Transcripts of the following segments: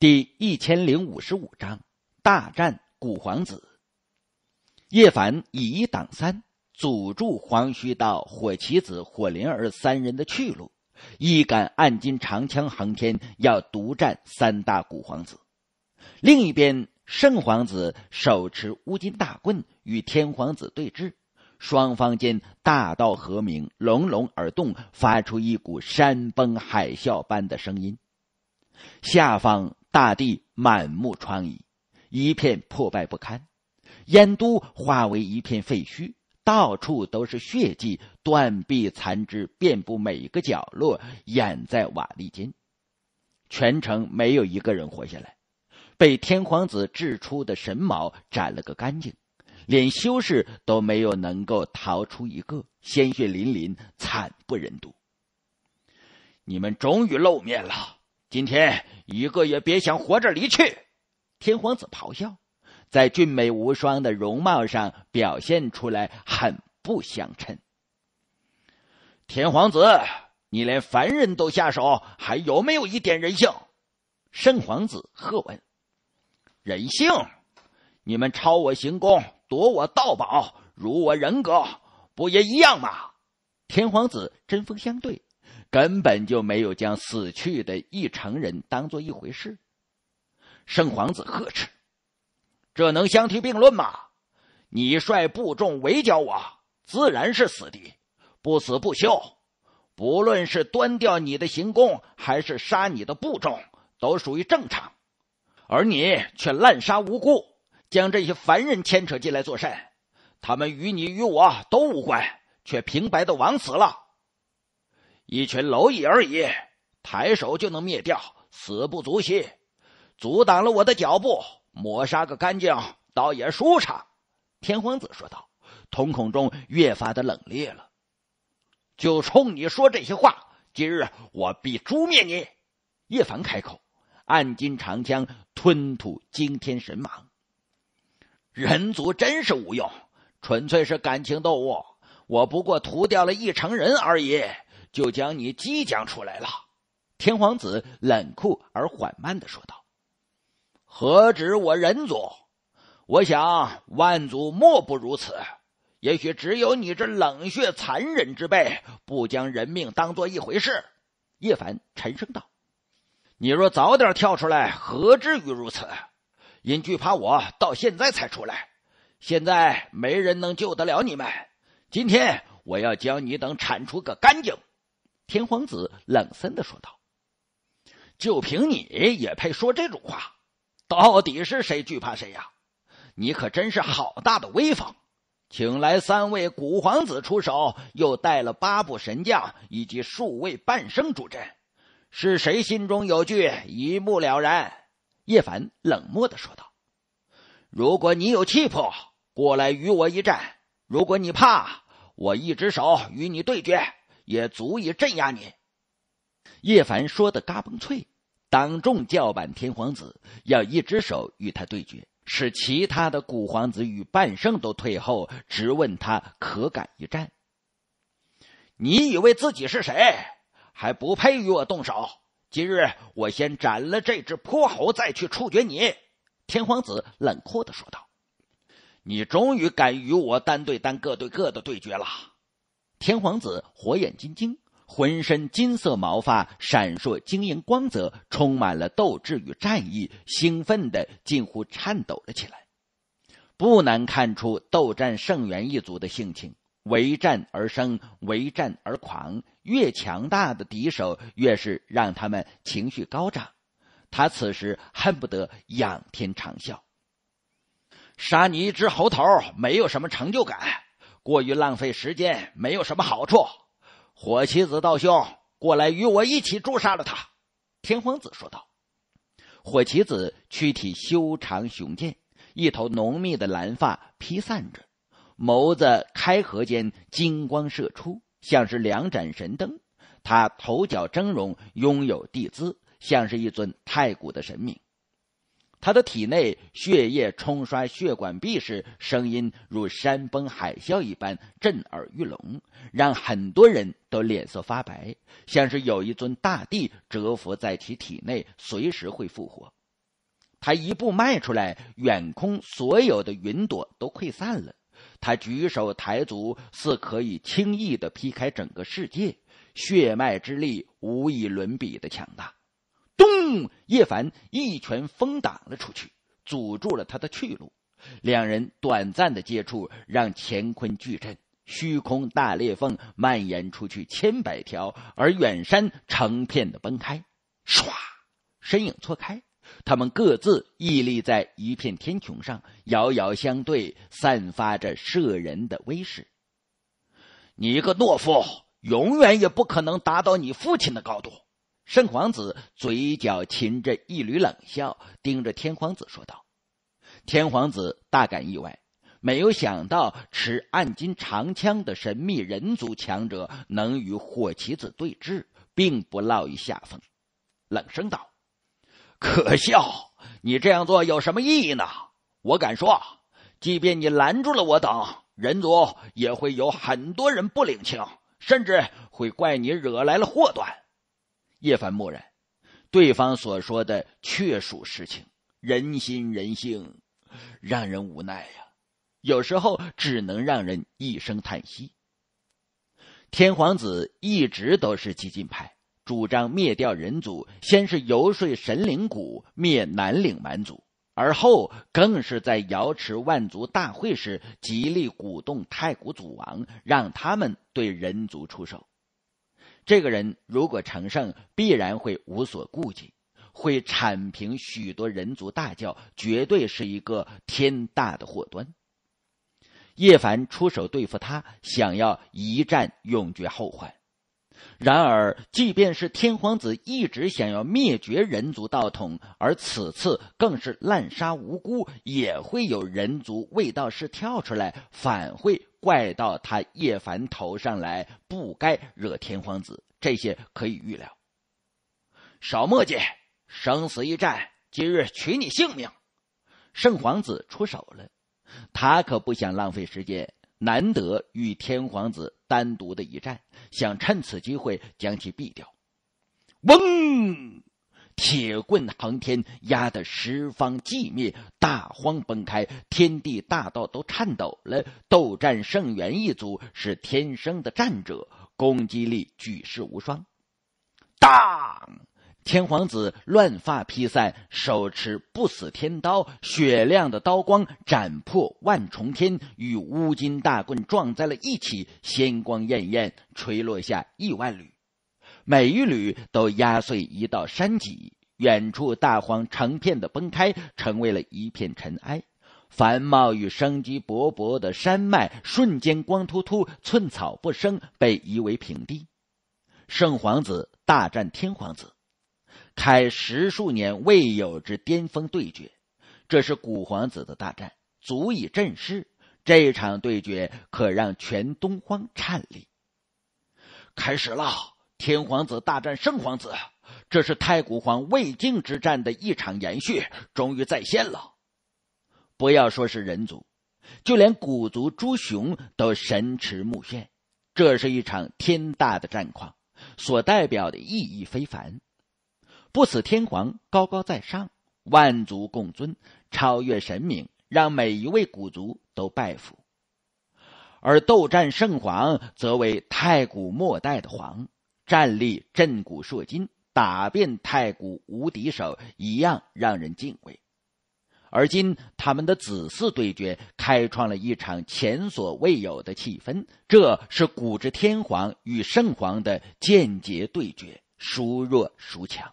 第一千零五十五章大战古皇子。叶凡以一挡三，阻住黄须道、火旗子、火灵儿三人的去路，一杆暗金长枪横天，要独占三大古皇子。另一边，圣皇子手持乌金大棍与天皇子对峙，双方间大道和鸣，隆隆而动，发出一股山崩海啸般的声音。下方。大地满目疮痍，一片破败不堪，燕都化为一片废墟，到处都是血迹、断臂残肢，遍布每一个角落，掩在瓦砾间。全城没有一个人活下来，被天皇子掷出的神矛斩了个干净，连修士都没有能够逃出一个，鲜血淋淋，惨不忍睹。你们终于露面了。今天一个也别想活着离去！天皇子咆哮，在俊美无双的容貌上表现出来很不相称。天皇子，你连凡人都下手，还有没有一点人性？圣皇子喝问：“人性？你们抄我行宫，夺我道宝，辱我人格，不也一样吗？”天皇子针锋相对。根本就没有将死去的一成人当做一回事。圣皇子呵斥：“这能相提并论吗？你率部众围剿我，自然是死敌，不死不休。不论是端掉你的行宫，还是杀你的部众，都属于正常。而你却滥杀无辜，将这些凡人牵扯进来作甚？他们与你与我都无关，却平白的枉死了。”一群蝼蚁而已，抬手就能灭掉，死不足惜。阻挡了我的脚步，抹杀个干净，倒也舒畅。”天皇子说道，瞳孔中越发的冷冽了。“就冲你说这些话，今日我必诛灭你！”叶凡开口，暗金长枪吞吐惊天神芒。人族真是无用，纯粹是感情动物。我不过屠掉了一成人而已。就将你激将出来了。”天皇子冷酷而缓慢的说道。“何止我人族，我想万族莫不如此。也许只有你这冷血残忍之辈，不将人命当做一回事。”叶凡沉声道：“你若早点跳出来，何至于如此？因惧怕我，到现在才出来。现在没人能救得了你们。今天我要将你等铲除个干净。”天皇子冷森的说道：“就凭你也配说这种话？到底是谁惧怕谁呀？你可真是好大的威风！请来三位古皇子出手，又带了八部神将以及数位半生主阵，是谁心中有惧，一目了然。”叶凡冷漠的说道：“如果你有气魄，过来与我一战；如果你怕，我一只手与你对决。”也足以镇压你，叶凡说的嘎嘣脆，当众叫板天皇子，要一只手与他对决，使其他的古皇子与半圣都退后，直问他可敢一战。你以为自己是谁？还不配与我动手？今日我先斩了这只泼猴，再去处决你。天皇子冷酷的说道：“你终于敢与我单对单、各对各的对决了。”天皇子火眼金睛，浑身金色毛发闪烁晶莹光泽，充满了斗志与战意，兴奋的近乎颤抖了起来。不难看出斗战胜元一族的性情，为战而生，为战而狂。越强大的敌手，越是让他们情绪高涨。他此时恨不得仰天长啸：“杀你一只猴头，没有什么成就感。”过于浪费时间，没有什么好处。火旗子道兄，过来与我一起诛杀了他。”天皇子说道。火旗子躯体修长雄健，一头浓密的蓝发披散着，眸子开合间金光射出，像是两盏神灯。他头角峥嵘，拥有地姿，像是一尊太古的神明。他的体内血液冲刷血管壁时，声音如山崩海啸一般震耳欲聋，让很多人都脸色发白，像是有一尊大帝蛰伏在其体内，随时会复活。他一步迈出来，远空所有的云朵都溃散了。他举手抬足，似可以轻易的劈开整个世界，血脉之力无以伦比的强大。咚！叶凡一拳封挡了出去，阻住了他的去路。两人短暂的接触，让乾坤巨震，虚空大裂缝蔓延出去千百条，而远山成片的崩开。唰！身影错开，他们各自屹立在一片天穹上，遥遥相对，散发着摄人的威势。你一个懦夫，永远也不可能达到你父亲的高度。圣皇子嘴角噙着一缕冷笑，盯着天皇子说道：“天皇子大感意外，没有想到持暗金长枪的神秘人族强者能与火棋子对峙，并不落于下风。”冷声道：“可笑！你这样做有什么意义呢？我敢说，即便你拦住了我等，人族也会有很多人不领情，甚至会怪你惹来了祸端。”叶凡默然，对方所说的确属实情。人心人性，让人无奈呀。有时候只能让人一声叹息。天皇子一直都是激进派，主张灭掉人族。先是游说神灵谷灭南岭蛮族，而后更是在瑶池万族大会时极力鼓动太古祖王，让他们对人族出手。这个人如果成圣，必然会无所顾忌，会铲平许多人族大教，绝对是一个天大的祸端。叶凡出手对付他，想要一战永绝后患。然而，即便是天皇子一直想要灭绝人族道统，而此次更是滥杀无辜，也会有人族卫道士跳出来反会。怪到他叶凡头上来，不该惹天皇子，这些可以预料。少墨迹，生死一战，今日取你性命！圣皇子出手了，他可不想浪费时间，难得与天皇子单独的一战，想趁此机会将其毙掉。嗡！铁棍横天，压得十方寂灭，大荒崩开，天地大道都颤抖了。斗战胜元一族是天生的战者，攻击力举世无双。当，天皇子乱发披散，手持不死天刀，雪亮的刀光斩破万重天，与乌金大棍撞在了一起，仙光艳艳，垂落下亿万缕。每一缕都压碎一道山脊，远处大荒成片的崩开，成为了一片尘埃。繁茂与生机勃勃的山脉瞬间光秃秃，寸草不生，被夷为平地。圣皇子大战天皇子，开十数年未有之巅峰对决。这是古皇子的大战，足以震世。这场对决可让全东荒颤栗。开始了。天皇子大战圣皇子，这是太古皇未尽之战的一场延续，终于再现了。不要说是人族，就连古族诸雄都神驰目眩。这是一场天大的战况，所代表的意义非凡。不死天皇高高在上，万族共尊，超越神明，让每一位古族都拜服。而斗战圣皇，则为太古末代的皇。战力震古烁今，打遍太古无敌手，一样让人敬畏。而今他们的子嗣对决，开创了一场前所未有的气氛。这是古之天皇与圣皇的间接对决，孰弱孰强？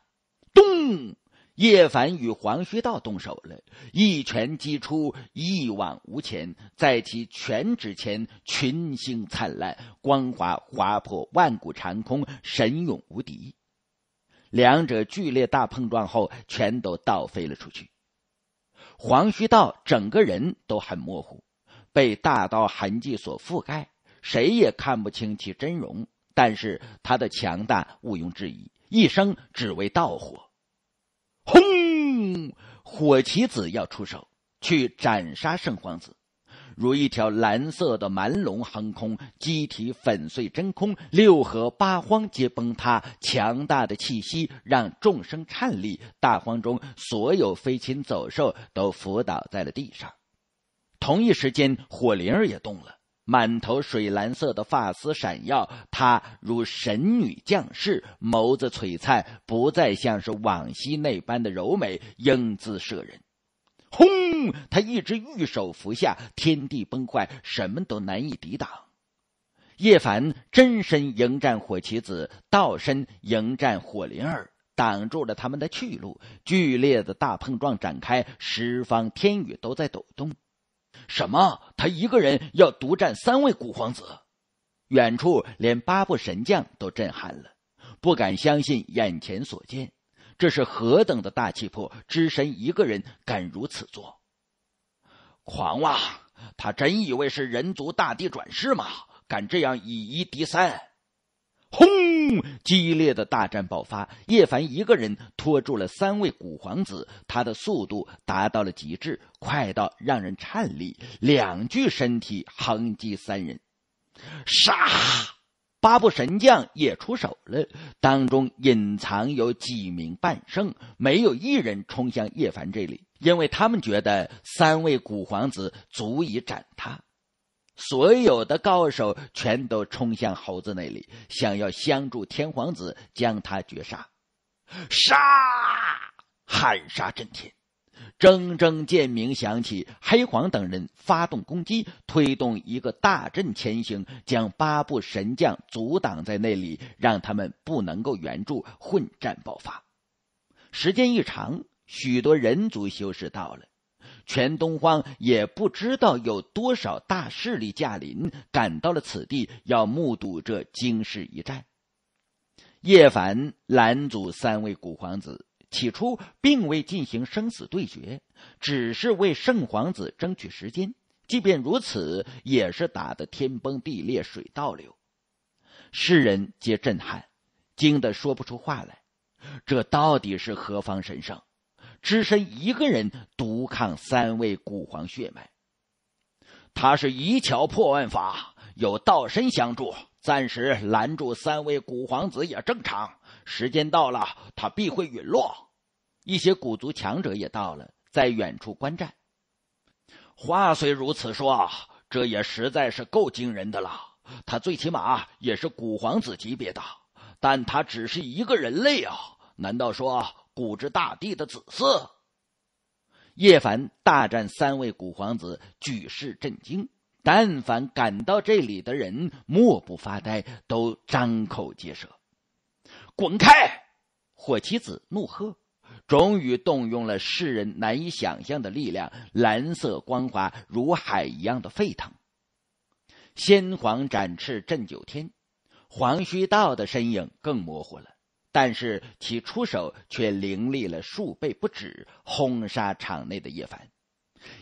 咚！叶凡与黄须道动手了，一拳击出，一往无前，在其拳指前，群星灿烂，光华划破万古长空，神勇无敌。两者剧烈大碰撞后，全都倒飞了出去。黄须道整个人都很模糊，被大刀痕迹所覆盖，谁也看不清其真容。但是他的强大毋庸置疑，一生只为道火。轰！火旗子要出手去斩杀圣皇子，如一条蓝色的蛮龙横空，机体粉碎真空，六合八荒皆崩塌，强大的气息让众生颤栗，大荒中所有飞禽走兽都伏倒在了地上。同一时间，火灵儿也动了。满头水蓝色的发丝闪耀，她如神女降世，眸子璀璨，不再像是往昔那般的柔美，英姿摄人。轰！他一只玉手拂下，天地崩坏，什么都难以抵挡。叶凡真身迎战火棋子，道身迎战火灵儿，挡住了他们的去路。剧烈的大碰撞展开，十方天宇都在抖动。什么？他一个人要独占三位古皇子，远处连八部神将都震撼了，不敢相信眼前所见。这是何等的大气魄！只身一个人敢如此做，狂妄！他真以为是人族大帝转世吗？敢这样以一敌三！轰！激烈的大战爆发，叶凡一个人拖住了三位古皇子。他的速度达到了极致，快到让人颤栗。两具身体横击三人，杀！八部神将也出手了，当中隐藏有几名半圣，没有一人冲向叶凡这里，因为他们觉得三位古皇子足以斩他。所有的高手全都冲向猴子那里，想要相助天皇子将他绝杀。杀！喊杀震天，铮铮剑鸣响起，黑皇等人发动攻击，推动一个大阵前行，将八部神将阻挡在那里，让他们不能够援助。混战爆发，时间一长，许多人族修士到了。全东荒也不知道有多少大势力驾临，赶到了此地，要目睹这惊世一战。叶凡拦阻三位古皇子，起初并未进行生死对决，只是为圣皇子争取时间。即便如此，也是打得天崩地裂，水倒流，世人皆震撼，惊得说不出话来。这到底是何方神圣？只身一个人独抗三位古皇血脉，他是一桥破万法，有道身相助，暂时拦住三位古皇子也正常。时间到了，他必会陨落。一些古族强者也到了，在远处观战。话虽如此说，这也实在是够惊人的了。他最起码也是古皇子级别的，但他只是一个人类啊？难道说？古之大帝的子嗣，叶凡大战三位古皇子，举世震惊。但凡赶到这里的人，莫不发呆，都张口结舌。滚开！火麒子怒喝，终于动用了世人难以想象的力量。蓝色光华如海一样的沸腾。先皇展翅震九天，黄须道的身影更模糊了。但是其出手却凌厉了数倍不止，轰杀场内的叶凡。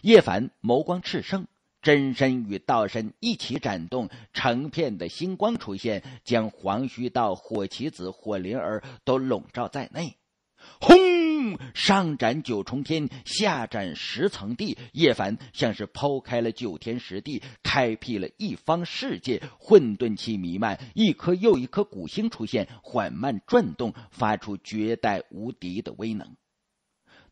叶凡眸光炽盛，真身与道身一起展动，成片的星光出现，将黄须道、火旗子、火灵儿都笼罩在内。轰！上斩九重天，下斩十层地。叶凡像是抛开了九天十地，开辟了一方世界。混沌气弥漫，一颗又一颗古星出现，缓慢转动，发出绝代无敌的威能。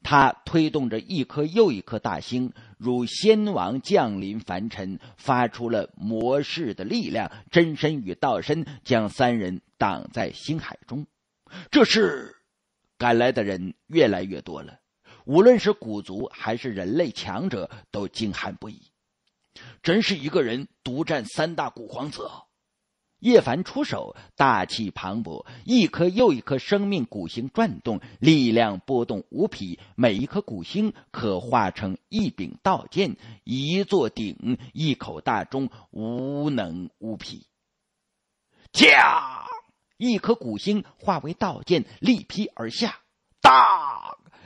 他推动着一颗又一颗大星，如仙王降临凡尘，发出了魔世的力量。真身与道身将三人挡在星海中。这是。赶来的人越来越多了，无论是古族还是人类强者，都惊骇不已。真是一个人独占三大古皇子，叶凡出手，大气磅礴，一颗又一颗生命古星转动，力量波动无匹。每一颗古星可化成一柄道剑，一座鼎，一口大钟，无能无匹。驾！一颗古星化为道剑，力劈而下，当；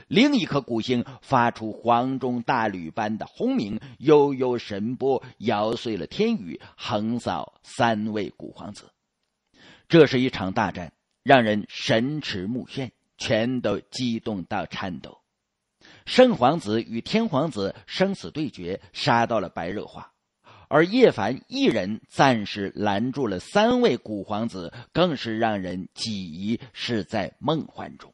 另一颗古星发出黄钟大吕般的轰鸣，悠悠神波摇碎了天宇，横扫三位古皇子。这是一场大战，让人神驰目眩，全都激动到颤抖。圣皇子与天皇子生死对决，杀到了白热化。而叶凡一人暂时拦住了三位古皇子，更是让人几疑是在梦幻中。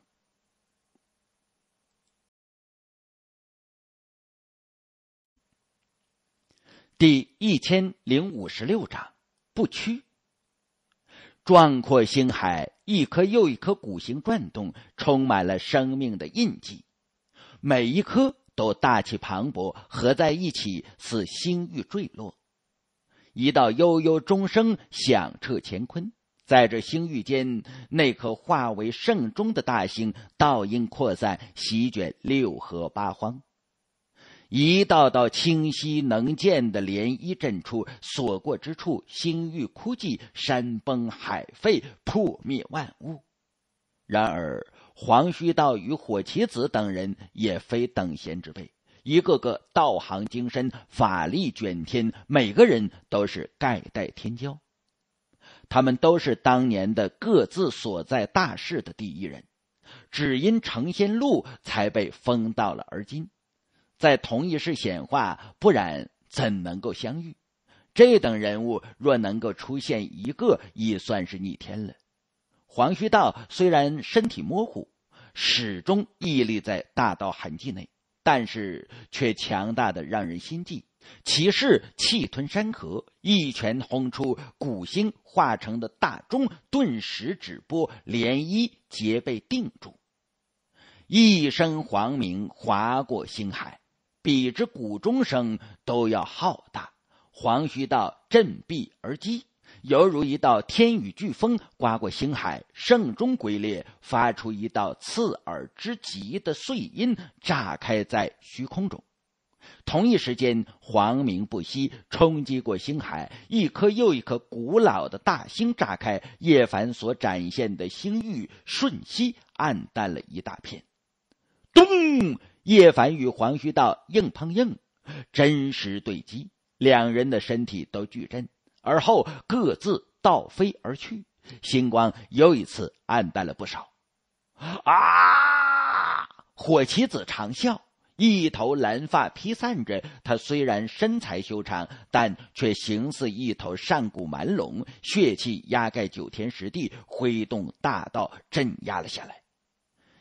第一千零五十六章不屈。壮阔星海，一颗又一颗古星转动，充满了生命的印记，每一颗都大气磅礴，合在一起似星域坠落。一道悠悠钟声响彻乾坤，在这星域间，那颗化为圣钟的大星倒映扩散，席卷六合八荒。一道道清晰能见的涟漪震出，所过之处，星域枯寂，山崩海沸，破灭万物。然而，黄须道与火麒子等人也非等闲之辈。一个个道行精深，法力卷天，每个人都是盖代天骄。他们都是当年的各自所在大世的第一人，只因成仙路才被封到了。而今在同一世显化，不然怎能够相遇？这等人物若能够出现一个，已算是逆天了。黄须道虽然身体模糊，始终屹立在大道痕迹内。但是却强大的让人心悸，骑势气吞山河，一拳轰出，古星化成的大钟顿时止波，涟漪皆被定住。一声黄鸣划过星海，比之古钟声都要浩大。黄须道振臂而击。犹如一道天雨飓风刮过星海，盛中龟裂，发出一道刺耳之极的碎音，炸开在虚空中。同一时间，黄明不息冲击过星海，一颗又一颗古老的大星炸开。叶凡所展现的星域瞬息暗淡了一大片。咚！叶凡与黄须道硬碰硬，真实对击，两人的身体都巨震。而后各自倒飞而去，星光又一次暗淡了不少。啊！火棋子长啸，一头蓝发披散着，他虽然身材修长，但却形似一头上古蛮龙，血气压盖九天十地，挥动大道镇压了下来。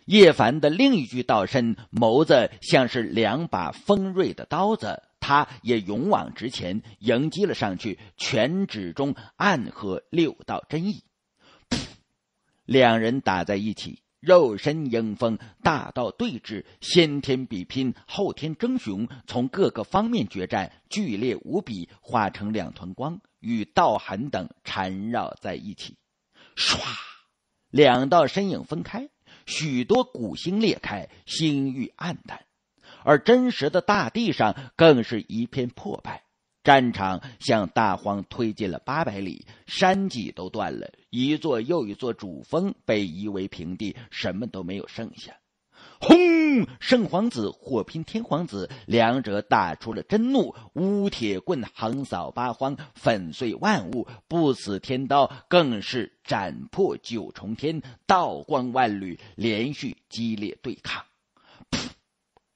叶凡的另一具道身，眸子像是两把锋锐的刀子。他也勇往直前，迎击了上去，拳指中暗合六道真意。两人打在一起，肉身迎风，大道对峙，先天比拼，后天争雄，从各个方面决战，剧烈无比，化成两团光，与道痕等缠绕在一起。唰，两道身影分开，许多古星裂开，星域暗淡。而真实的大地上，更是一片破败。战场向大荒推进了八百里，山脊都断了，一座又一座主峰被夷为平地，什么都没有剩下。轰！圣皇子火拼天皇子，两者打出了真怒。乌铁棍横扫八荒，粉碎万物；不死天刀更是斩破九重天，道光万缕，连续激烈对抗。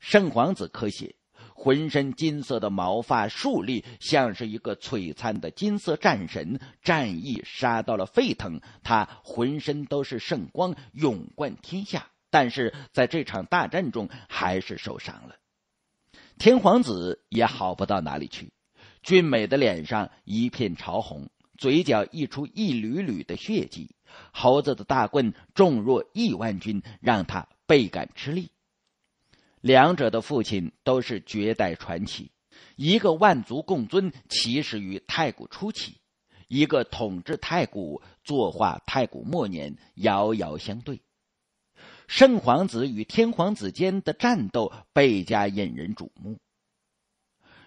圣皇子咳血，浑身金色的毛发竖立，像是一个璀璨的金色战神，战意杀到了沸腾。他浑身都是圣光，勇冠天下。但是在这场大战中，还是受伤了。天皇子也好不到哪里去，俊美的脸上一片潮红，嘴角溢出一缕缕的血迹。猴子的大棍重若亿万钧，让他倍感吃力。两者的父亲都是绝代传奇，一个万族共尊起始于太古初期，一个统治太古，作画太古末年，遥遥相对。圣皇子与天皇子间的战斗倍加引人瞩目。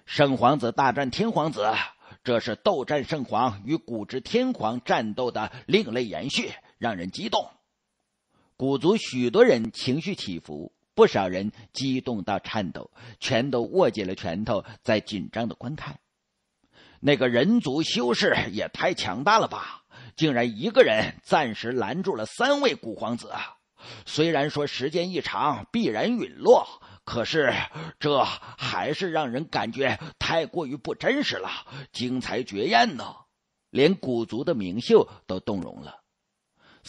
圣皇子大战天皇子，这是斗战圣皇与古之天皇战斗的另类延续，让人激动。古族许多人情绪起伏。不少人激动到颤抖，全都握紧了拳头，在紧张的观看。那个人族修士也太强大了吧！竟然一个人暂时拦住了三位古皇子。虽然说时间一长必然陨落，可是这还是让人感觉太过于不真实了，精彩绝艳呢！连古族的名秀都动容了。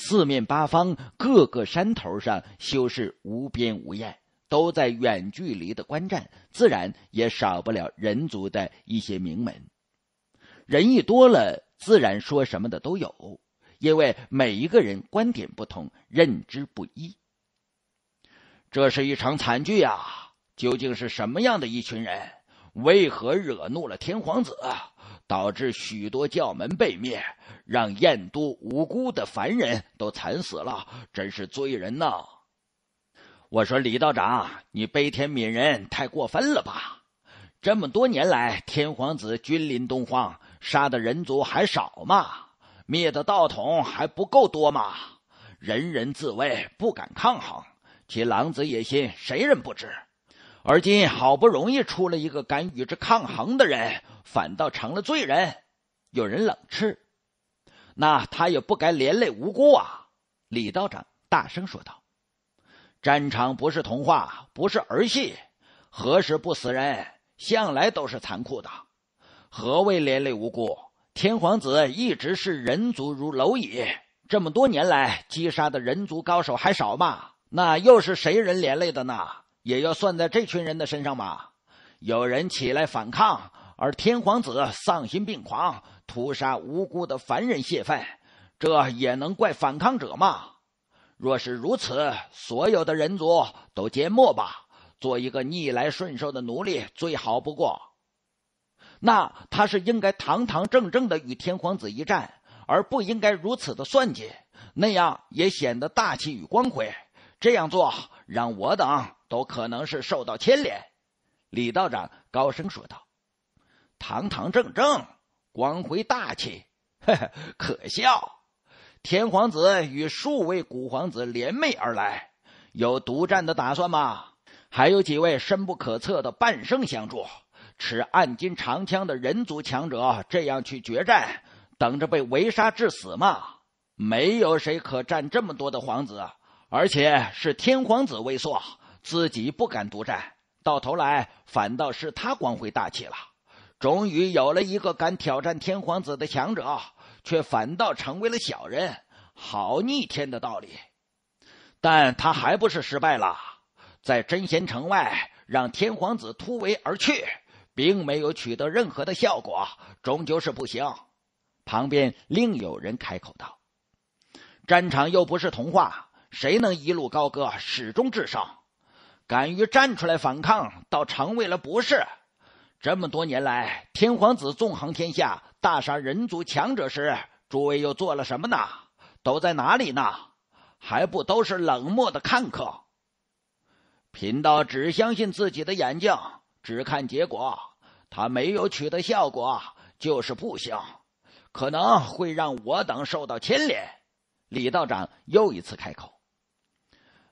四面八方，各个山头上，修士无边无厌，都在远距离的观战，自然也少不了人族的一些名门。人一多了，自然说什么的都有，因为每一个人观点不同，认知不一。这是一场惨剧啊！究竟是什么样的一群人，为何惹怒了天皇子？导致许多教门被灭，让燕都无辜的凡人都惨死了，真是罪人呐！我说李道长，你悲天悯人太过分了吧？这么多年来，天皇子君临东荒，杀的人族还少吗？灭的道统还不够多吗？人人自危，不敢抗衡，其狼子野心，谁人不知？而今好不容易出了一个敢与之抗衡的人，反倒成了罪人。有人冷斥，那他也不该连累无辜啊！”李道长大声说道：“战场不是童话，不是儿戏。何时不死人，向来都是残酷的。何谓连累无辜？天皇子一直是人族如蝼蚁，这么多年来击杀的人族高手还少吗？那又是谁人连累的呢？”也要算在这群人的身上吧。有人起来反抗，而天皇子丧心病狂，屠杀无辜的凡人泄愤，这也能怪反抗者吗？若是如此，所有的人族都缄默吧，做一个逆来顺受的奴隶最好不过。那他是应该堂堂正正的与天皇子一战，而不应该如此的算计，那样也显得大气与光辉。这样做让我等。都可能是受到牵连。”李道长高声说道，“堂堂正正，光辉大气，呵呵，可笑！天皇子与数位古皇子联袂而来，有独占的打算吗？还有几位深不可测的半圣相助，持暗金长枪的人族强者，这样去决战，等着被围杀致死吗？没有谁可占这么多的皇子，而且是天皇子为缩。”自己不敢独占，到头来反倒是他光辉大气了。终于有了一个敢挑战天皇子的强者，却反倒成为了小人，好逆天的道理。但他还不是失败了，在真贤城外让天皇子突围而去，并没有取得任何的效果，终究是不行。旁边另有人开口道：“战场又不是童话，谁能一路高歌，始终至上？敢于站出来反抗，倒成为了不是。这么多年来，天皇子纵横天下，大杀人族强者时，诸位又做了什么呢？都在哪里呢？还不都是冷漠的看客？贫道只相信自己的眼睛，只看结果。他没有取得效果，就是不行，可能会让我等受到牵连。李道长又一次开口。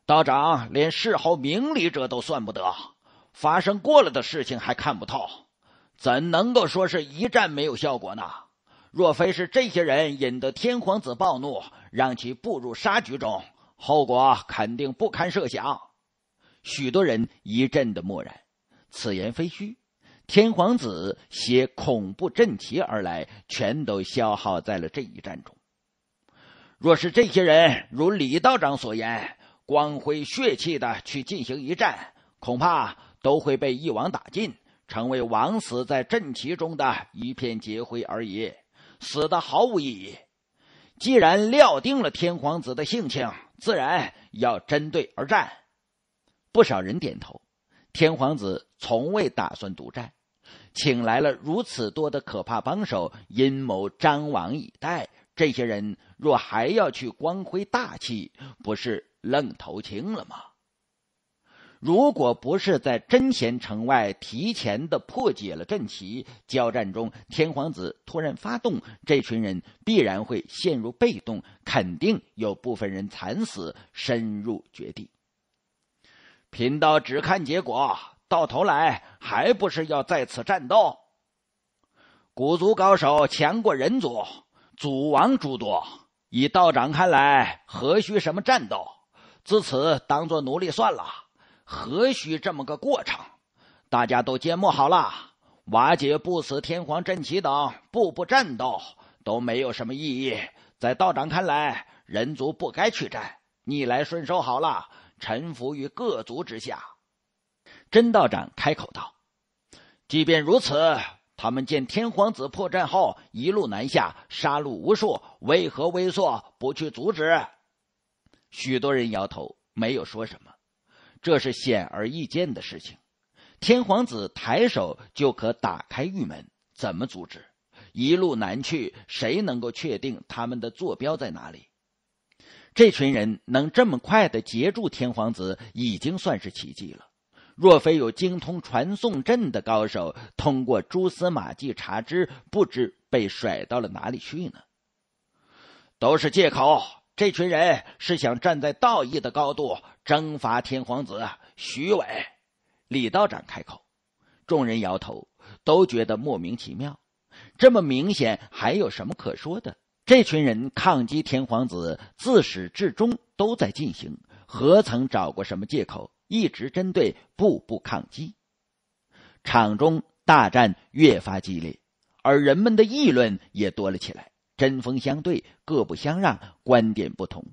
道长连世豪明理者都算不得，发生过了的事情还看不透，怎能够说是一战没有效果呢？若非是这些人引得天皇子暴怒，让其步入杀局中，后果肯定不堪设想。许多人一阵的默然。此言非虚，天皇子携恐怖阵旗而来，全都消耗在了这一战中。若是这些人如李道长所言。光辉血气的去进行一战，恐怕都会被一网打尽，成为枉死在阵旗中的一片劫灰而已，死的毫无意义。既然料定了天皇子的性情，自然要针对而战。不少人点头。天皇子从未打算独战，请来了如此多的可怕帮手，阴谋张网以待。这些人若还要去光辉大气，不是？愣头青了吗？如果不是在真贤城外提前的破解了阵旗，交战中天皇子突然发动，这群人必然会陷入被动，肯定有部分人惨死，深入绝地。贫道只看结果，到头来还不是要在此战斗？古族高手强过人族，祖王诸多，以道长看来，何须什么战斗？自此当做奴隶算了，何须这么个过程？大家都缄默好了，瓦解不死天皇阵旗等，步步战斗都没有什么意义。在道长看来，人族不该去战，逆来顺受好了，臣服于各族之下。真道长开口道：“即便如此，他们见天皇子破阵后一路南下，杀戮无数，为何微缩不去阻止？”许多人摇头，没有说什么。这是显而易见的事情。天皇子抬手就可打开玉门，怎么阻止？一路南去，谁能够确定他们的坐标在哪里？这群人能这么快的截住天皇子，已经算是奇迹了。若非有精通传送阵的高手，通过蛛丝马迹查知，不知被甩到了哪里去呢？都是借口。这群人是想站在道义的高度征伐天皇子？徐伟、李道长开口，众人摇头，都觉得莫名其妙。这么明显，还有什么可说的？这群人抗击天皇子，自始至终都在进行，何曾找过什么借口？一直针对，步步抗击。场中大战越发激烈，而人们的议论也多了起来。针锋相对，各不相让，观点不同。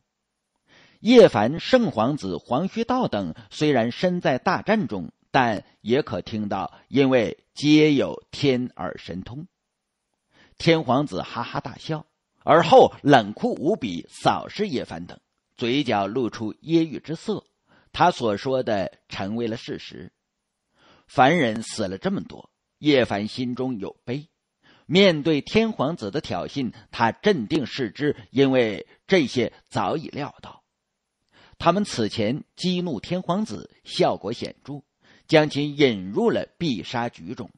叶凡、圣皇子、黄须道等虽然身在大战中，但也可听到，因为皆有天耳神通。天皇子哈哈大笑，而后冷酷无比扫视叶凡等，嘴角露出揶揄之色。他所说的成为了事实。凡人死了这么多，叶凡心中有悲。面对天皇子的挑衅，他镇定视之，因为这些早已料到。他们此前激怒天皇子，效果显著，将其引入了必杀局中。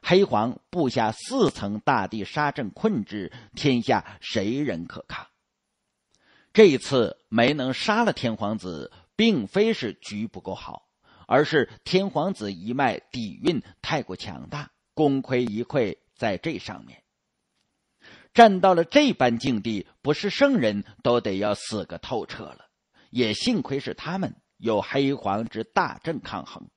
黑皇布下四层大地杀阵困之，天下谁人可抗？这一次没能杀了天皇子，并非是局不够好，而是天皇子一脉底蕴太过强大，功亏一篑。在这上面，站到了这般境地，不是圣人都得要死个透彻了。也幸亏是他们有黑皇之大阵抗衡，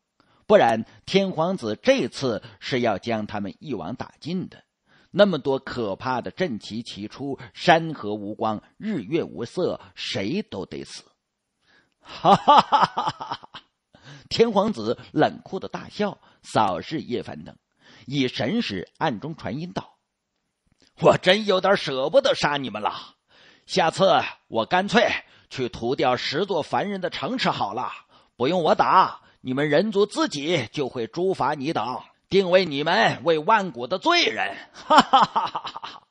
不然天皇子这次是要将他们一网打尽的。那么多可怕的阵旗齐出，山河无光，日月无色，谁都得死。哈哈哈！哈哈！天皇子冷酷的大笑，扫视叶凡等，以神使暗中传音道：“我真有点舍不得杀你们了，下次我干脆去屠掉十座凡人的城池好了，不用我打，你们人族自己就会诛伐你等，定为你们为万古的罪人。”哈哈哈哈哈！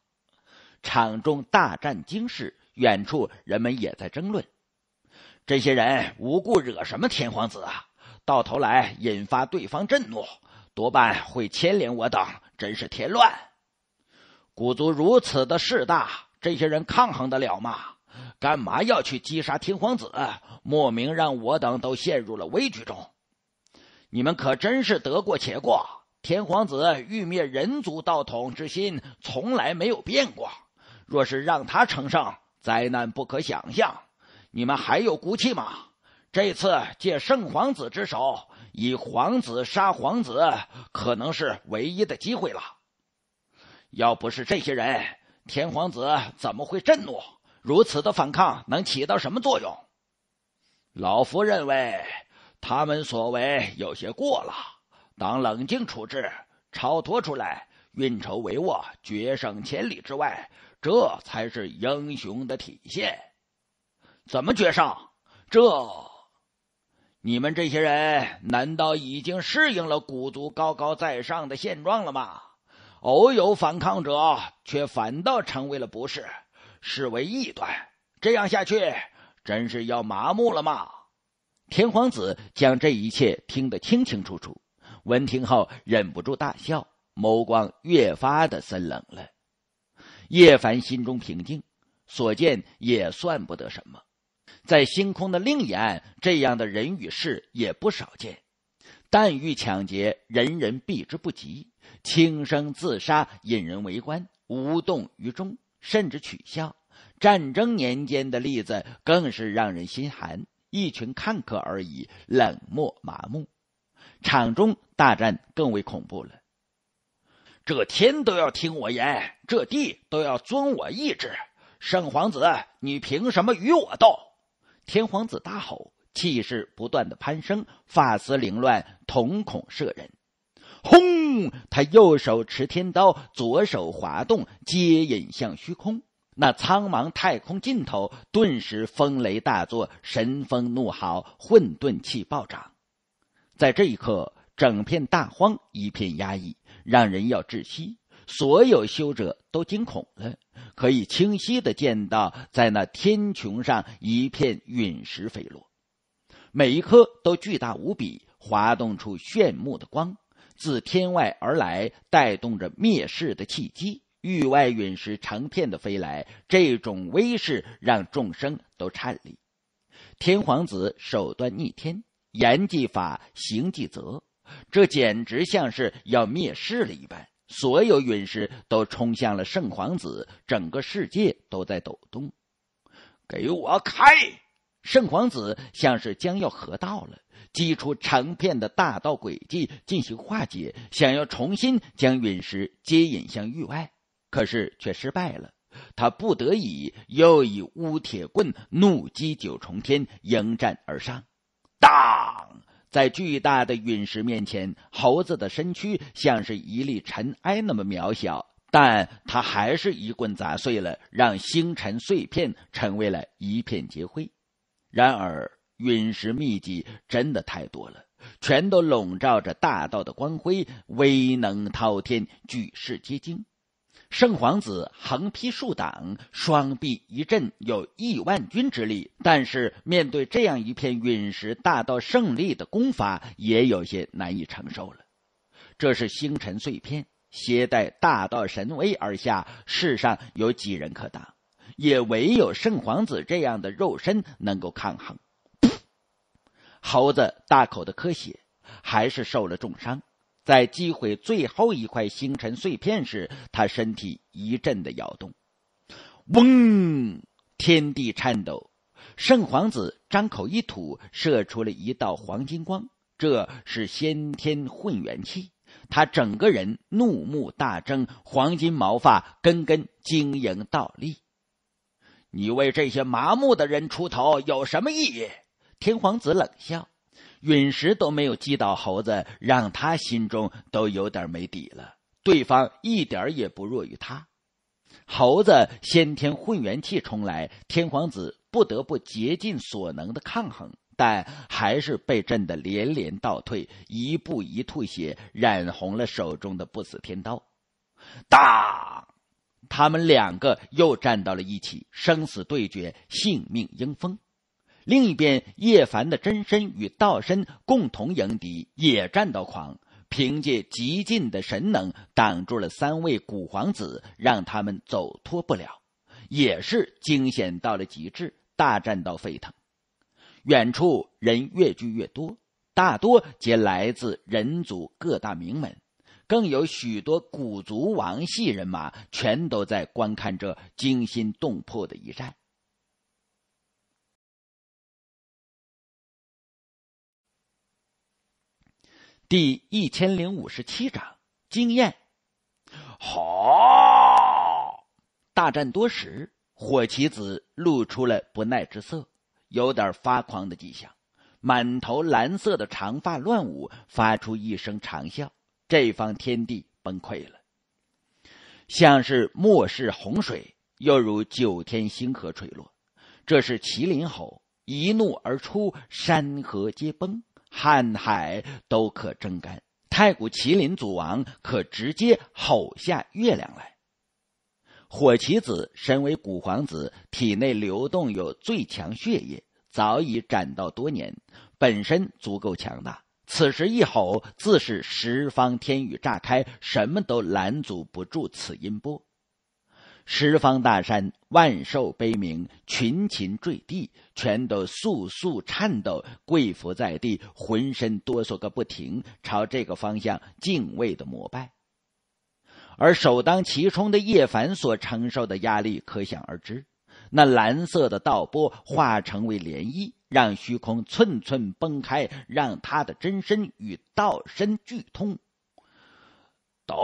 场中大战惊世，远处人们也在争论：这些人无故惹什么天皇子啊？到头来引发对方震怒。多半会牵连我等，真是添乱。古族如此的势大，这些人抗衡得了吗？干嘛要去击杀天皇子？莫名让我等都陷入了危局中。你们可真是得过且过。天皇子欲灭人族道统之心，从来没有变过。若是让他成圣，灾难不可想象。你们还有骨气吗？这次借圣皇子之手。以皇子杀皇子，可能是唯一的机会了。要不是这些人，天皇子怎么会震怒？如此的反抗能起到什么作用？老夫认为他们所为有些过了，当冷静处置，超脱出来，运筹帷幄，决胜千里之外，这才是英雄的体现。怎么决胜？这？你们这些人难道已经适应了古族高高在上的现状了吗？偶有反抗者，却反倒成为了不是，视为异端。这样下去，真是要麻木了吗？天皇子将这一切听得清清楚楚，闻听后忍不住大笑，眸光越发的森冷了。叶凡心中平静，所见也算不得什么。在星空的另一岸，这样的人与事也不少见。但遇抢劫，人人避之不及；轻生自杀，引人围观，无动于衷，甚至取笑。战争年间的例子更是让人心寒，一群看客而已，冷漠麻木。场中大战更为恐怖了。这天都要听我言，这地都要遵我意志。圣皇子，你凭什么与我斗？天皇子大吼，气势不断的攀升，发丝凌乱，瞳孔摄人。轰！他右手持天刀，左手滑动，接引向虚空。那苍茫太空尽头，顿时风雷大作，神风怒号，混沌气暴涨。在这一刻，整片大荒一片压抑，让人要窒息。所有修者都惊恐了，可以清晰的见到，在那天穹上，一片陨石飞落，每一颗都巨大无比，滑动出炫目的光，自天外而来，带动着灭世的契机。域外陨石成片的飞来，这种威势让众生都颤栗。天皇子手段逆天，言即法行即则，这简直像是要灭世了一般。所有陨石都冲向了圣皇子，整个世界都在抖动。给我开！圣皇子像是将要合道了，击出成片的大道轨迹进行化解，想要重新将陨石接引向域外，可是却失败了。他不得已又以乌铁棍怒击九重天，迎战而上。当！在巨大的陨石面前，猴子的身躯像是一粒尘埃那么渺小，但他还是一棍砸碎了，让星辰碎片成为了一片劫灰。然而，陨石密集真的太多了，全都笼罩着大道的光辉，威能滔天，举世皆惊。圣皇子横劈竖挡，双臂一震，有亿万军之力。但是面对这样一片陨石，大道胜利的攻伐，也有些难以承受了。这是星辰碎片，携带大道神威而下，世上有几人可挡？也唯有圣皇子这样的肉身能够抗衡。猴子大口的咳血，还是受了重伤。在击毁最后一块星辰碎片时，他身体一阵的摇动，嗡，天地颤抖。圣皇子张口一吐，射出了一道黄金光，这是先天混元气。他整个人怒目大睁，黄金毛发根根晶莹倒立。你为这些麻木的人出头有什么意义？天皇子冷笑。陨石都没有击倒猴子，让他心中都有点没底了。对方一点也不弱于他。猴子先天混元气冲来，天皇子不得不竭尽所能的抗衡，但还是被震得连连倒退，一步一吐血，染红了手中的不死天刀。当，他们两个又站到了一起，生死对决，性命迎风。另一边，叶凡的真身与道身共同迎敌，也战到狂。凭借极尽的神能，挡住了三位古皇子，让他们走脱不了。也是惊险到了极致，大战到沸腾。远处人越聚越多，大多皆来自人族各大名门，更有许多古族王系人马，全都在观看这惊心动魄的一战。第一千零五十七章惊艳。好，大战多时，火棋子露出了不耐之色，有点发狂的迹象，满头蓝色的长发乱舞，发出一声长啸，这方天地崩溃了，像是末世洪水，又如九天星河垂落，这是麒麟吼，一怒而出，山河皆崩。瀚海都可蒸干，太古麒麟祖王可直接吼下月亮来。火麒子身为古皇子，体内流动有最强血液，早已斩道多年，本身足够强大。此时一吼，自是十方天宇炸开，什么都拦阻不住此音波。十方大山万兽悲鸣，群禽坠地，全都簌簌颤抖，跪伏在地，浑身哆嗦个不停，朝这个方向敬畏的膜拜。而首当其冲的叶凡所承受的压力可想而知，那蓝色的道波化成为涟漪，让虚空寸寸崩开，让他的真身与道身俱痛。抖。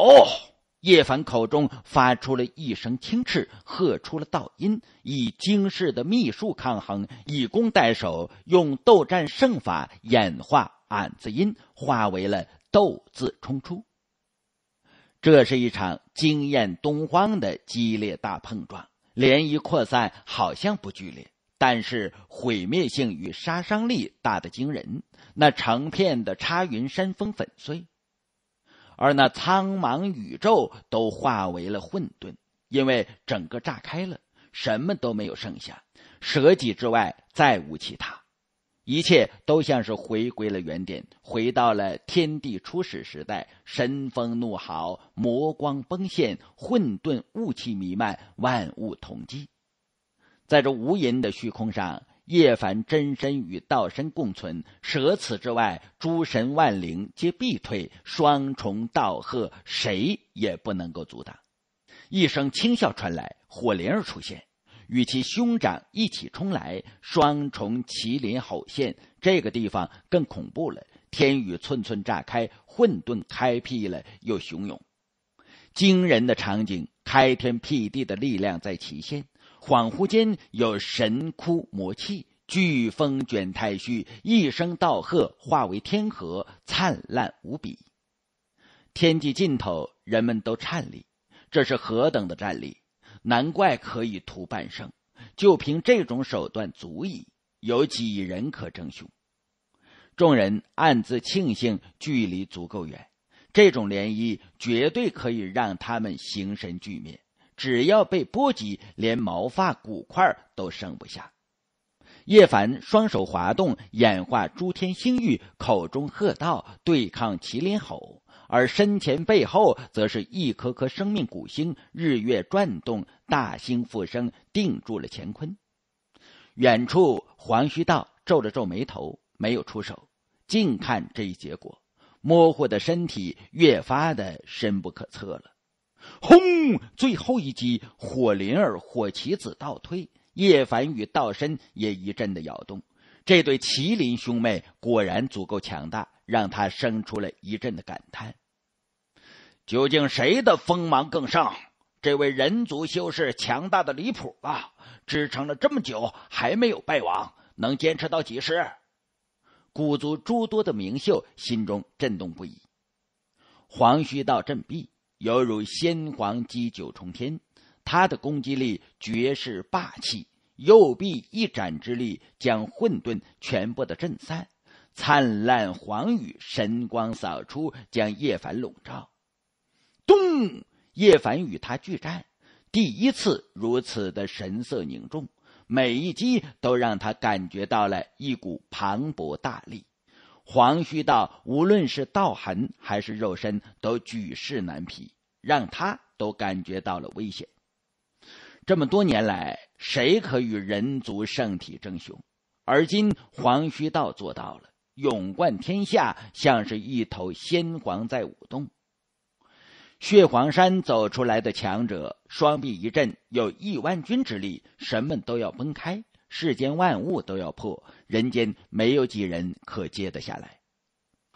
叶凡口中发出了一声轻斥，喝出了道音，以惊世的秘术抗衡，以攻代守，用斗战胜法演化“俺”字音，化为了“斗”字冲出。这是一场惊艳东荒的激烈大碰撞，涟漪扩散，好像不剧烈，但是毁灭性与杀伤力大得惊人，那成片的插云山峰粉碎。而那苍茫宇宙都化为了混沌，因为整个炸开了，什么都没有剩下，舍己之外再无其他，一切都像是回归了原点，回到了天地初始时代。神风怒号，魔光崩现，混沌雾气弥漫，万物同机。在这无垠的虚空上。叶凡真身与道身共存，舍此之外，诸神万灵皆必退。双重道贺，谁也不能够阻挡。一声轻笑传来，火灵儿出现，与其兄长一起冲来，双重麒麟吼现。这个地方更恐怖了，天宇寸寸炸开，混沌开辟了又汹涌。惊人的场景，开天辟地的力量在齐现。恍惚间，有神哭魔泣，飓风卷太虚，一声道喝，化为天河，灿烂无比。天际尽头，人们都颤栗。这是何等的战力？难怪可以屠半生，就凭这种手段，足矣。有几人可争雄？众人暗自庆幸，距离足够远，这种涟漪绝对可以让他们形神俱灭。只要被波及，连毛发骨块都剩不下。叶凡双手滑动，演化诸天星域，口中喝道：“对抗麒麟吼！”而身前背后，则是一颗颗生命古星，日月转动，大星复生，定住了乾坤。远处，黄须道皱了皱眉头，没有出手，静看这一结果，模糊的身体越发的深不可测了。轰！最后一击，火灵儿、火旗子倒退，叶凡与道身也一阵的摇动。这对麒麟兄妹果然足够强大，让他生出了一阵的感叹。究竟谁的锋芒更盛？这位人族修士强大的离谱啊！支撑了这么久还没有败亡，能坚持到几时？古族诸多的名秀心中震动不已。黄须道振臂。犹如先皇击九重天，他的攻击力绝世霸气，右臂一展之力将混沌全部的震散，灿烂黄雨神光扫出，将叶凡笼罩。咚！叶凡与他巨战，第一次如此的神色凝重，每一击都让他感觉到了一股磅礴大力。黄须道，无论是道痕还是肉身，都举世难匹，让他都感觉到了危险。这么多年来，谁可与人族圣体争雄？而今黄须道做到了，勇冠天下，像是一头仙皇在舞动。血黄山走出来的强者，双臂一震，有亿万军之力，什么都要崩开。世间万物都要破，人间没有几人可接得下来。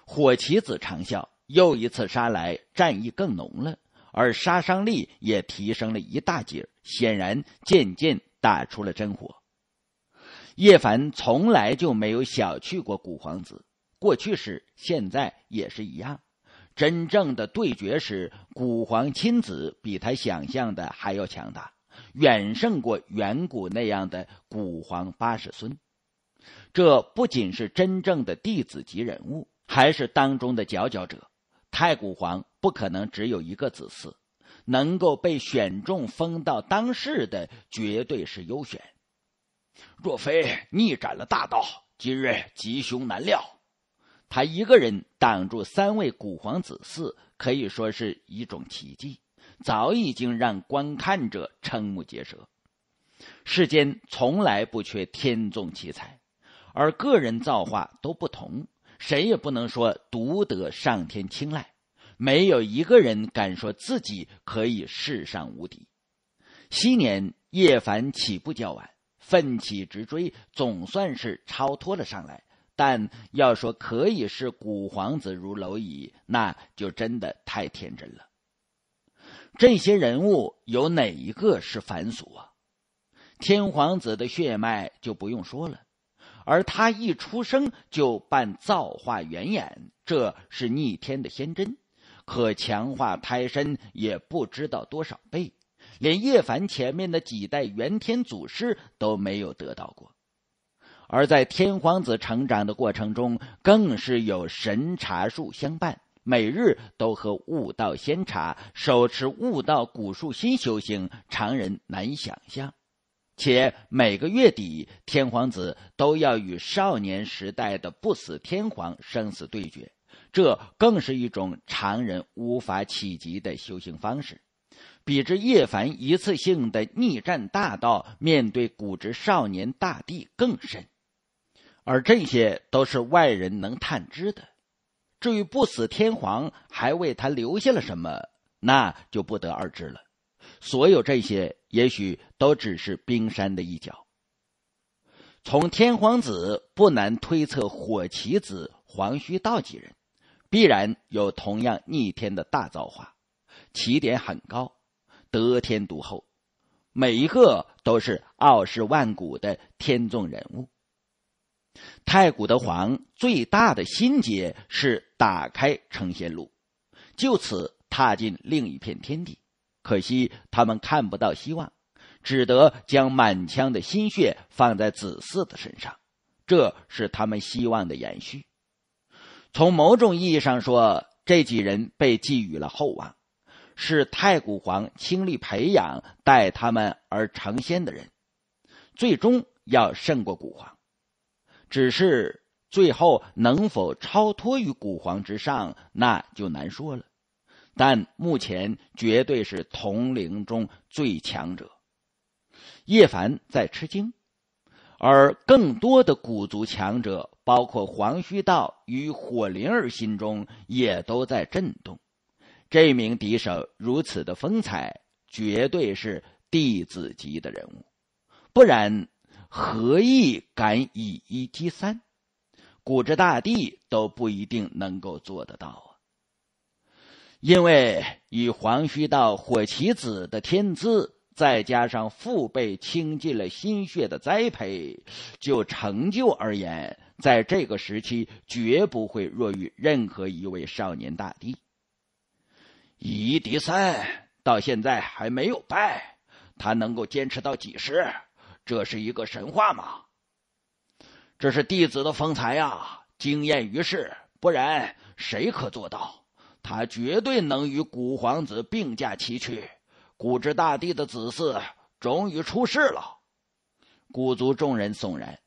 火棋子长啸，又一次杀来，战意更浓了，而杀伤力也提升了一大截显然渐渐打出了真火。叶凡从来就没有小觑过古皇子，过去是，现在也是一样。真正的对决时，古皇亲子比他想象的还要强大。远胜过远古那样的古皇八世孙，这不仅是真正的弟子级人物，还是当中的佼佼者。太古皇不可能只有一个子嗣能够被选中封到当世的，绝对是优选。若非逆斩了大道，今日吉凶难料。他一个人挡住三位古皇子嗣，可以说是一种奇迹。早已经让观看者瞠目结舌。世间从来不缺天纵奇才，而个人造化都不同，谁也不能说独得上天青睐。没有一个人敢说自己可以世上无敌。昔年叶凡起步较晚，奋起直追，总算是超脱了上来。但要说可以视古皇子如蝼蚁，那就真的太天真了。这些人物有哪一个是凡俗啊？天皇子的血脉就不用说了，而他一出生就办造化元眼，这是逆天的仙针，可强化胎身也不知道多少倍，连叶凡前面的几代元天祖师都没有得到过，而在天皇子成长的过程中，更是有神茶树相伴。每日都和悟道仙茶手持悟道古树新修行常人难以想象。且每个月底，天皇子都要与少年时代的不死天皇生死对决，这更是一种常人无法企及的修行方式。比之叶凡一次性的逆战大道，面对古之少年大帝更深。而这些都是外人能探知的。至于不死天皇还为他留下了什么，那就不得而知了。所有这些，也许都只是冰山的一角。从天皇子不难推测，火旗子、黄须道几人，必然有同样逆天的大造化，起点很高，得天独厚，每一个都是傲视万古的天纵人物。太古的皇最大的心结是打开成仙路，就此踏进另一片天地。可惜他们看不到希望，只得将满腔的心血放在子嗣的身上，这是他们希望的延续。从某种意义上说，这几人被寄予了厚望，是太古皇倾力培养带他们而成仙的人，最终要胜过古皇。只是最后能否超脱于古皇之上，那就难说了。但目前绝对是同龄中最强者。叶凡在吃惊，而更多的古族强者，包括黄须道与火灵儿，心中也都在震动。这名敌手如此的风采，绝对是弟子级的人物，不然。何意敢以一敌三？古之大帝都不一定能够做得到啊！因为以黄须道火麒子的天资，再加上父辈倾尽了心血的栽培，就成就而言，在这个时期绝不会弱于任何一位少年大帝。以一敌三到现在还没有败，他能够坚持到几时？这是一个神话吗？这是弟子的风采呀，惊艳于世，不然谁可做到？他绝对能与古皇子并驾齐驱。古之大帝的子嗣终于出世了，古族众人悚然。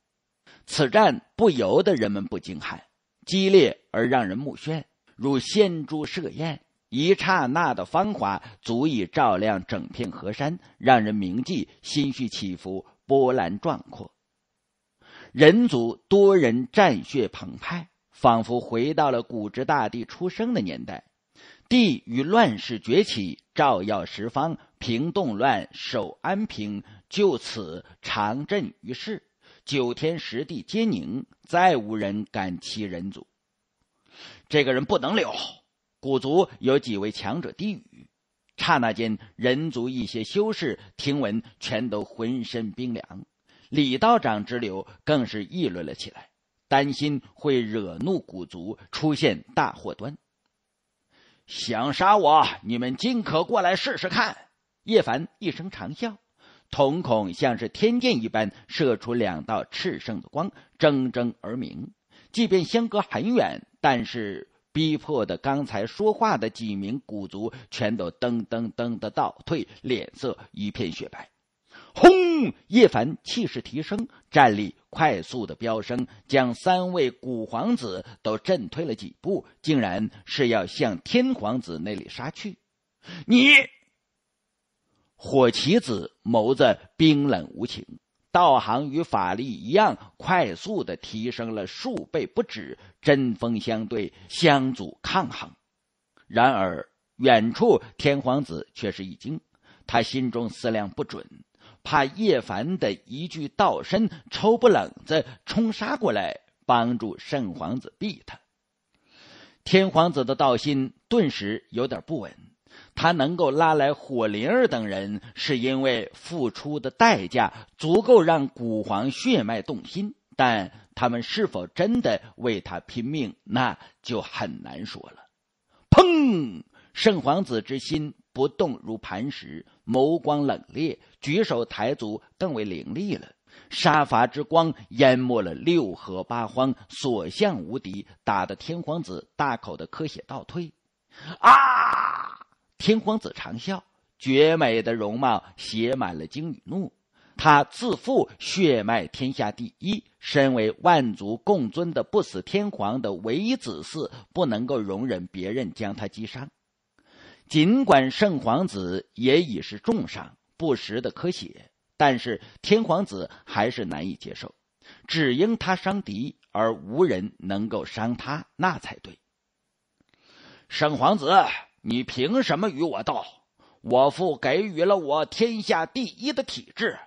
此战不由得人们不惊骇，激烈而让人目眩，如仙珠射焰。一刹那的芳华足以照亮整片河山，让人铭记，心绪起伏。波澜壮阔，人族多人战血澎湃，仿佛回到了古之大帝出生的年代。帝与乱世崛起，照耀十方，平动乱，守安平，就此长镇于世。九天十地皆宁，再无人敢欺人族。这个人不能留。古族有几位强者低语。刹那间，人族一些修士听闻，全都浑身冰凉。李道长之流更是议论了起来，担心会惹怒古族，出现大祸端。想杀我，你们尽可过来试试看！叶凡一声长啸，瞳孔像是天剑一般射出两道炽盛的光，铮铮而鸣。即便相隔很远，但是……逼迫的刚才说话的几名古族全都噔噔噔的倒退，脸色一片雪白。轰！叶凡气势提升，战力快速的飙升，将三位古皇子都震退了几步，竟然是要向天皇子那里杀去。你，火旗子眸子冰冷无情。道行与法力一样，快速的提升了数倍不止，针锋相对，相阻抗衡。然而，远处天皇子却是一惊，他心中思量不准，怕叶凡的一具道身抽不冷子冲杀过来，帮助圣皇子避他。天皇子的道心顿时有点不稳。他能够拉来火灵儿等人，是因为付出的代价足够让古皇血脉动心，但他们是否真的为他拼命，那就很难说了。砰！圣皇子之心不动如磐石，眸光冷冽，举手抬足更为凌厉了。杀伐之光淹没了六合八荒，所向无敌，打的天皇子大口的咳血倒退。啊！天皇子长笑，绝美的容貌写满了惊与怒。他自负血脉天下第一，身为万族共尊的不死天皇的唯一子嗣，不能够容忍别人将他击伤。尽管圣皇子也已是重伤，不时的咳血，但是天皇子还是难以接受，只因他伤敌而无人能够伤他，那才对。圣皇子。你凭什么与我斗？我父给予了我天下第一的体质，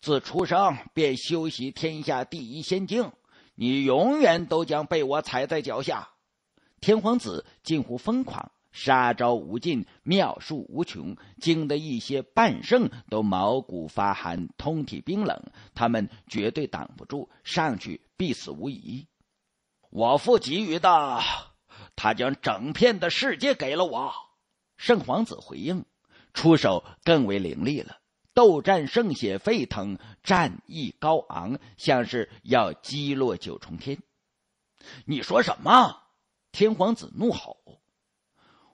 自出生便修习天下第一仙经。你永远都将被我踩在脚下。天皇子近乎疯狂，杀招无尽，妙术无穷，惊得一些半圣都毛骨发寒，通体冰冷。他们绝对挡不住，上去必死无疑。我父给予的。他将整片的世界给了我，圣皇子回应，出手更为凌厉了。斗战圣血沸腾，战意高昂，像是要击落九重天。你说什么？天皇子怒吼：“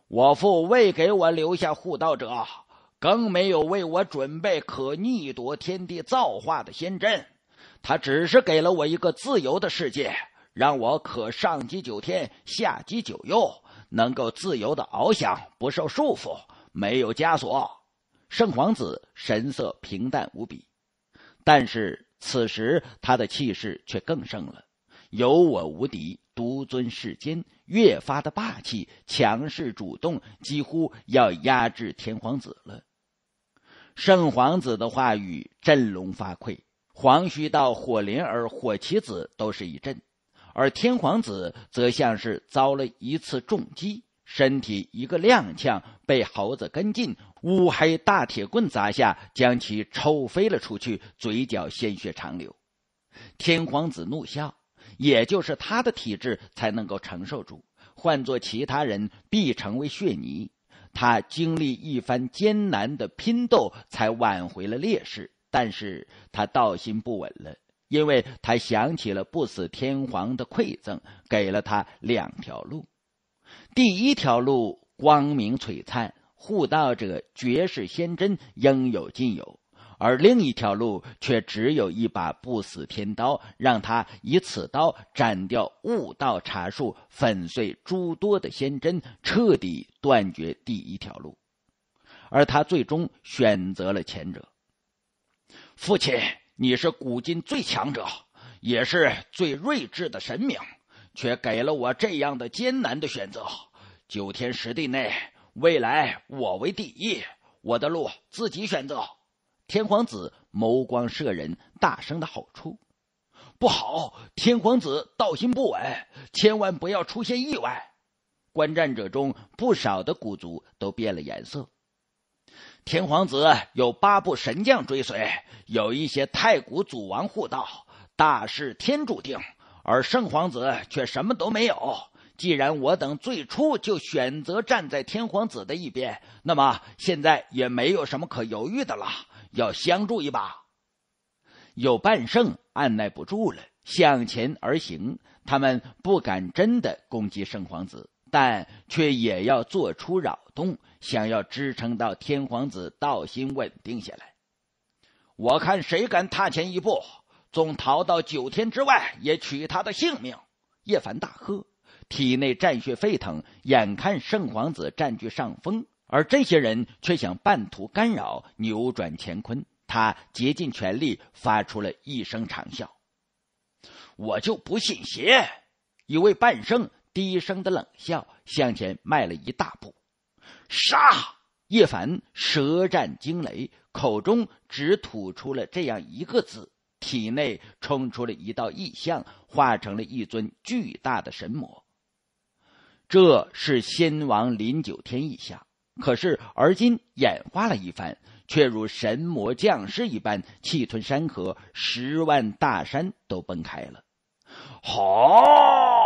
我父未给我留下护道者，更没有为我准备可逆夺天地造化的仙阵，他只是给了我一个自由的世界。”让我可上击九天，下击九幽，能够自由的翱翔，不受束缚，没有枷锁。圣皇子神色平淡无比，但是此时他的气势却更盛了。有我无敌，独尊世间，越发的霸气，强势主动，几乎要压制天皇子了。圣皇子的话语振聋发聩，黄须道、火灵儿、火其子都是一震。而天皇子则像是遭了一次重击，身体一个踉跄，被猴子跟进乌黑大铁棍砸下，将其抽飞了出去，嘴角鲜血长流。天皇子怒笑，也就是他的体质才能够承受住，换做其他人必成为血泥。他经历一番艰难的拼斗，才挽回了劣势，但是他道心不稳了。因为他想起了不死天皇的馈赠，给了他两条路。第一条路光明璀璨，护道者绝世仙针应有尽有；而另一条路却只有一把不死天刀，让他以此刀斩掉悟道茶树，粉碎诸多的仙针，彻底断绝第一条路。而他最终选择了前者。父亲。你是古今最强者，也是最睿智的神明，却给了我这样的艰难的选择。九天十地内，未来我为第一，我的路自己选择。天皇子眸光射人，大声的吼出：“不好！”天皇子道心不稳，千万不要出现意外。观战者中不少的古族都变了颜色。天皇子有八部神将追随，有一些太古祖王护道，大事天注定。而圣皇子却什么都没有。既然我等最初就选择站在天皇子的一边，那么现在也没有什么可犹豫的了，要相助一把。有半圣按耐不住了，向前而行。他们不敢真的攻击圣皇子。但却也要做出扰动，想要支撑到天皇子道心稳定下来。我看谁敢踏前一步，纵逃到九天之外，也取他的性命！叶凡大喝，体内战血沸腾，眼看圣皇子占据上风，而这些人却想半途干扰、扭转乾坤。他竭尽全力发出了一声长啸：“我就不信邪，一位半圣！”低声的冷笑，向前迈了一大步，杀！叶凡舌战惊雷，口中只吐出了这样一个字，体内冲出了一道异象，化成了一尊巨大的神魔。这是仙王林九天异象，可是而今演化了一番，却如神魔降世一般，气吞山河，十万大山都崩开了。好。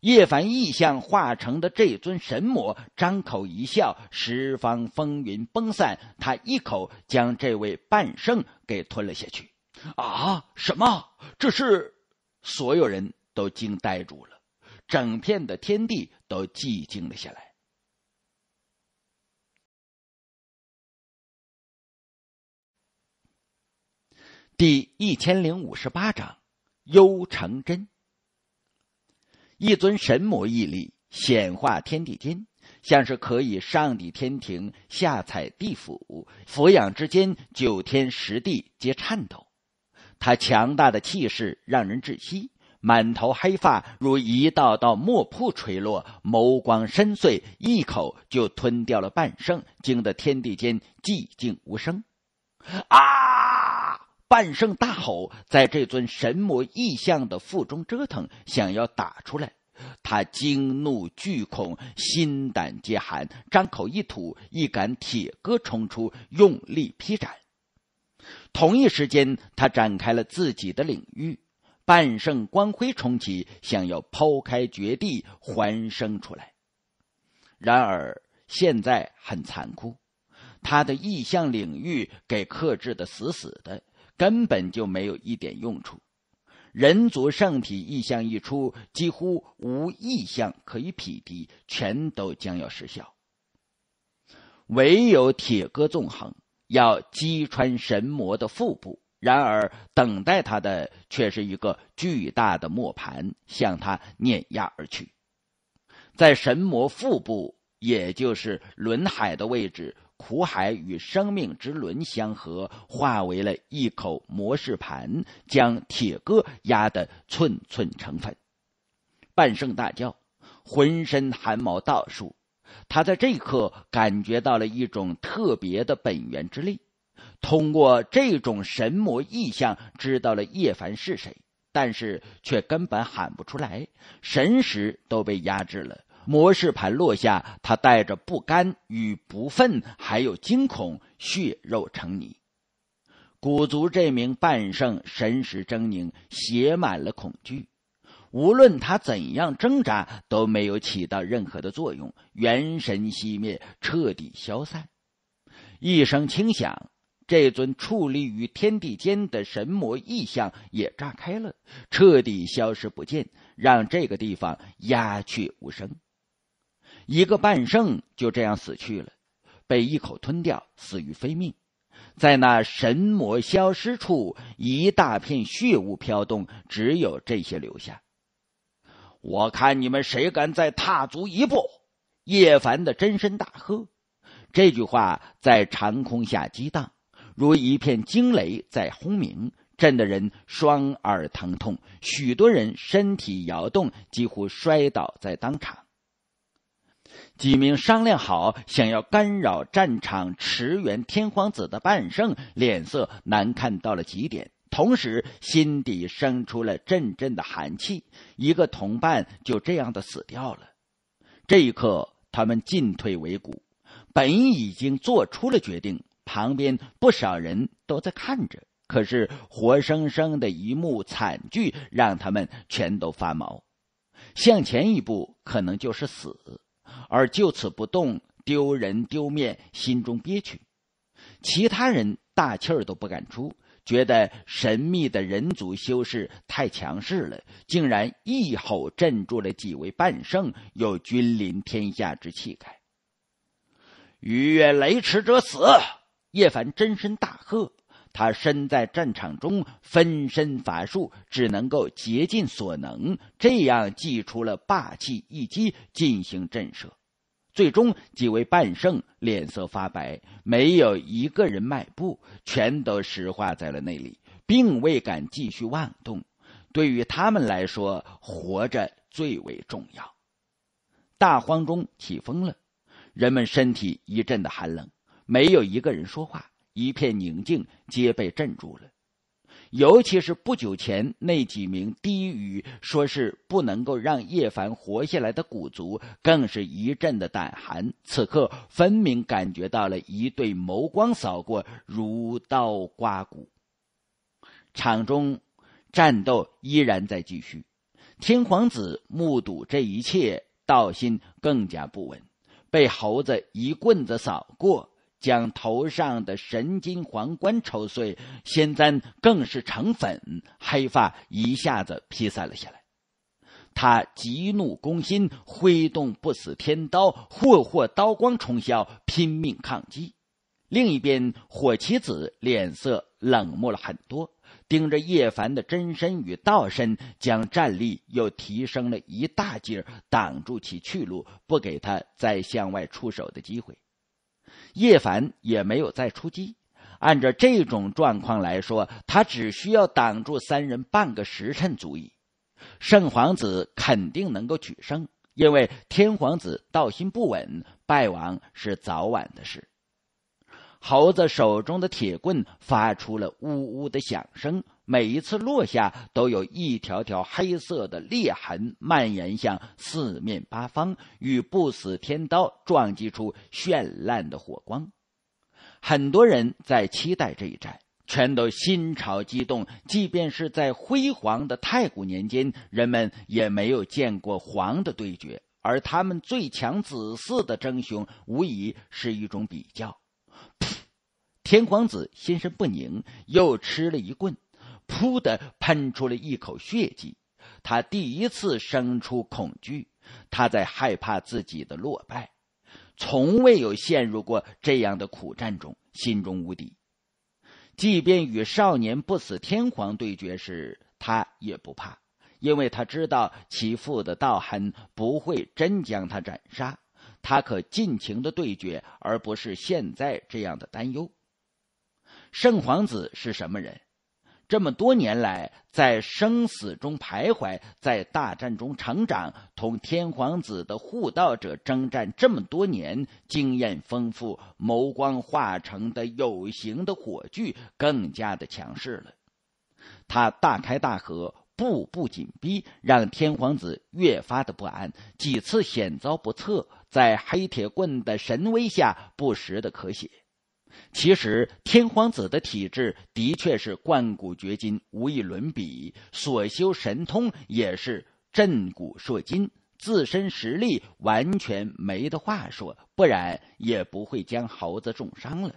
叶凡意象化成的这尊神魔张口一笑，十方风云崩散，他一口将这位半圣给吞了下去。啊！什么？这是？所有人都惊呆住了，整片的天地都寂静了下来。第一千零五十八章：幽成真。一尊神魔屹立，显化天地间，像是可以上抵天庭，下踩地府，俯仰之间，九天十地皆颤抖。他强大的气势让人窒息，满头黑发如一道道墨瀑垂落，眸光深邃，一口就吞掉了半圣，惊得天地间寂静无声。啊！半圣大吼，在这尊神魔异象的腹中折腾，想要打出来。他惊怒惧恐，心胆皆寒，张口一吐，一杆铁戈冲出，用力劈斩。同一时间，他展开了自己的领域，半圣光辉冲起，想要抛开绝地，还生出来。然而现在很残酷，他的异象领域给克制的死死的。根本就没有一点用处，人族圣体异象一出，几乎无异象可以匹敌，全都将要失效。唯有铁戈纵横，要击穿神魔的腹部。然而，等待他的却是一个巨大的磨盘，向他碾压而去。在神魔腹部，也就是轮海的位置。苦海与生命之轮相合，化为了一口魔式盘，将铁哥压得寸寸成粉。半圣大叫，浑身汗毛倒竖，他在这一刻感觉到了一种特别的本源之力，通过这种神魔意象，知道了叶凡是谁，但是却根本喊不出来，神识都被压制了。魔式盘落下，他带着不甘与不忿，还有惊恐，血肉成泥。古族这名半圣神识狰狞，写满了恐惧。无论他怎样挣扎，都没有起到任何的作用。元神熄灭，彻底消散。一声轻响，这尊矗立于天地间的神魔异象也炸开了，彻底消失不见，让这个地方鸦雀无声。一个半圣就这样死去了，被一口吞掉，死于非命。在那神魔消失处，一大片血雾飘动，只有这些留下。我看你们谁敢再踏足一步！叶凡的真身大喝，这句话在长空下激荡，如一片惊雷在轰鸣，震得人双耳疼痛，许多人身体摇动，几乎摔倒在当场。几名商量好想要干扰战场驰援天皇子的半圣脸色难看到了极点，同时心底生出了阵阵的寒气。一个同伴就这样的死掉了，这一刻他们进退维谷，本已经做出了决定，旁边不少人都在看着，可是活生生的一幕惨剧让他们全都发毛。向前一步，可能就是死。而就此不动，丢人丢面，心中憋屈。其他人大气儿都不敢出，觉得神秘的人族修士太强势了，竟然一吼镇住了几位半圣，有君临天下之气概。逾越雷池者死！叶凡真身大喝。他身在战场中，分身乏术，只能够竭尽所能，这样祭出了霸气一击进行震慑。最终，几位半圣脸色发白，没有一个人迈步，全都石化在了那里，并未敢继续妄动。对于他们来说，活着最为重要。大荒中起风了，人们身体一阵的寒冷，没有一个人说话。一片宁静皆被镇住了，尤其是不久前那几名低语说是不能够让叶凡活下来的古族，更是一阵的胆寒。此刻分明感觉到了一对眸光扫过，如刀刮骨。场中战斗依然在继续，天皇子目睹这一切，道心更加不稳，被猴子一棍子扫过。将头上的神金皇冠抽碎，仙簪更是成粉，黑发一下子披散了下来。他急怒攻心，挥动不死天刀，霍霍刀光冲霄，拼命抗击。另一边，火麒子脸色冷漠了很多，盯着叶凡的真身与道身，将战力又提升了一大截，挡住其去路，不给他再向外出手的机会。叶凡也没有再出击。按照这种状况来说，他只需要挡住三人半个时辰足矣。圣皇子肯定能够取胜，因为天皇子道心不稳，败亡是早晚的事。猴子手中的铁棍发出了呜呜的响声，每一次落下都有一条条黑色的裂痕蔓延向四面八方，与不死天刀撞击出绚烂的火光。很多人在期待这一战，全都心潮激动。即便是在辉煌的太古年间，人们也没有见过皇的对决，而他们最强子嗣的争雄，无疑是一种比较。天皇子心神不宁，又吃了一棍，噗的喷出了一口血迹。他第一次生出恐惧，他在害怕自己的落败，从未有陷入过这样的苦战中，心中无底。即便与少年不死天皇对决时，他也不怕，因为他知道其父的道痕不会真将他斩杀，他可尽情的对决，而不是现在这样的担忧。圣皇子是什么人？这么多年来，在生死中徘徊，在大战中成长，同天皇子的护道者征战这么多年，经验丰富，眸光化成的有形的火炬更加的强势了。他大开大合，步步紧逼，让天皇子越发的不安。几次险遭不测，在黑铁棍的神威下，不时的咳血。其实天皇子的体质的确是贯古绝今，无与伦比；所修神通也是震古烁今，自身实力完全没得话说，不然也不会将猴子重伤了。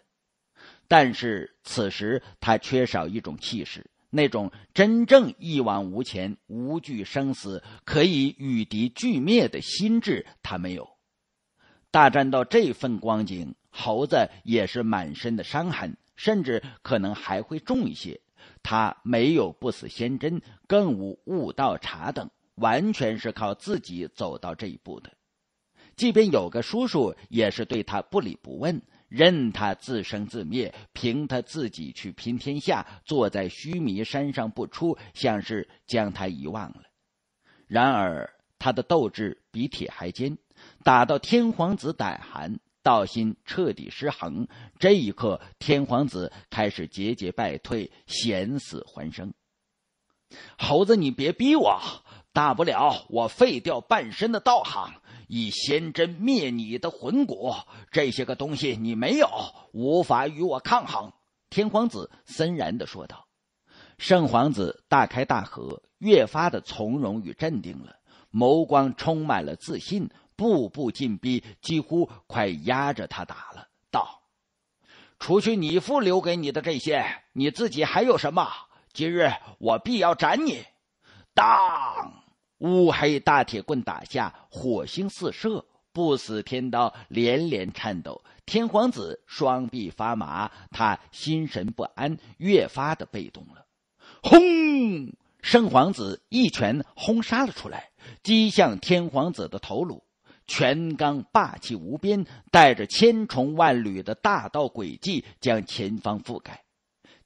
但是此时他缺少一种气势，那种真正一往无前、无惧生死、可以与敌俱灭的心智，他没有。大战到这份光景，猴子也是满身的伤痕，甚至可能还会重一些。他没有不死仙针，更无悟道茶等，完全是靠自己走到这一步的。即便有个叔叔，也是对他不理不问，任他自生自灭，凭他自己去拼天下。坐在须弥山上不出，像是将他遗忘了。然而，他的斗志比铁还坚。打到天皇子胆寒，道心彻底失衡。这一刻，天皇子开始节节败退，险死还生。猴子，你别逼我！大不了我废掉半身的道行，以仙针灭你的魂骨。这些个东西你没有，无法与我抗衡。”天皇子森然的说道。圣皇子大开大合，越发的从容与镇定了，眸光充满了自信。步步紧逼，几乎快压着他打了。道：“除去你父留给你的这些，你自己还有什么？今日我必要斩你！”当，乌黑大铁棍打下，火星四射，不死天刀连连颤抖，天皇子双臂发麻，他心神不安，越发的被动了。轰！圣皇子一拳轰杀了出来，击向天皇子的头颅。全刚霸气无边，带着千重万缕的大道轨迹，将前方覆盖。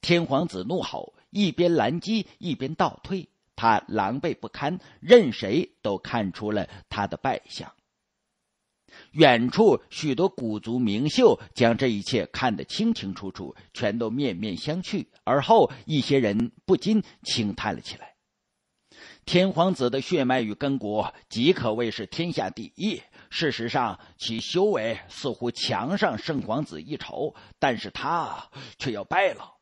天皇子怒吼，一边拦击，一边倒退，他狼狈不堪，任谁都看出了他的败相。远处许多古族名秀将这一切看得清清楚楚，全都面面相觑，而后一些人不禁轻叹了起来：天皇子的血脉与根骨，即可谓是天下第一。事实上，其修为似乎强上圣皇子一筹，但是他却要败了。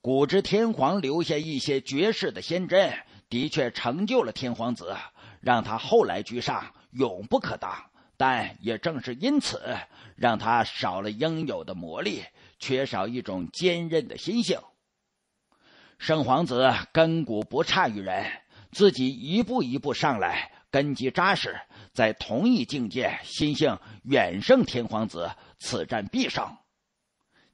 古之天皇留下一些绝世的仙针，的确成就了天皇子，让他后来居上，永不可挡。但也正是因此，让他少了应有的魔力，缺少一种坚韧的心性。圣皇子根骨不差于人，自己一步一步上来，根基扎实。在同一境界，心性远胜天皇子，此战必胜。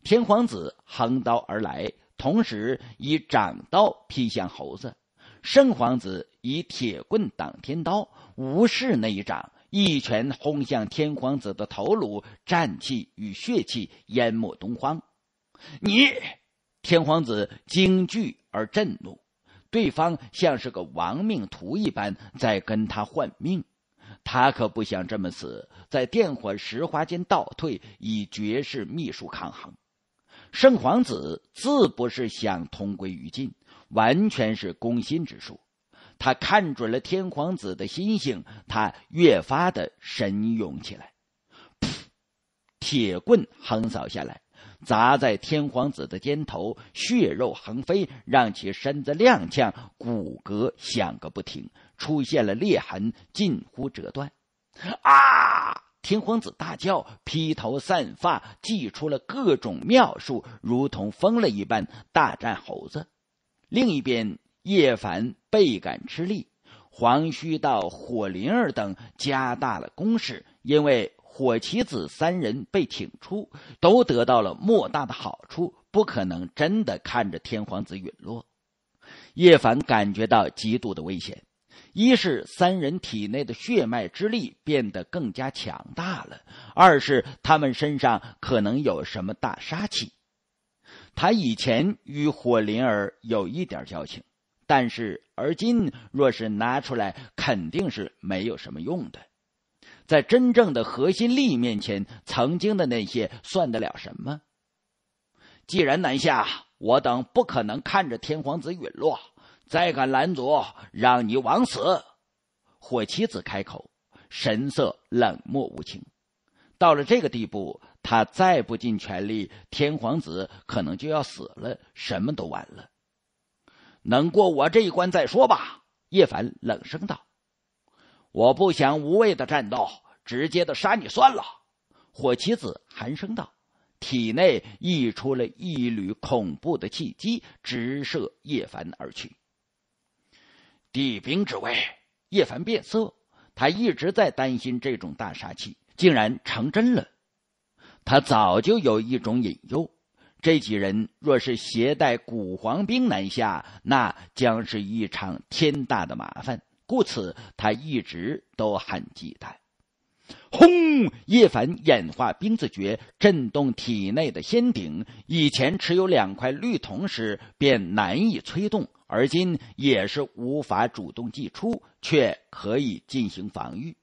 天皇子横刀而来，同时以掌刀劈向猴子。圣皇子以铁棍挡天刀，无视那一掌，一拳轰向天皇子的头颅。战气与血气淹没东方。你，天皇子惊惧而震怒，对方像是个亡命徒一般在跟他换命。他可不想这么死，在电火石花间倒退，以绝世秘术抗衡。圣皇子自不是想同归于尽，完全是攻心之术。他看准了天皇子的心性，他越发的神勇起来。噗，铁棍横扫下来。砸在天皇子的肩头，血肉横飞，让其身子踉跄，骨骼响个不停，出现了裂痕，近乎折断。啊！天皇子大叫，披头散发，祭出了各种妙术，如同疯了一般大战猴子。另一边，叶凡倍感吃力，黄须道、火灵儿等加大了攻势，因为。火棋子三人被请出，都得到了莫大的好处，不可能真的看着天皇子陨落。叶凡感觉到极度的危险：一是三人体内的血脉之力变得更加强大了；二是他们身上可能有什么大杀器。他以前与火灵儿有一点交情，但是而今若是拿出来，肯定是没有什么用的。在真正的核心利益面前，曾经的那些算得了什么？既然南下，我等不可能看着天皇子陨落。再敢拦阻，让你枉死！火妻子开口，神色冷漠无情。到了这个地步，他再不尽全力，天皇子可能就要死了，什么都完了。能过我这一关再说吧。”叶凡冷声道。我不想无谓的战斗，直接的杀你算了。”火旗子寒声道，体内溢出了一缕恐怖的气机，直射叶凡而去。地兵之位，叶凡变色。他一直在担心这种大杀器竟然成真了。他早就有一种隐忧：这几人若是携带古黄兵南下，那将是一场天大的麻烦。故此，他一直都很忌惮。轰！叶凡演化冰字诀，震动体内的仙鼎。以前持有两块绿铜时，便难以催动，而今也是无法主动祭出，却可以进行防御。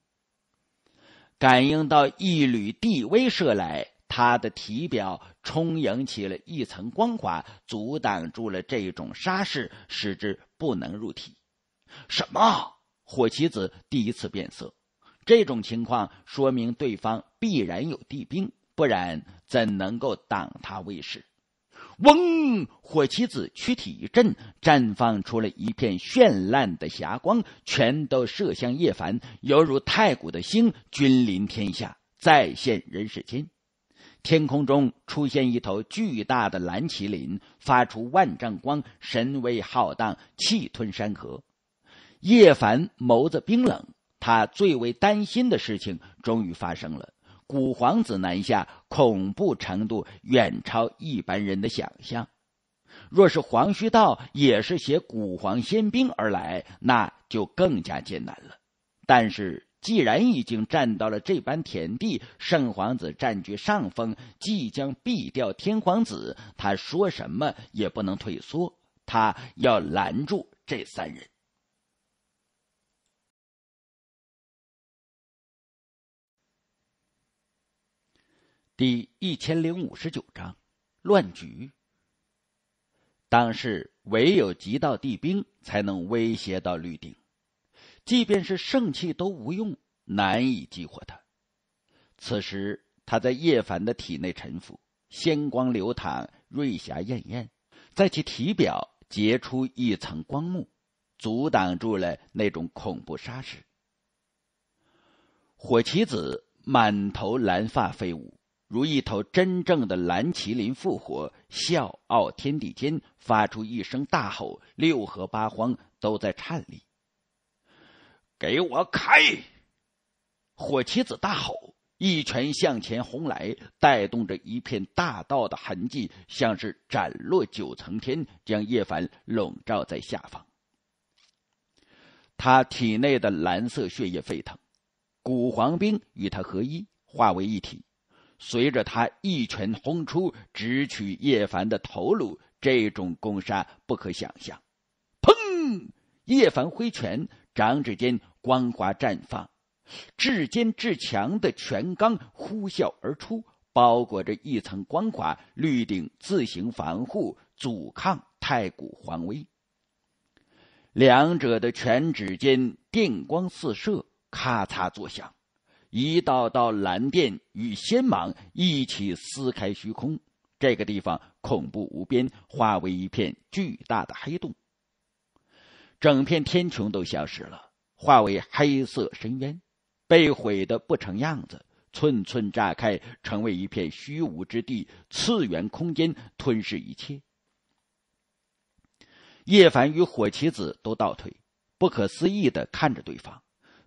感应到一缕地威射来，他的体表充盈起了一层光华，阻挡住了这种杀势，使之不能入体。什么？火棋子第一次变色，这种情况说明对方必然有地兵，不然怎能够挡他未时？嗡！火棋子躯体一震，绽放出了一片绚烂的霞光，全都射向叶凡，犹如太古的星君临天下，再现人世间。天空中出现一头巨大的蓝麒麟，发出万丈光，神威浩荡，气吞山河。叶凡眸子冰冷，他最为担心的事情终于发生了。古皇子南下，恐怖程度远超一般人的想象。若是黄须道也是携古皇仙兵而来，那就更加艰难了。但是既然已经占到了这般田地，圣皇子占据上风，即将毙掉天皇子，他说什么也不能退缩。他要拦住这三人。第一千零五十九章，乱局。当世唯有极道地兵才能威胁到绿顶，即便是圣器都无用，难以激活它。此时，他在叶凡的体内沉浮，仙光流淌，瑞霞艳艳，在其体表结出一层光幕，阻挡住了那种恐怖杀势。火旗子满头蓝发飞舞。如一头真正的蓝麒麟复活，笑傲天地间，发出一声大吼，六合八荒都在颤栗。给我开！火麒麟大吼，一拳向前轰来，带动着一片大道的痕迹，像是斩落九层天，将叶凡笼罩在下方。他体内的蓝色血液沸腾，古黄冰与他合一，化为一体。随着他一拳轰出，直取叶凡的头颅，这种攻杀不可想象。砰！叶凡挥拳，掌指间光华绽放，至坚至强的拳罡呼啸而出，包裹着一层光华绿顶自行防护，阻抗太古皇威。两者的拳指间电光四射，咔嚓作响。一道道蓝电与仙芒一起撕开虚空，这个地方恐怖无边，化为一片巨大的黑洞。整片天穹都消失了，化为黑色深渊，被毁的不成样子，寸寸炸开，成为一片虚无之地。次元空间吞噬一切。叶凡与火棋子都倒退，不可思议的看着对方。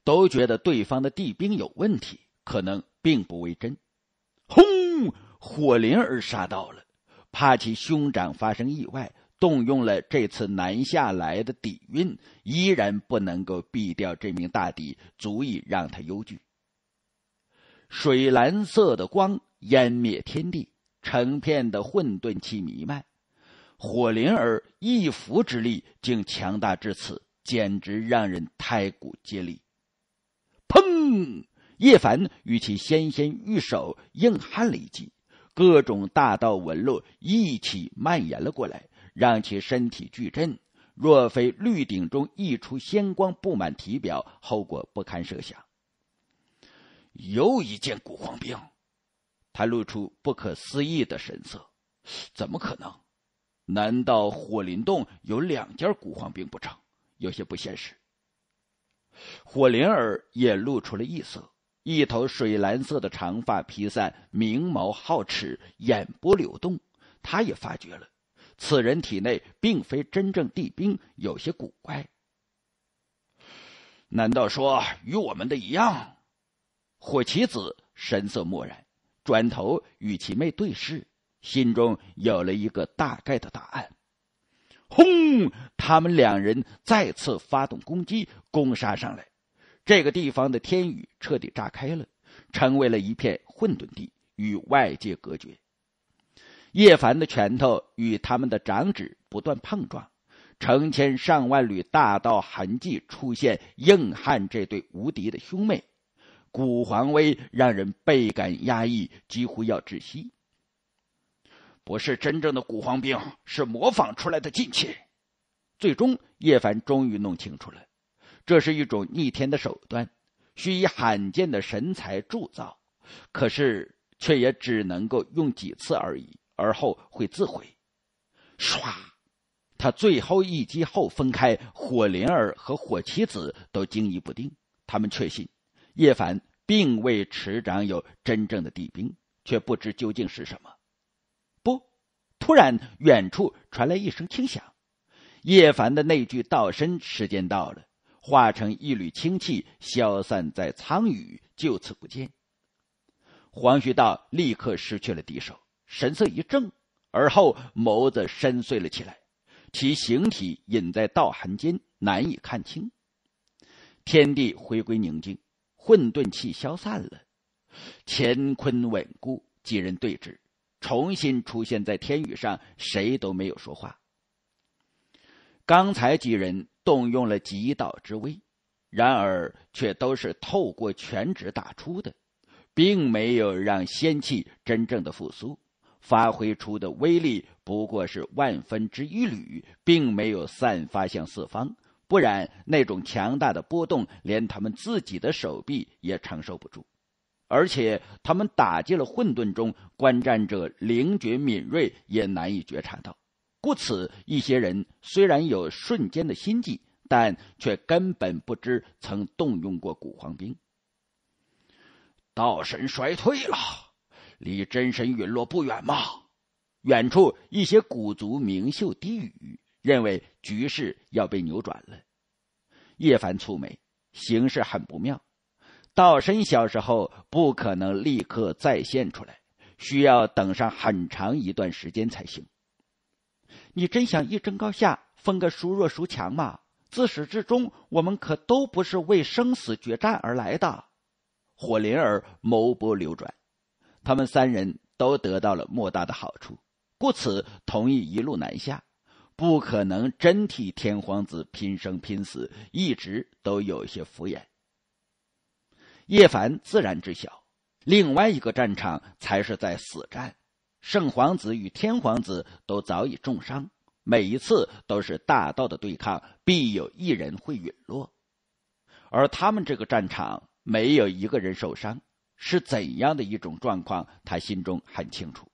都觉得对方的地兵有问题，可能并不为真。轰！火灵儿杀到了，怕其兄长发生意外，动用了这次南下来的底蕴，依然不能够避掉这名大敌，足以让他忧惧。水蓝色的光湮灭天地，成片的混沌气弥漫。火灵儿一斧之力竟强大至此，简直让人太古接力。嗯，叶凡与其纤纤玉手硬汉了一击，各种大道纹路一起蔓延了过来，让其身体巨震。若非绿顶中溢出仙光布满体表，后果不堪设想。又一件古黄兵？他露出不可思议的神色，怎么可能？难道火灵洞有两件古黄兵不成？有些不现实。火灵儿也露出了异色，一头水蓝色的长发披散，明眸皓齿，眼波流动。他也发觉了，此人体内并非真正地兵，有些古怪。难道说与我们的一样？火棋子神色漠然，转头与其妹对视，心中有了一个大概的答案。轰！他们两人再次发动攻击，攻杀上来。这个地方的天宇彻底炸开了，成为了一片混沌地，与外界隔绝。叶凡的拳头与他们的掌指不断碰撞，成千上万缕大道痕迹出现，硬汉这对无敌的兄妹。古皇威让人倍感压抑，几乎要窒息。不是真正的古皇兵，是模仿出来的近亲。最终，叶凡终于弄清楚了，这是一种逆天的手段，需以罕见的神材铸造，可是却也只能够用几次而已，而后会自毁。唰！他最后一击后分开，火灵儿和火棋子都惊疑不定。他们确信，叶凡并未持掌有真正的地兵，却不知究竟是什么。突然，远处传来一声轻响，叶凡的那具道身时间到了，化成一缕清气消散在苍宇，就此不见。黄学道立刻失去了敌手，神色一怔，而后眸子深邃了起来，其形体隐在道寒间，难以看清。天地回归宁静，混沌气消散了，乾坤稳固，几人对峙。重新出现在天宇上，谁都没有说话。刚才几人动用了极道之威，然而却都是透过拳指打出的，并没有让仙气真正的复苏，发挥出的威力不过是万分之一缕，并没有散发向四方。不然，那种强大的波动，连他们自己的手臂也承受不住。而且他们打进了混沌中，观战者灵觉敏锐也难以觉察到。故此，一些人虽然有瞬间的心计，但却根本不知曾动用过古皇兵。道神衰退了，离真神陨落不远吗？远处一些古族名秀低语，认为局势要被扭转了。叶凡蹙眉，形势很不妙。道身小时候不可能立刻再现出来，需要等上很长一段时间才行。你真想一争高下，分个孰弱孰强吗？自始至终，我们可都不是为生死决战而来的。火灵儿眸波流转，他们三人都得到了莫大的好处，故此同意一路南下。不可能真替天皇子拼生拼死，一直都有些敷衍。叶凡自然知晓，另外一个战场才是在死战。圣皇子与天皇子都早已重伤，每一次都是大道的对抗，必有一人会陨落。而他们这个战场没有一个人受伤，是怎样的一种状况？他心中很清楚。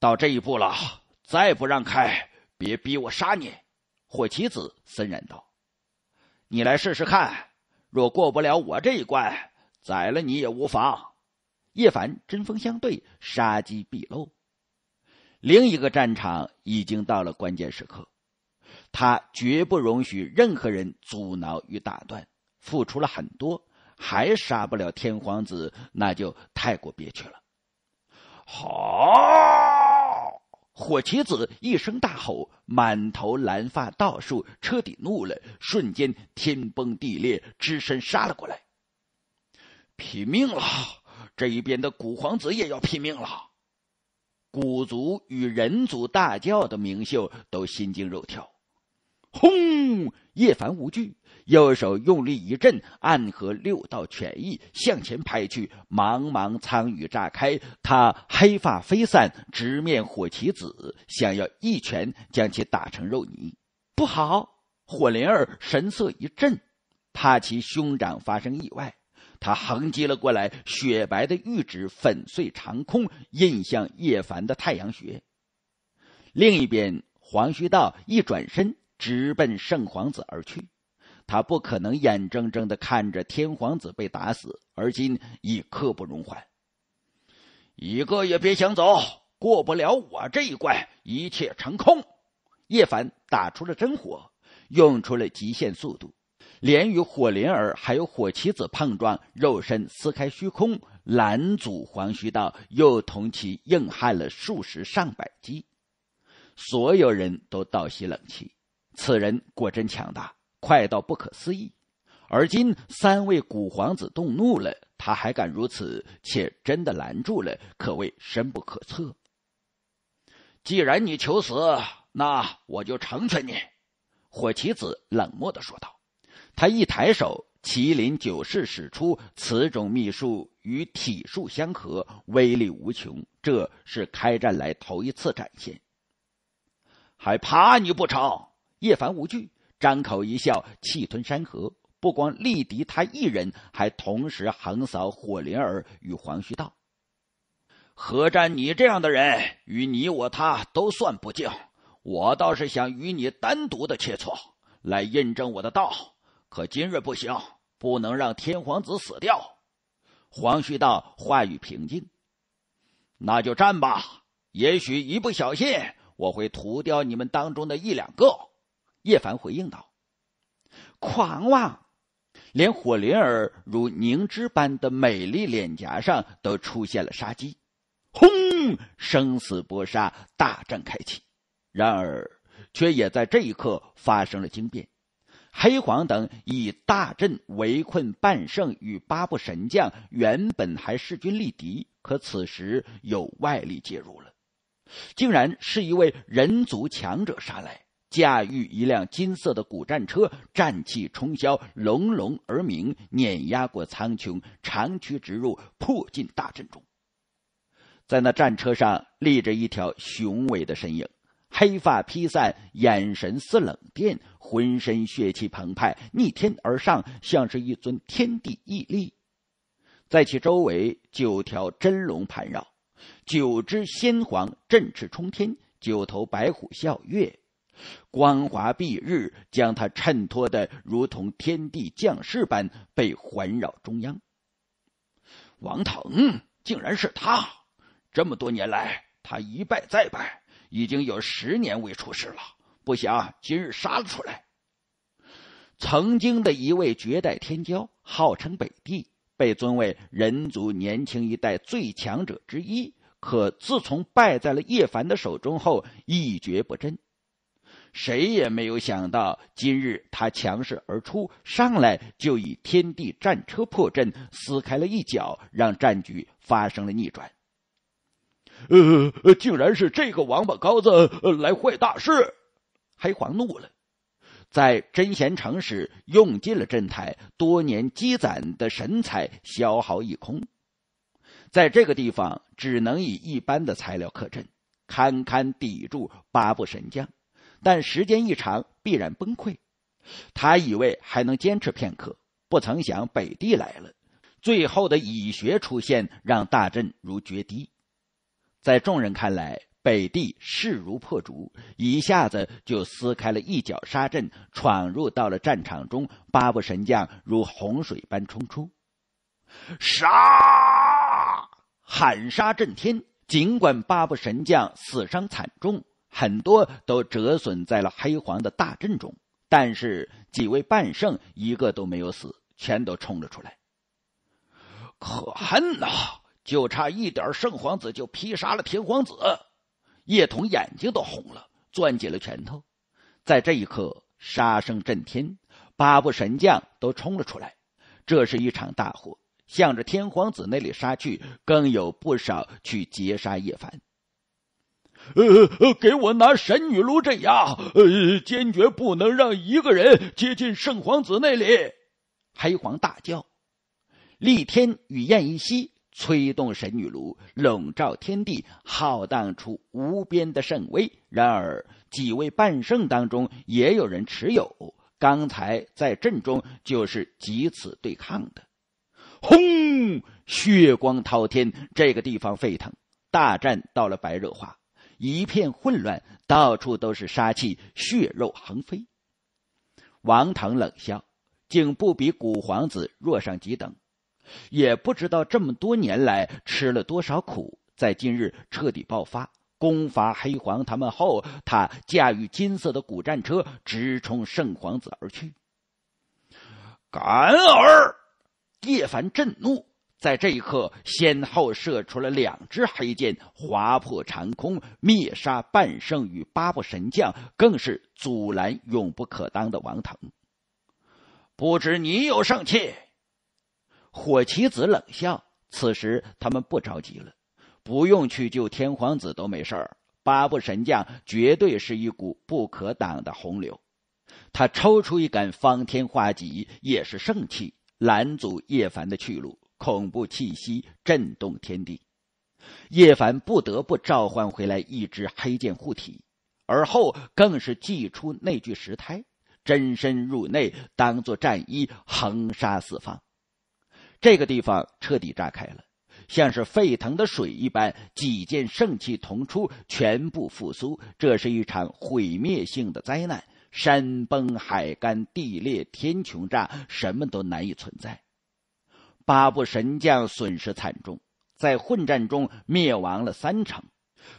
到这一步了，再不让开，别逼我杀你！”火旗子森然道，“你来试试看。”若过不了我这一关，宰了你也无妨。叶凡针锋相对，杀机毕露。另一个战场已经到了关键时刻，他绝不容许任何人阻挠与打断。付出了很多，还杀不了天皇子，那就太过憋屈了。好。火旗子一声大吼，满头蓝发倒竖，彻底怒了。瞬间天崩地裂，只身杀了过来。拼命了！这一边的古皇子也要拼命了。古族与人族大叫的明秀都心惊肉跳。轰！叶凡无惧。右手用力一震，暗合六道拳意向前拍去。茫茫苍宇炸开，他黑发飞散，直面火旗子，想要一拳将其打成肉泥。不好！火灵儿神色一震，怕其兄长发生意外，他横击了过来，雪白的玉指粉碎长空，印向叶凡的太阳穴。另一边，黄须道一转身，直奔圣皇子而去。他不可能眼睁睁的看着天皇子被打死，而今已刻不容缓，一个也别想走，过不了我这一关，一切成空。叶凡打出了真火，用出了极限速度，连与火灵儿还有火棋子碰撞，肉身撕开虚空，拦阻黄须道，又同其硬撼了数十上百击，所有人都倒吸冷气，此人果真强大。快到不可思议，而今三位古皇子动怒了，他还敢如此，且真的拦住了，可谓深不可测。既然你求死，那我就成全你。”火棋子冷漠的说道。他一抬手，麒麟九式使出此种秘术，与体术相合，威力无穷。这是开战来头一次展现。还怕你不成？叶凡无惧。张口一笑，气吞山河，不光力敌他一人，还同时横扫火灵儿与黄须道。何战？你这样的人，与你我他都算不敬。我倒是想与你单独的切磋，来印证我的道。可今日不行，不能让天皇子死掉。黄须道话语平静：“那就战吧。也许一不小心，我会屠掉你们当中的一两个。”叶凡回应道：“狂妄！”连火灵儿如凝脂般的美丽脸颊上都出现了杀机。轰！生死搏杀大战开启，然而却也在这一刻发生了惊变。黑皇等以大阵围困半圣与八部神将，原本还势均力敌，可此时有外力介入了，竟然是一位人族强者杀来。驾驭一辆金色的古战车，战气冲霄，隆隆而鸣，碾压过苍穹，长驱直入，破进大阵中。在那战车上立着一条雄伟的身影，黑发披散，眼神似冷电，浑身血气澎湃，逆天而上，像是一尊天地屹立。在其周围，九条真龙盘绕，九只仙凰振翅冲天，九头白虎啸月。光华蔽日，将他衬托的如同天地降世般，被环绕中央。王腾，竟然是他！这么多年来，他一败再败，已经有十年未出世了，不想今日杀了出来。曾经的一位绝代天骄，号称北帝，被尊为人族年轻一代最强者之一。可自从败在了叶凡的手中后，一蹶不振。谁也没有想到，今日他强势而出，上来就以天地战车破阵，撕开了一角，让战局发生了逆转。呃，竟然是这个王八羔子来坏大事！黑皇怒了，在真贤城时用尽了镇台，多年积攒的神采消耗一空，在这个地方只能以一般的材料克阵，堪堪抵住八部神将。但时间一长，必然崩溃。他以为还能坚持片刻，不曾想北帝来了。最后的蚁穴出现，让大阵如决堤。在众人看来，北帝势如破竹，一下子就撕开了一角沙阵，闯入到了战场中。八部神将如洪水般冲出，杀！喊杀震天。尽管八部神将死伤惨重。很多都折损在了黑皇的大阵中，但是几位半圣一个都没有死，全都冲了出来。可恨呐！就差一点，圣皇子就劈杀了天皇子。叶童眼睛都红了，攥紧了拳头。在这一刻，杀声震天，八部神将都冲了出来。这是一场大火，向着天皇子那里杀去，更有不少去截杀叶凡。呃，呃，给我拿神女炉镇压！呃，坚决不能让一个人接近圣皇子那里。黑皇大叫，厉天与燕一夕催动神女炉，笼罩天地，浩荡出无边的圣威。然而，几位半圣当中也有人持有，刚才在阵中就是几此对抗的。轰！血光滔天，这个地方沸腾，大战到了白热化。一片混乱，到处都是杀气，血肉横飞。王腾冷笑，竟不比古皇子弱上几等，也不知道这么多年来吃了多少苦，在今日彻底爆发。攻伐黑皇他们后，他驾驭金色的古战车直冲圣皇子而去。敢儿！叶凡震怒。在这一刻，先后射出了两支黑箭，划破长空，灭杀半圣与八部神将，更是阻拦永不可当的王腾。不知你有圣器？火棋子冷笑。此时他们不着急了，不用去救天皇子都没事儿。八部神将绝对是一股不可挡的洪流。他抽出一杆方天画戟，也是圣器，拦阻叶凡的去路。恐怖气息震动天地，叶凡不得不召唤回来一只黑剑护体，而后更是祭出那具石胎，真身入内，当做战衣横杀四方。这个地方彻底炸开了，像是沸腾的水一般，几件圣器同出，全部复苏。这是一场毁灭性的灾难，山崩海干，地裂天穹炸，什么都难以存在。八部神将损失惨重，在混战中灭亡了三成，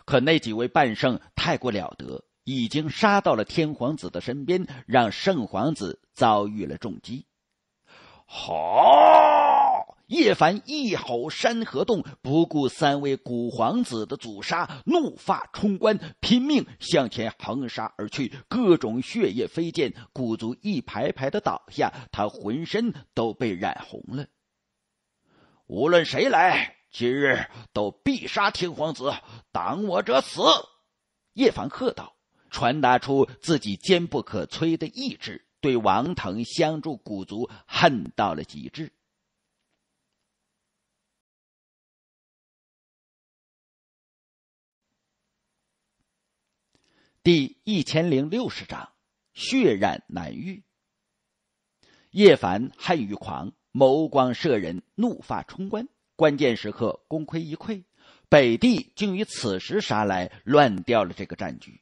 可那几位半圣太过了得，已经杀到了天皇子的身边，让圣皇子遭遇了重击。好，叶凡一吼山河动，不顾三位古皇子的阻杀，怒发冲冠，拼命向前横杀而去，各种血液飞溅，古族一排排的倒下，他浑身都被染红了。无论谁来，今日都必杀天皇子，挡我者死！叶凡喝道，传达出自己坚不可摧的意志，对王腾相助古族恨到了极致。第一千零六十章：血染难愈。叶凡恨欲狂。眸光射人，怒发冲冠。关键时刻功亏一篑，北帝竟于此时杀来，乱掉了这个战局。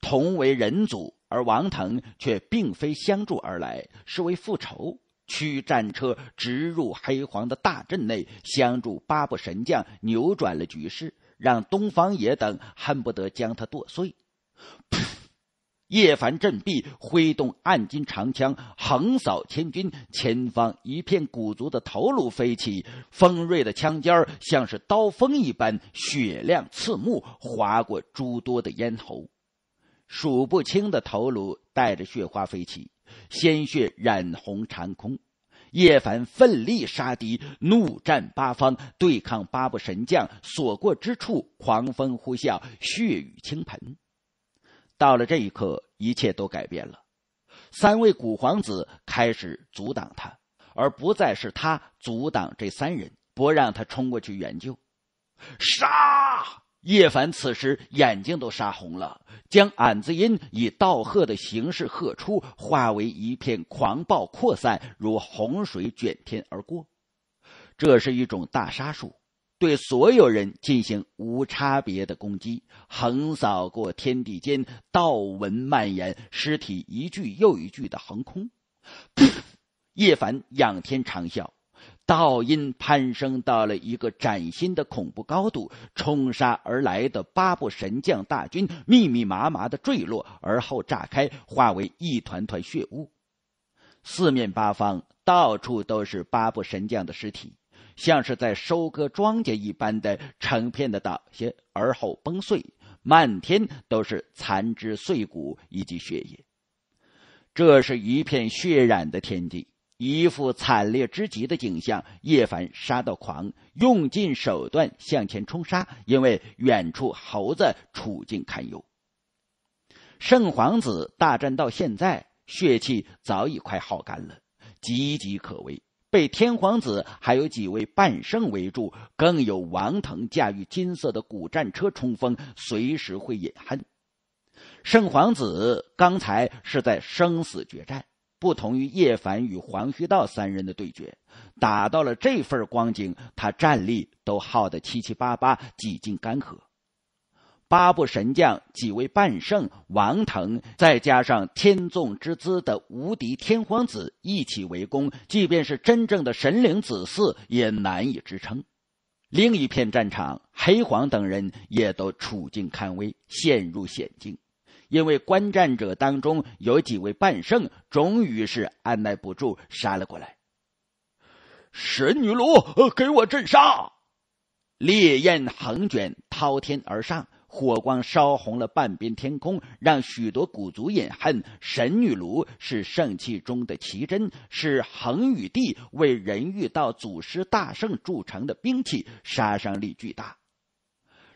同为人族，而王腾却并非相助而来，是为复仇。驱战车直入黑皇的大阵内，相助八部神将扭转了局势，让东方野等恨不得将他剁碎。噗叶凡振臂挥动暗金长枪，横扫千军。前方一片古族的头颅飞起，锋锐的枪尖儿像是刀锋一般，雪亮刺目，划过诸多的咽喉。数不清的头颅带着血花飞起，鲜血染红长空。叶凡奋力杀敌，怒战八方，对抗八部神将。所过之处，狂风呼啸，血雨倾盆。到了这一刻，一切都改变了。三位古皇子开始阻挡他，而不再是他阻挡这三人，不让他冲过去援救。杀！叶凡此时眼睛都杀红了，将俺子音以道喝的形式喝出，化为一片狂暴扩散，如洪水卷天而过。这是一种大杀术。对所有人进行无差别的攻击，横扫过天地间，道纹蔓延，尸体一具又一具的横空。叶凡仰天长啸，道音攀升到了一个崭新的恐怖高度，冲杀而来的八部神将大军密密麻麻的坠落，而后炸开，化为一团团血雾。四面八方，到处都是八部神将的尸体。像是在收割庄稼一般的成片的倒下，而后崩碎，漫天都是残肢碎骨以及血液，这是一片血染的天地，一副惨烈之极的景象。叶凡杀到狂，用尽手段向前冲杀，因为远处猴子处境堪忧。圣皇子大战到现在，血气早已快耗干了，岌岌可危。被天皇子还有几位半圣围住，更有王腾驾驭金色的古战车冲锋，随时会饮恨。圣皇子刚才是在生死决战，不同于叶凡与黄须道三人的对决，打到了这份光景，他战力都耗得七七八八，几近干涸。八部神将、几位半圣、王腾，再加上天纵之姿的无敌天皇子一起围攻，即便是真正的神灵子嗣也难以支撑。另一片战场，黑皇等人也都处境堪危，陷入险境。因为观战者当中有几位半圣，终于是按耐不住，杀了过来。神女罗，给我镇杀！烈焰横卷，滔天而上。火光烧红了半边天空，让许多古族隐恨。神女炉是圣器中的奇珍，是恒宇帝为人玉道祖师大圣铸成的兵器，杀伤力巨大。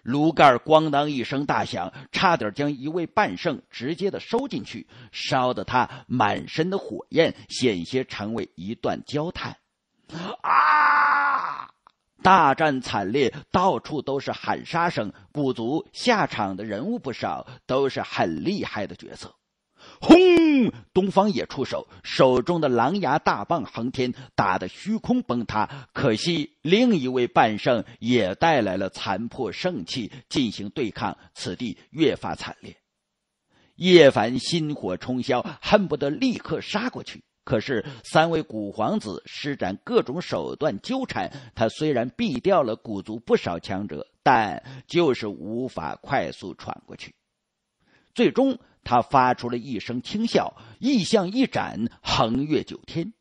炉盖咣当一声大响，差点将一位半圣直接的收进去，烧得他满身的火焰，险些成为一段焦炭。啊！大战惨烈，到处都是喊杀声。古族下场的人物不少，都是很厉害的角色。轰！东方也出手，手中的狼牙大棒横天，打得虚空崩塌。可惜，另一位半圣也带来了残破圣器进行对抗，此地越发惨烈。叶凡心火冲霄，恨不得立刻杀过去。可是，三位古皇子施展各种手段纠缠他，虽然毙掉了古族不少强者，但就是无法快速闯过去。最终，他发出了一声轻笑，异象一展，横越九天。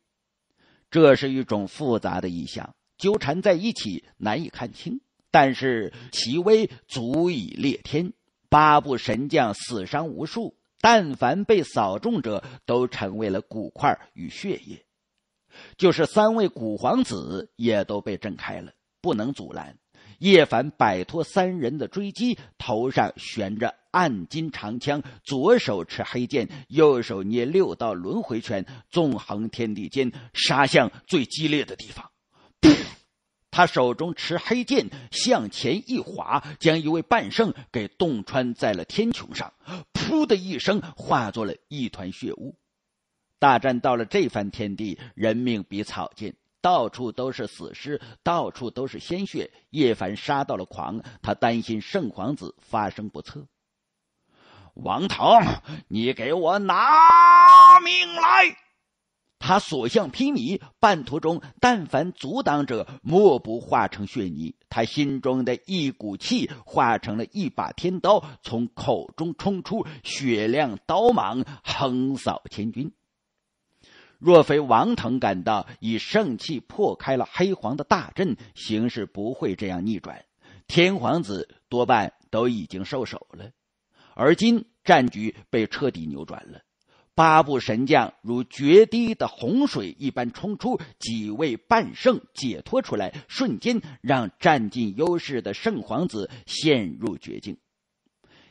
这是一种复杂的异象，纠缠在一起难以看清，但是其威足以裂天。八部神将死伤无数。但凡被扫中者，都成为了骨块与血液，就是三位古皇子也都被震开了，不能阻拦。叶凡摆脱三人的追击，头上悬着暗金长枪，左手持黑剑，右手捏六道轮回拳，纵横天地间，杀向最激烈的地方。他手中持黑剑，向前一划，将一位半圣给洞穿在了天穹上，噗的一声，化作了一团血雾。大战到了这番天地，人命比草贱，到处都是死尸，到处都是鲜血。叶凡杀到了狂，他担心圣皇子发生不测。王腾，你给我拿命来！他所向披靡，半途中但凡阻挡者，莫不化成血泥。他心中的一股气化成了一把天刀，从口中冲出，血亮刀芒横扫千军。若非王腾赶到，以圣气破开了黑皇的大阵，形势不会这样逆转。天皇子多半都已经收手了，而今战局被彻底扭转了。八部神将如决堤的洪水一般冲出，几位半圣解脱出来，瞬间让占尽优势的圣皇子陷入绝境。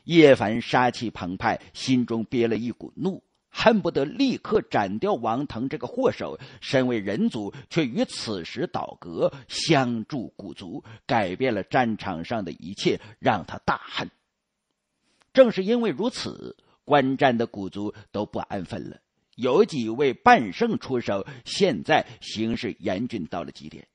叶凡杀气澎湃，心中憋了一股怒，恨不得立刻斩掉王腾这个祸首。身为人族，却于此时倒戈相助古族，改变了战场上的一切，让他大恨。正是因为如此。观战的古族都不安分了，有几位半圣出手，现在形势严峻到了极点。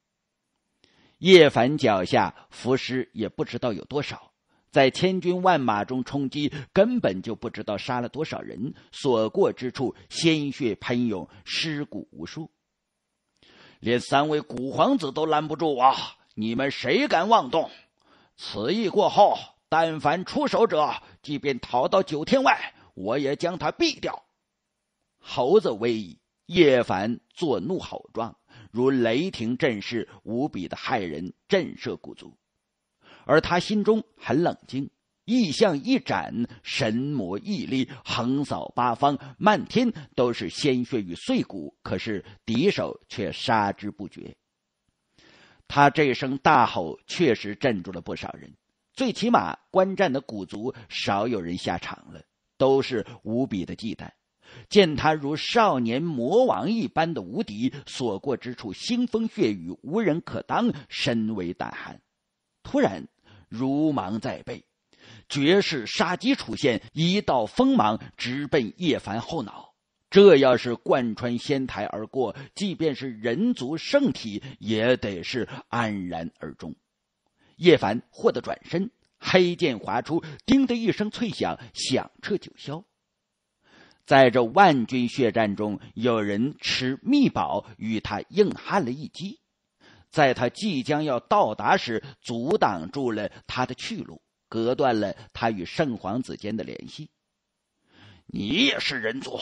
叶凡脚下浮尸也不知道有多少，在千军万马中冲击，根本就不知道杀了多少人，所过之处鲜血喷涌，尸骨无数，连三位古皇子都拦不住啊！你们谁敢妄动？此役过后，但凡出手者，即便逃到九天外。我也将他毙掉！猴子威仪，叶凡作怒吼状，如雷霆震势，无比的骇人，震慑古族。而他心中很冷静，意象一展，神魔屹立，横扫八方，漫天都是鲜血与碎骨。可是敌手却杀之不绝。他这声大吼确实镇住了不少人，最起码观战的古族少有人下场了。都是无比的忌惮，见他如少年魔王一般的无敌，所过之处腥风血雨，无人可当，身为胆寒。突然，如芒在背，绝世杀机出现，一道锋芒直奔叶凡后脑。这要是贯穿仙台而过，即便是人族圣体，也得是安然而终。叶凡霍得转身。黑剑划出，叮的一声脆响，响彻九霄。在这万军血战中，有人持秘宝与他硬撼了一击，在他即将要到达时，阻挡住了他的去路，隔断了他与圣皇子间的联系。你也是人族？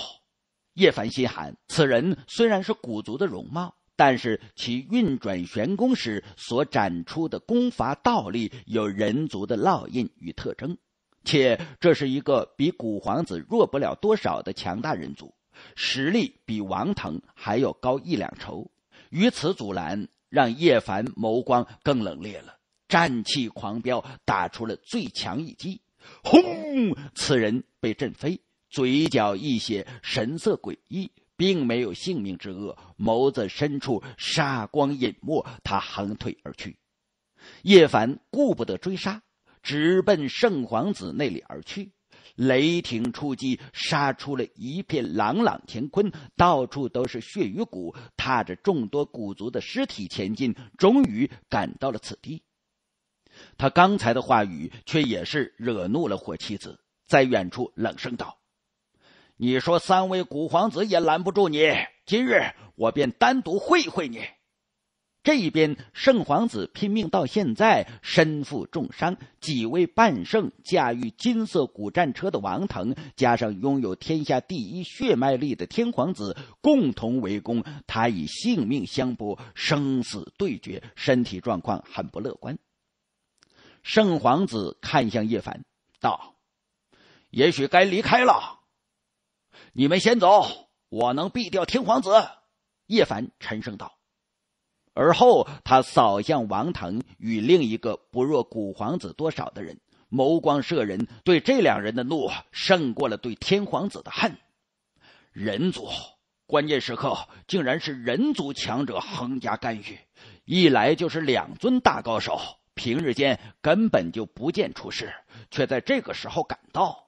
叶凡心寒。此人虽然是古族的容貌。但是其运转玄功时所展出的功法道力，有人族的烙印与特征，且这是一个比古皇子弱不了多少的强大人族，实力比王腾还要高一两筹。于此阻拦，让叶凡眸光更冷冽了，战气狂飙，打出了最强一击。轰！此人被震飞，嘴角一血，神色诡异。并没有性命之恶，眸子深处杀光隐没，他横退而去。叶凡顾不得追杀，直奔圣皇子那里而去，雷霆出击，杀出了一片朗朗乾坤，到处都是血与骨。踏着众多古族的尸体前进，终于赶到了此地。他刚才的话语却也是惹怒了火妻子，在远处冷声道。你说三位古皇子也拦不住你，今日我便单独会会你。这一边，圣皇子拼命到现在，身负重伤；几位半圣驾驭金色古战车的王腾，加上拥有天下第一血脉力的天皇子，共同围攻他，以性命相搏，生死对决，身体状况很不乐观。圣皇子看向叶凡，道：“也许该离开了。”你们先走，我能毙掉天皇子。”叶凡沉声道。而后，他扫向王腾与另一个不弱古皇子多少的人，眸光射人。对这两人的怒，胜过了对天皇子的恨。人族关键时刻，竟然是人族强者横加干预，一来就是两尊大高手。平日间根本就不见出事，却在这个时候赶到。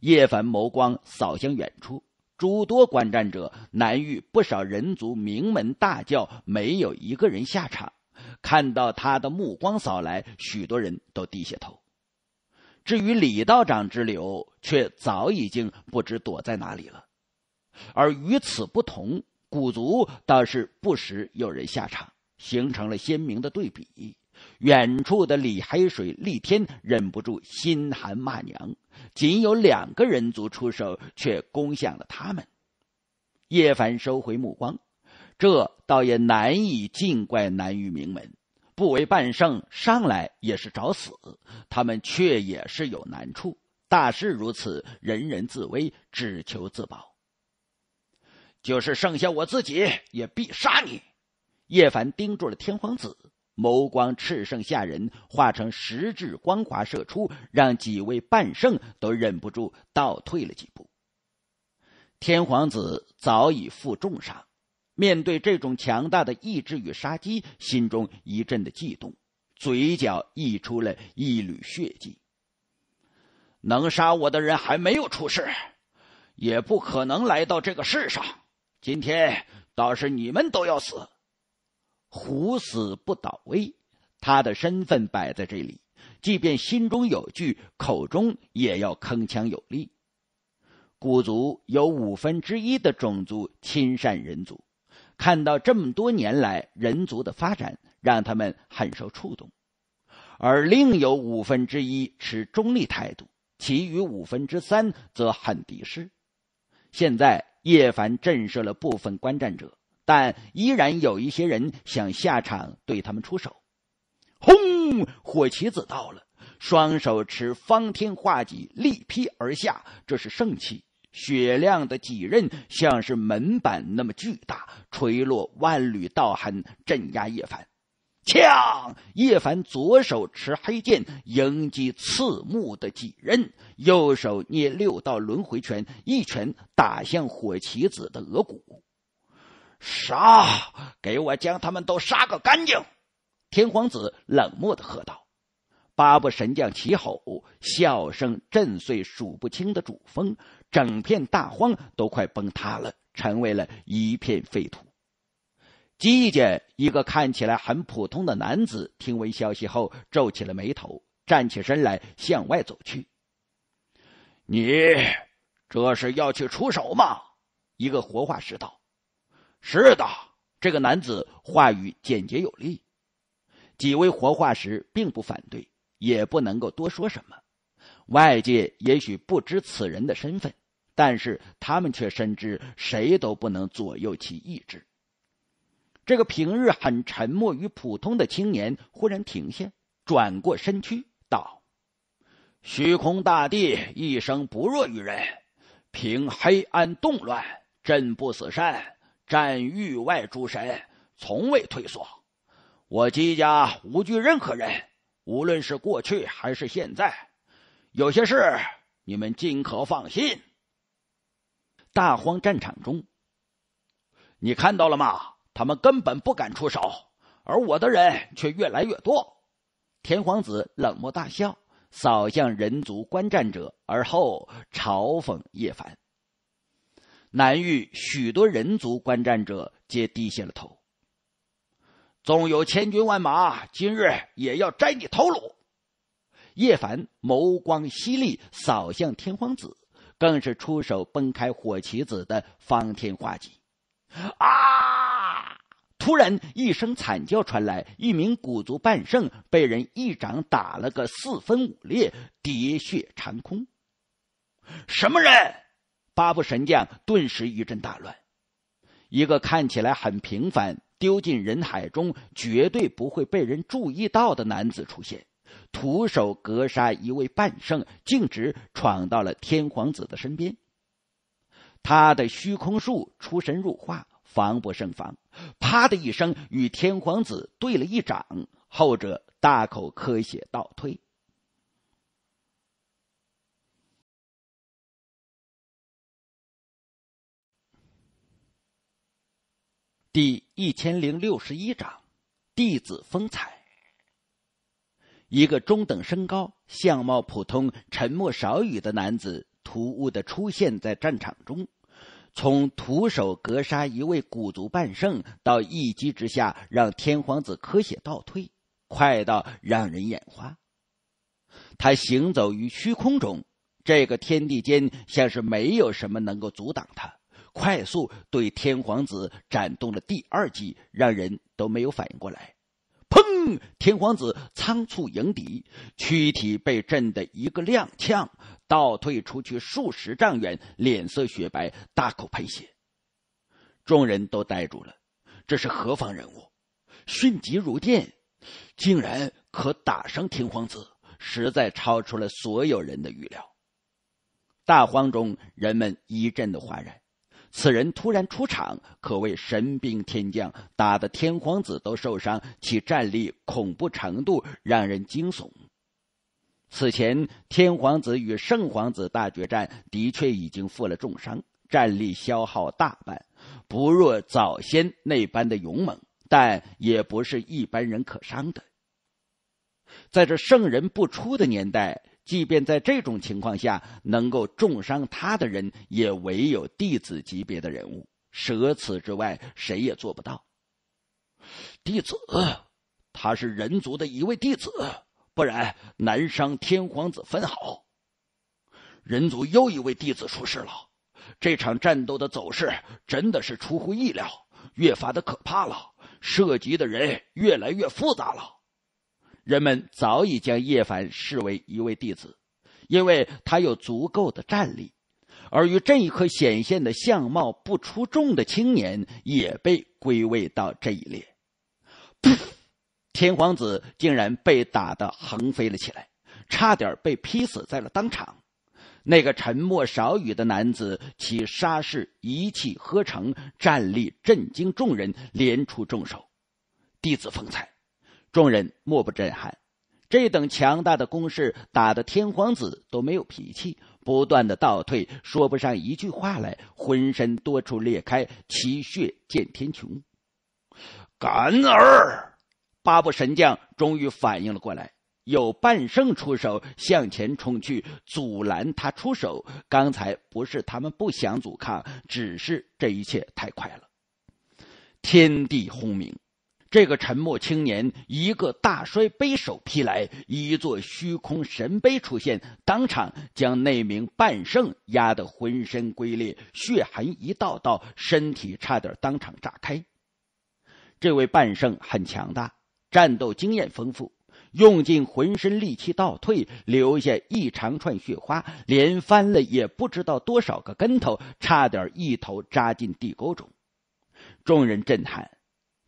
叶凡眸光扫向远处，诸多观战者，南域不少人族名门大教没有一个人下场。看到他的目光扫来，许多人都低下头。至于李道长之流，却早已经不知躲在哪里了。而与此不同，古族倒是不时有人下场，形成了鲜明的对比。远处的李海水、厉天忍不住心寒骂娘。仅有两个人族出手，却攻向了他们。叶凡收回目光，这倒也难以尽怪南域名门。不为半圣，上来也是找死。他们却也是有难处。大势如此，人人自危，只求自保。就是剩下我自己，也必杀你。叶凡盯住了天皇子。眸光炽盛吓人，化成实质光华射出，让几位半圣都忍不住倒退了几步。天皇子早已负重伤，面对这种强大的意志与杀机，心中一阵的悸动，嘴角溢出了一缕血迹。能杀我的人还没有出世，也不可能来到这个世上。今天倒是你们都要死。虎死不倒威，他的身份摆在这里，即便心中有惧，口中也要铿锵有力。古族有五分之一的种族亲善人族，看到这么多年来人族的发展，让他们很受触动；而另有五分之一持中立态度，其余五分之三则很敌视。现在，叶凡震慑了部分观战者。但依然有一些人想下场对他们出手。轰！火旗子到了，双手持方天画戟，力劈而下。这是圣器，雪亮的戟刃像是门板那么巨大，垂落万缕道痕，镇压叶凡。呛！叶凡左手持黑剑迎击刺目的戟刃，右手捏六道轮回拳，一拳打向火旗子的额骨。杀！给我将他们都杀个干净！”天皇子冷漠的喝道。八部神将齐吼，笑声震碎数不清的主峰，整片大荒都快崩塌了，成为了一片废土。季家一个看起来很普通的男子听闻消息后，皱起了眉头，站起身来向外走去。“你这是要去出手吗？”一个活化石道。是的，这个男子话语简洁有力。几位活化石并不反对，也不能够多说什么。外界也许不知此人的身份，但是他们却深知谁都不能左右其意志。这个平日很沉默与普通的青年忽然停下，转过身躯道：“虚空大帝一生不弱于人，凭黑暗动乱，镇不死善。”战域外诸神从未退缩，我姬家无惧任何人，无论是过去还是现在，有些事你们尽可放心。大荒战场中，你看到了吗？他们根本不敢出手，而我的人却越来越多。天皇子冷漠大笑，扫向人族观战者，而后嘲讽叶凡。南域许多人族观战者皆低下了头。纵有千军万马，今日也要摘你头颅！叶凡眸光犀利，扫向天皇子，更是出手崩开火旗子的方天画戟。啊！突然一声惨叫传来，一名古族半圣被人一掌打了个四分五裂，喋血长空。什么人？八部神将顿时一阵大乱，一个看起来很平凡、丢进人海中绝对不会被人注意到的男子出现，徒手格杀一位半圣，径直闯到了天皇子的身边。他的虚空术出神入化，防不胜防。啪的一声，与天皇子对了一掌，后者大口咳血，倒退。第一千零六十一章，弟子风采。一个中等身高、相貌普通、沉默少语的男子突兀的出现在战场中，从徒手格杀一位古族半圣，到一击之下让天皇子咳血倒退，快到让人眼花。他行走于虚空中，这个天地间像是没有什么能够阻挡他。快速对天皇子斩动了第二击，让人都没有反应过来。砰！天皇子仓促迎敌，躯体被震得一个踉跄，倒退出去数十丈远，脸色雪白，大口喷血。众人都呆住了，这是何方人物？迅疾如电，竟然可打伤天皇子，实在超出了所有人的预料。大荒中，人们一阵的哗然。此人突然出场，可谓神兵天降，打的天皇子都受伤，其战力恐怖程度让人惊悚。此前天皇子与圣皇子大决战，的确已经负了重伤，战力消耗大半，不若早先那般的勇猛，但也不是一般人可伤的。在这圣人不出的年代。即便在这种情况下，能够重伤他的人，也唯有弟子级别的人物。舍此之外，谁也做不到。弟子，他是人族的一位弟子，不然难伤天皇子分毫。人族又一位弟子出事了，这场战斗的走势真的是出乎意料，越发的可怕了，涉及的人越来越复杂了。人们早已将叶凡视为一位弟子，因为他有足够的战力，而与这一刻显现的相貌不出众的青年也被归位到这一列。噗！天皇子竟然被打得横飞了起来，差点被劈死在了当场。那个沉默少语的男子其杀势一气呵成，战力震惊众人，连出重手，弟子风采。众人莫不震撼，这等强大的攻势打的天皇子都没有脾气，不断的倒退，说不上一句话来，浑身多处裂开，其血溅天穹。敢儿，八部神将终于反应了过来，有半圣出手向前冲去阻拦他出手。刚才不是他们不想阻抗，只是这一切太快了，天地轰鸣。这个沉默青年一个大摔杯手劈来，一座虚空神杯出现，当场将那名半圣压得浑身龟裂，血痕一道道，身体差点当场炸开。这位半圣很强大，战斗经验丰富，用尽浑身力气倒退，留下一长串血花，连翻了也不知道多少个跟头，差点一头扎进地沟中。众人震撼。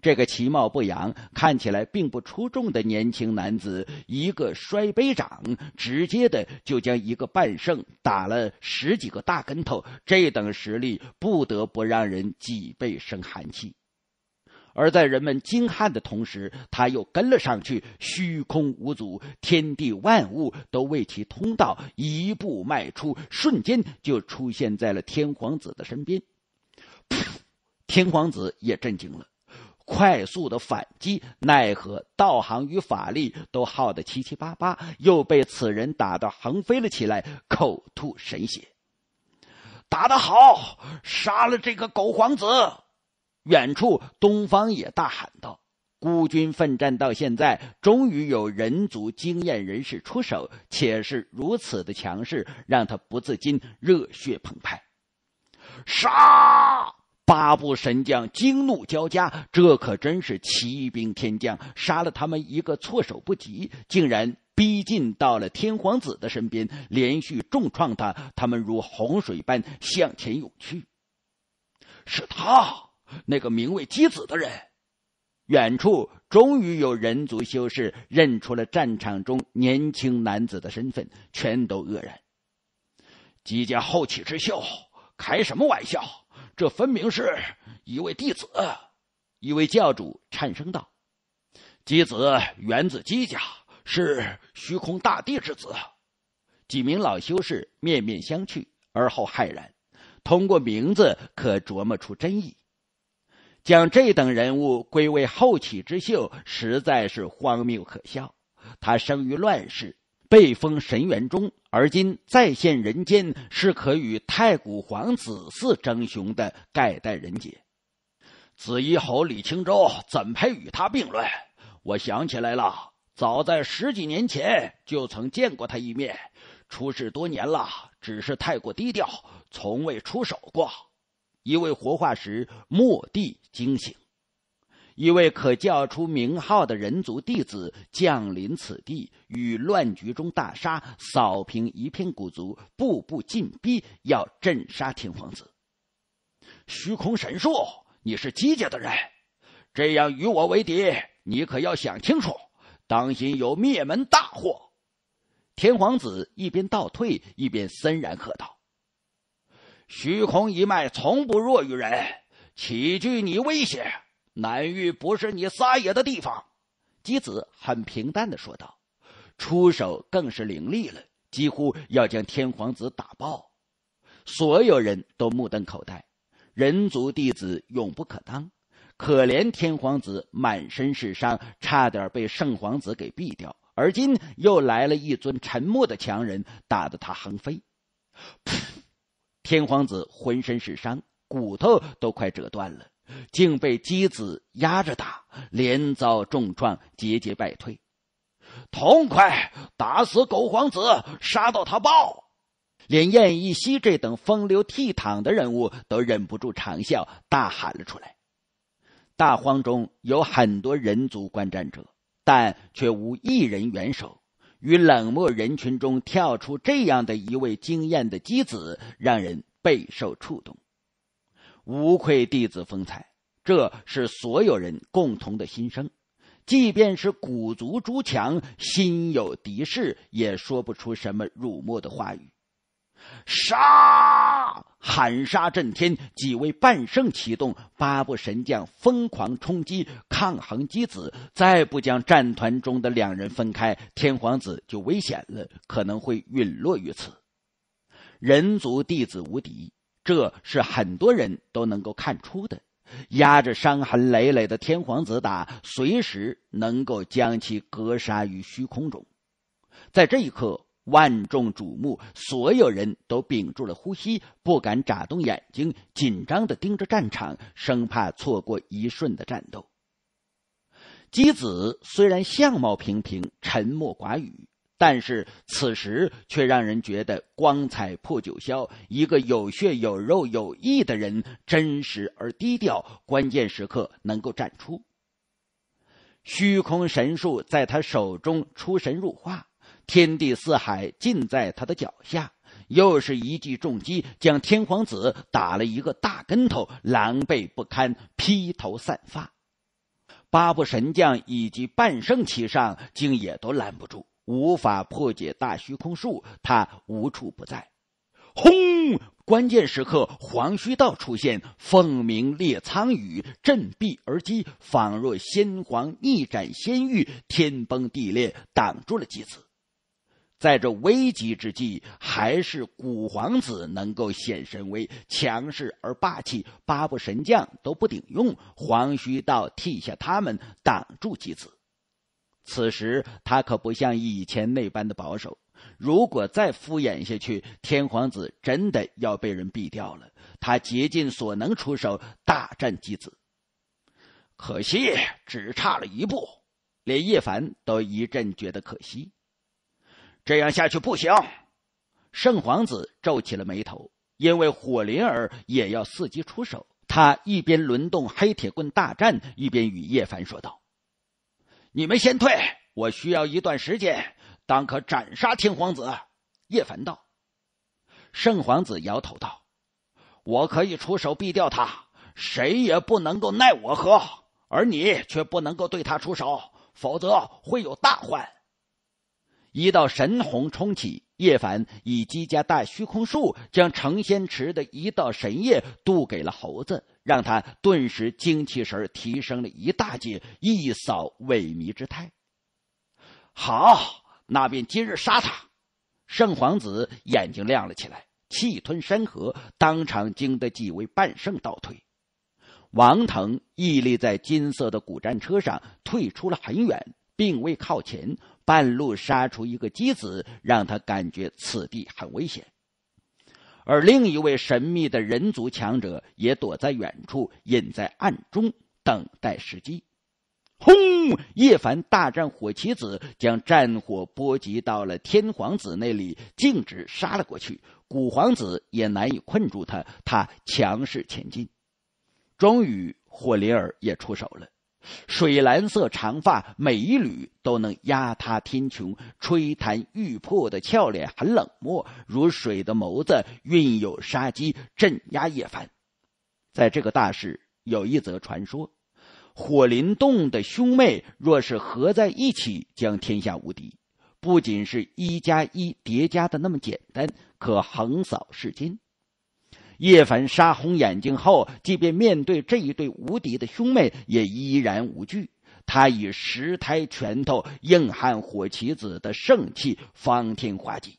这个其貌不扬、看起来并不出众的年轻男子，一个摔杯掌，直接的就将一个半圣打了十几个大跟头。这等实力，不得不让人脊背生寒气。而在人们惊骇的同时，他又跟了上去，虚空无阻，天地万物都为其通道，一步迈出，瞬间就出现在了天皇子的身边。天皇子也震惊了。快速的反击，奈何道行与法力都耗得七七八八，又被此人打得横飞了起来，口吐神血。打得好，杀了这个狗皇子！远处东方也大喊道：“孤军奋战到现在，终于有人族经验人士出手，且是如此的强势，让他不自禁热血澎湃。”杀！八部神将惊怒交加，这可真是奇兵天将，杀了他们一个措手不及，竟然逼近到了天皇子的身边，连续重创他。他们如洪水般向前涌去。是他，那个名为姬子的人。远处终于有人族修士认出了战场中年轻男子的身份，全都愕然。姬家后起之秀，开什么玩笑？这分明是一位弟子，一位教主颤声道：“姬子源自姬家，是虚空大帝之子。”几名老修士面面相觑，而后骇然。通过名字可琢磨出真意，将这等人物归为后起之秀，实在是荒谬可笑。他生于乱世。被封神元中，而今再现人间，是可与太古皇子嗣争雄的盖代人杰。紫衣侯李青洲怎配与他并论？我想起来了，早在十几年前就曾见过他一面。出世多年了，只是太过低调，从未出手过。一位活化石，蓦地惊醒。一位可叫出名号的人族弟子降临此地，与乱局中大杀，扫平一片古族，步步进逼，要镇杀天皇子。虚空神树，你是姬家的人，这样与我为敌，你可要想清楚，当心有灭门大祸。天皇子一边倒退，一边森然喝道：“虚空一脉从不弱于人，岂惧你威胁？”南域不是你撒野的地方。”姬子很平淡的说道，出手更是凌厉了，几乎要将天皇子打爆。所有人都目瞪口呆，人族弟子永不可当。可怜天皇子满身是伤，差点被圣皇子给毙掉，而今又来了一尊沉默的强人，打得他横飞。天皇子浑身是伤，骨头都快折断了。竟被姬子压着打，连遭重创，节节败退。痛快，打死狗皇子，杀到他报！连燕一夕这等风流倜傥的人物都忍不住长笑，大喊了出来。大荒中有很多人族观战者，但却无一人援手。于冷漠人群中跳出这样的一位惊艳的姬子，让人备受触动。无愧弟子风采，这是所有人共同的心声。即便是古族诸强心有敌视，也说不出什么辱没的话语。杀！喊杀震天，几位半圣启动八部神将，疯狂冲击抗衡机子。再不将战团中的两人分开，天皇子就危险了，可能会陨落于此。人族弟子无敌。这是很多人都能够看出的，压着伤痕累累的天皇子打，随时能够将其格杀于虚空中。在这一刻，万众瞩目，所有人都屏住了呼吸，不敢眨动眼睛，紧张的盯着战场，生怕错过一瞬的战斗。姬子虽然相貌平平，沉默寡语。但是此时却让人觉得光彩破九霄，一个有血有肉有义的人，真实而低调，关键时刻能够站出。虚空神术在他手中出神入化，天地四海尽在他的脚下。又是一记重击，将天皇子打了一个大跟头，狼狈不堪，披头散发。八部神将以及半圣其上，竟也都拦不住。无法破解大虚空术，他无处不在。轰！关键时刻，黄须道出现，凤鸣裂苍羽，振臂而击，仿若先皇逆斩仙域，天崩地裂，挡住了姬子。在这危急之际，还是古皇子能够显神威，强势而霸气，八部神将都不顶用，黄须道替下他们，挡住姬子。此时他可不像以前那般的保守，如果再敷衍下去，天皇子真的要被人毙掉了。他竭尽所能出手大战姬子，可惜只差了一步，连叶凡都一阵觉得可惜。这样下去不行，圣皇子皱起了眉头，因为火灵儿也要伺机出手。他一边轮动黑铁棍大战，一边与叶凡说道。你们先退，我需要一段时间，当可斩杀天皇子。叶凡道。圣皇子摇头道：“我可以出手毙掉他，谁也不能够奈我何。而你却不能够对他出手，否则会有大患。”一道神虹冲起，叶凡以姬家大虚空术将成仙池的一道神液渡给了猴子。让他顿时精气神提升了一大截，一扫萎靡之态。好，那便今日杀他！圣皇子眼睛亮了起来，气吞山河，当场惊得几位半圣倒退。王腾屹立在金色的古战车上，退出了很远，并未靠前。半路杀出一个机子，让他感觉此地很危险。而另一位神秘的人族强者也躲在远处，隐在暗中等待时机。轰！叶凡大战火旗子，将战火波及到了天皇子那里，径直杀了过去。古皇子也难以困住他，他强势前进。终于，霍林儿也出手了。水蓝色长发，每一缕都能压塌天穹；吹弹欲破的俏脸很冷漠，如水的眸子蕴有杀机，镇压叶凡。在这个大世，有一则传说：火林洞的兄妹若是合在一起，将天下无敌。不仅是一加一叠加的那么简单，可横扫世间。叶凡杀红眼睛后，即便面对这一对无敌的兄妹，也依然无惧。他以石胎拳头硬撼火旗子的圣气方天画戟。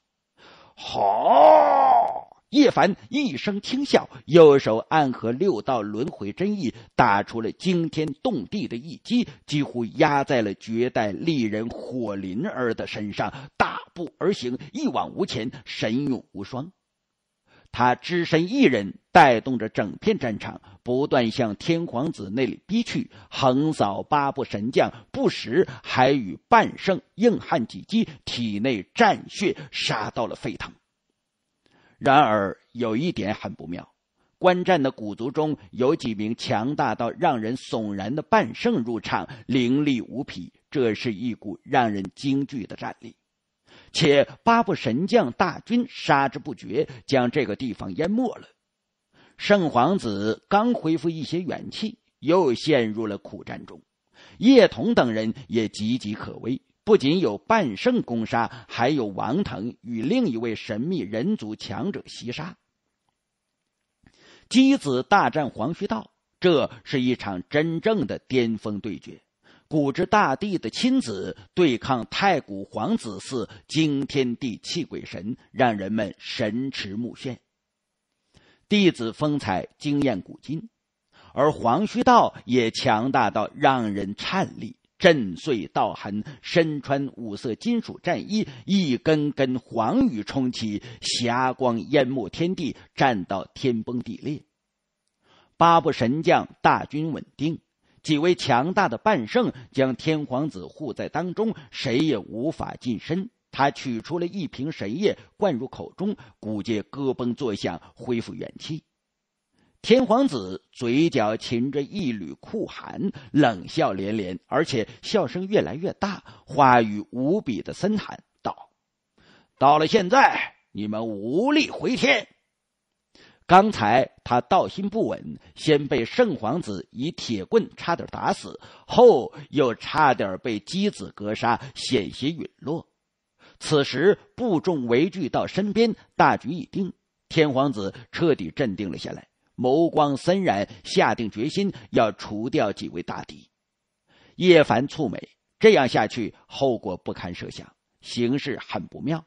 好！叶凡一声轻笑，右手暗合六道轮回真意，打出了惊天动地的一击，几乎压在了绝代丽人火灵儿的身上。大步而行，一往无前，神勇无双。他只身一人，带动着整片战场，不断向天皇子那里逼去，横扫八部神将，不时还与半圣硬汉几击，体内战血杀到了沸腾。然而，有一点很不妙，观战的古族中有几名强大到让人悚然的半圣入场，凌厉无匹，这是一股让人惊惧的战力。且八部神将大军杀之不绝，将这个地方淹没了。圣皇子刚恢复一些元气，又陷入了苦战中。叶童等人也岌岌可危，不仅有半圣攻杀，还有王腾与另一位神秘人族强者袭杀。姬子大战黄须道，这是一场真正的巅峰对决。古之大帝的亲子对抗太古皇子，寺惊天地泣鬼神，让人们神驰目眩。弟子风采惊艳古今，而黄须道也强大到让人颤栗，震碎道痕。身穿五色金属战衣，一根根黄雨冲起，霞光淹没天地，战到天崩地裂。八部神将大军稳定。几位强大的半圣将天皇子护在当中，谁也无法近身。他取出了一瓶神液，灌入口中，骨节咯嘣作响，恢复元气。天皇子嘴角噙着一缕酷寒，冷笑连连，而且笑声越来越大，话语无比的森寒，道：“到了现在，你们无力回天。”刚才他道心不稳，先被圣皇子以铁棍差点打死，后又差点被姬子格杀，险些陨落。此时部众围聚到身边，大局已定，天皇子彻底镇定了下来，眸光森然，下定决心要除掉几位大敌。叶凡蹙眉，这样下去后果不堪设想，形势很不妙。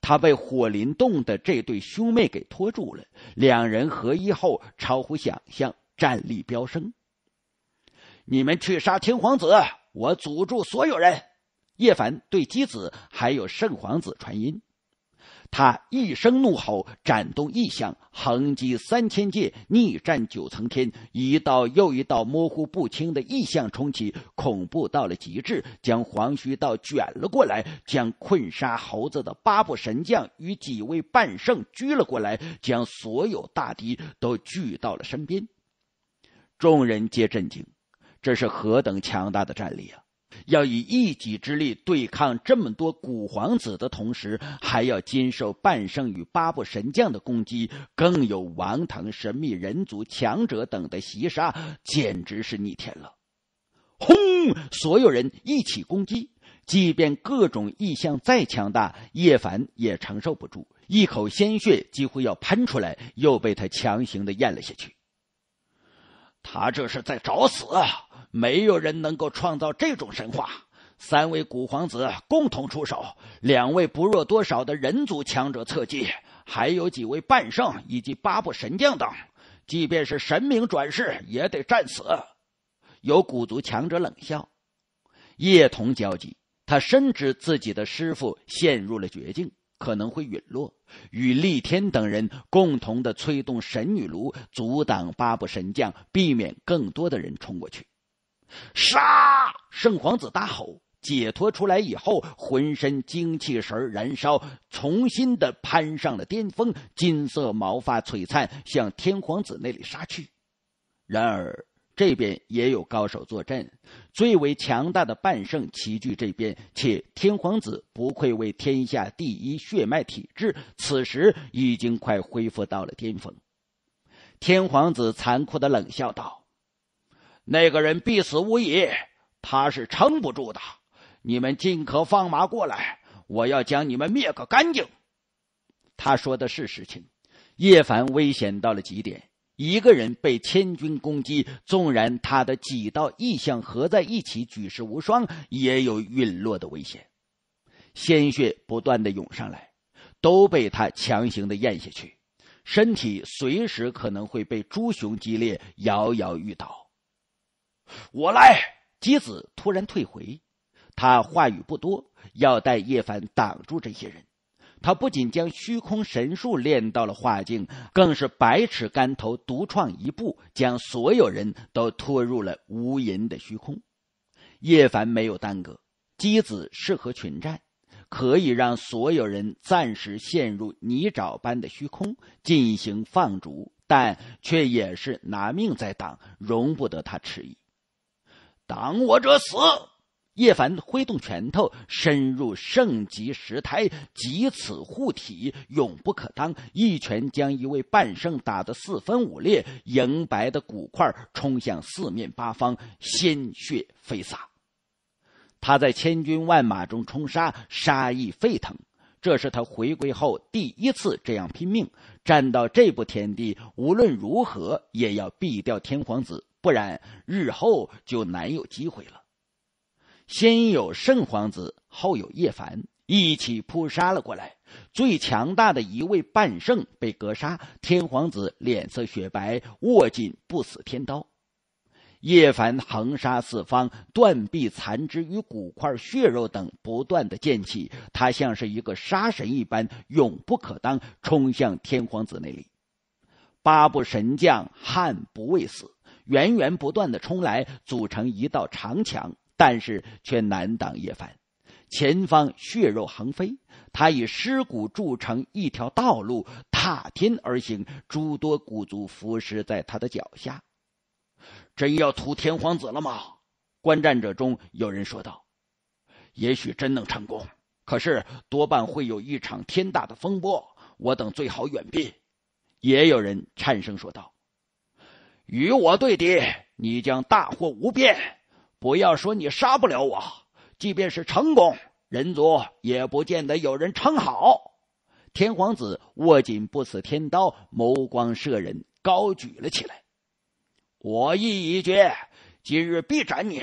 他被火灵洞的这对兄妹给拖住了，两人合一后，超乎想象，战力飙升。你们去杀天皇子，我阻住所有人。叶凡对姬子还有圣皇子传音。他一声怒吼，斩动异象，横击三千界，逆战九层天。一道又一道模糊不清的异象冲击，恐怖到了极致，将黄须道卷了过来，将困杀猴子的八部神将与几位半圣拘了过来，将所有大敌都聚到了身边。众人皆震惊，这是何等强大的战力啊！要以一己之力对抗这么多古皇子的同时，还要经受半圣与八部神将的攻击，更有王腾、神秘人族强者等的袭杀，简直是逆天了！轰！所有人一起攻击，即便各种异象再强大，叶凡也承受不住，一口鲜血几乎要喷出来，又被他强行的咽了下去。他这是在找死！没有人能够创造这种神话。三位古皇子共同出手，两位不弱多少的人族强者侧击，还有几位半圣以及八部神将等，即便是神明转世也得战死。有古族强者冷笑。叶童焦急，他深知自己的师傅陷入了绝境，可能会陨落，与厉天等人共同的催动神女炉，阻挡八部神将，避免更多的人冲过去。杀！圣皇子大吼，解脱出来以后，浑身精气神燃烧，重新的攀上了巅峰，金色毛发璀璨，向天皇子那里杀去。然而这边也有高手坐镇，最为强大的半圣齐聚这边，且天皇子不愧为天下第一血脉体质，此时已经快恢复到了巅峰。天皇子残酷的冷笑道。那个人必死无疑，他是撑不住的。你们尽可放马过来，我要将你们灭个干净。他说的是实情。叶凡危险到了极点，一个人被千军攻击，纵然他的几道异象合在一起，举世无双，也有陨落的危险。鲜血不断的涌上来，都被他强行的咽下去，身体随时可能会被猪熊激烈摇摇欲倒。我来，姬子突然退回。他话语不多，要带叶凡挡住这些人。他不仅将虚空神术练到了化境，更是百尺竿头，独创一步，将所有人都拖入了无垠的虚空。叶凡没有耽搁。姬子适合群战，可以让所有人暂时陷入泥沼般的虚空进行放逐，但却也是拿命在挡，容不得他迟疑。挡我者死！叶凡挥动拳头，深入圣级石胎，及此护体，永不可当。一拳将一位半圣打得四分五裂，莹白的骨块冲向四面八方，鲜血飞洒。他在千军万马中冲杀，杀意沸腾。这是他回归后第一次这样拼命。站到这步天地，无论如何也要毙掉天皇子。不然，日后就难有机会了。先有圣皇子，后有叶凡，一起扑杀了过来。最强大的一位半圣被格杀，天皇子脸色雪白，握紧不死天刀。叶凡横杀四方，断臂残肢与骨块、血肉等不断的溅起，他像是一个杀神一般，永不可当，冲向天皇子那里。八部神将悍不畏死。源源不断的冲来，组成一道长墙，但是却难挡叶凡。前方血肉横飞，他以尸骨筑成一条道路，踏天而行，诸多古族俯尸在他的脚下。真要屠天皇子了吗？观战者中有人说道：“也许真能成功，可是多半会有一场天大的风波，我等最好远避。”也有人颤声说道。与我对敌，你将大祸无边。不要说你杀不了我，即便是成功，人族也不见得有人称好。天皇子握紧不死天刀，眸光射人，高举了起来。我意已决，今日必斩你。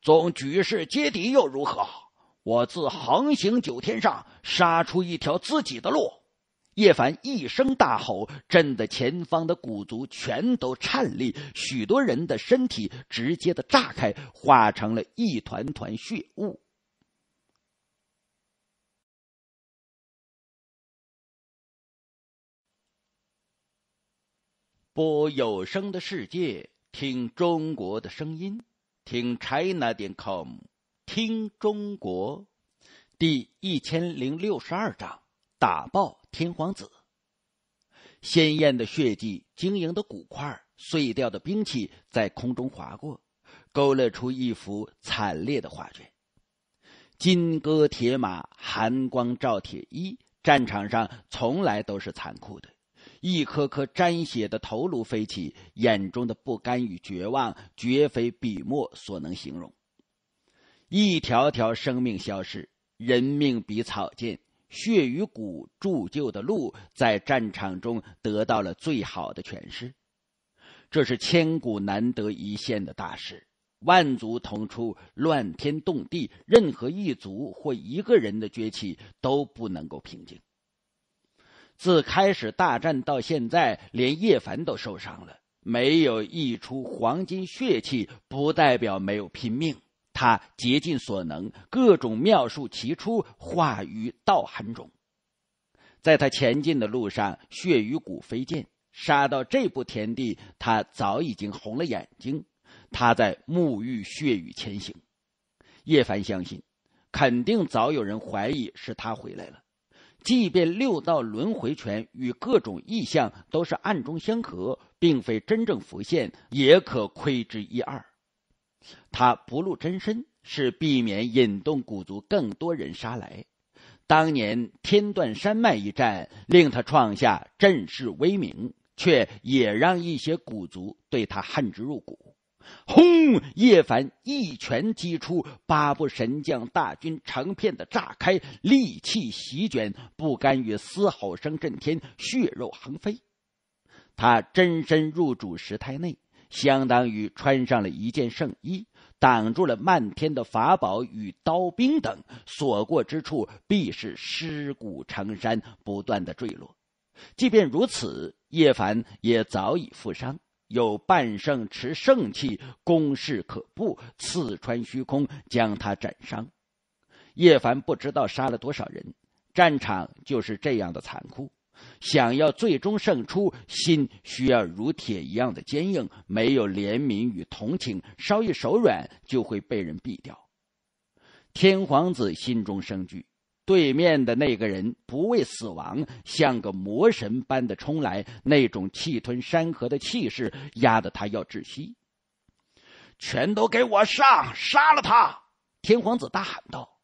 纵举世皆敌又如何？我自横行九天上，杀出一条自己的路。叶凡一声大吼，震得前方的古族全都颤栗，许多人的身体直接的炸开，化成了一团团血雾。播有声的世界，听中国的声音，听 China 点 com，听中国，第一千零六十二章，打爆。天皇子，鲜艳的血迹，晶莹的骨块，碎掉的兵器在空中划过，勾勒出一幅惨烈的画卷。金戈铁马，寒光照铁衣。战场上从来都是残酷的，一颗颗沾血的头颅飞起，眼中的不甘与绝望绝非笔墨所能形容。一条条生命消失，人命比草贱。血与骨铸就的路，在战场中得到了最好的诠释。这是千古难得一现的大事，万族同出，乱天动地。任何一族或一个人的崛起都不能够平静。自开始大战到现在，连叶凡都受伤了。没有溢出黄金血气，不代表没有拼命。他竭尽所能，各种妙术齐出，化于道寒中。在他前进的路上，血与骨飞溅。杀到这步田地，他早已经红了眼睛。他在沐浴血雨前行。叶凡相信，肯定早有人怀疑是他回来了。即便六道轮回拳与各种异象都是暗中相合，并非真正浮现，也可窥之一二。他不露真身，是避免引动古族更多人杀来。当年天断山脉一战，令他创下阵势威名，却也让一些古族对他恨之入骨。轰！叶凡一拳击出，八部神将大军成片的炸开，戾气席卷，不甘与嘶吼声震天，血肉横飞。他真身入主石台内。相当于穿上了一件圣衣，挡住了漫天的法宝与刀兵等，所过之处必是尸骨成山，不断的坠落。即便如此，叶凡也早已负伤。有半圣持圣器，攻势可怖，刺穿虚空，将他斩伤。叶凡不知道杀了多少人，战场就是这样的残酷。想要最终胜出，心需要如铁一样的坚硬，没有怜悯与同情，稍一手软就会被人毙掉。天皇子心中生惧，对面的那个人不畏死亡，像个魔神般的冲来，那种气吞山河的气势压得他要窒息。全都给我上，杀了他！天皇子大喊道：“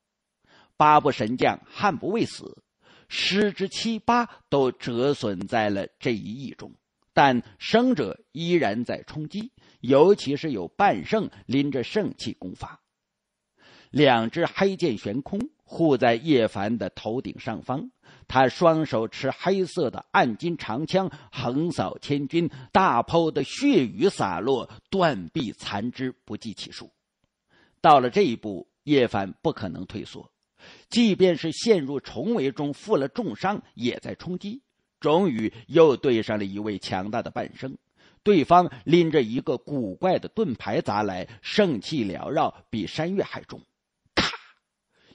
八部神将，悍不畏死。”失之七八都折损在了这一役中，但生者依然在冲击，尤其是有半圣拎着圣器攻伐，两只黑剑悬空护在叶凡的头顶上方，他双手持黑色的暗金长枪横扫千军，大抛的血雨洒落，断臂残肢不计其数。到了这一步，叶凡不可能退缩。即便是陷入重围中，负了重伤，也在冲击。终于又对上了一位强大的半生，对方拎着一个古怪的盾牌砸来，圣气缭绕，比山岳还重。咔！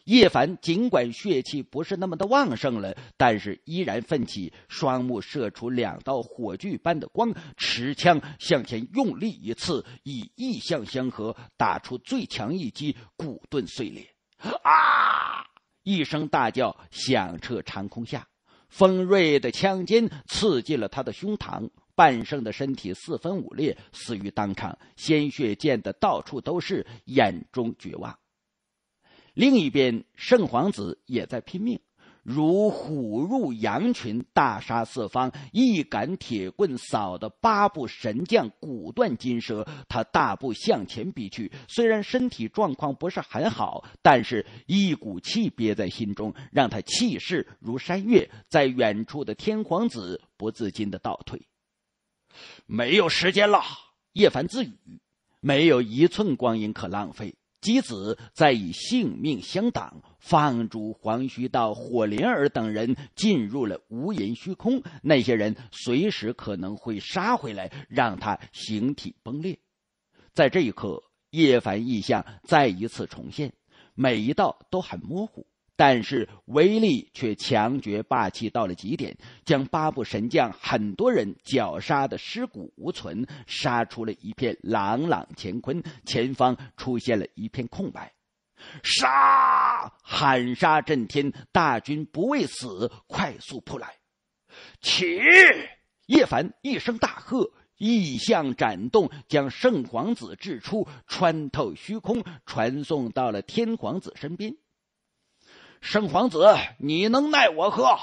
叶凡尽管血气不是那么的旺盛了，但是依然奋起，双目射出两道火炬般的光，持枪向前用力一刺，以意象相合，打出最强一击，古盾碎裂。啊！一声大叫响彻长空下，锋锐的枪尖刺进了他的胸膛，半圣的身体四分五裂，死于当场，鲜血溅得到处都是，眼中绝望。另一边，圣皇子也在拼命。如虎入羊群，大杀四方。一杆铁棍扫得八部神将骨断筋折。他大步向前逼去，虽然身体状况不是很好，但是一股气憋在心中，让他气势如山岳。在远处的天皇子不自禁的倒退。没有时间了，叶凡自语，没有一寸光阴可浪费。姬子在以性命相挡，放逐黄须道、火灵儿等人进入了无垠虚空。那些人随时可能会杀回来，让他形体崩裂。在这一刻，叶凡意象再一次重现，每一道都很模糊。但是威力却强绝霸气到了极点，将八部神将很多人绞杀的尸骨无存，杀出了一片朗朗乾坤，前方出现了一片空白。杀！喊杀震天，大军不畏死，快速扑来。起！叶凡一声大喝，异象展动，将圣皇子掷出，穿透虚空，传送到了天皇子身边。圣皇子，你能奈我何？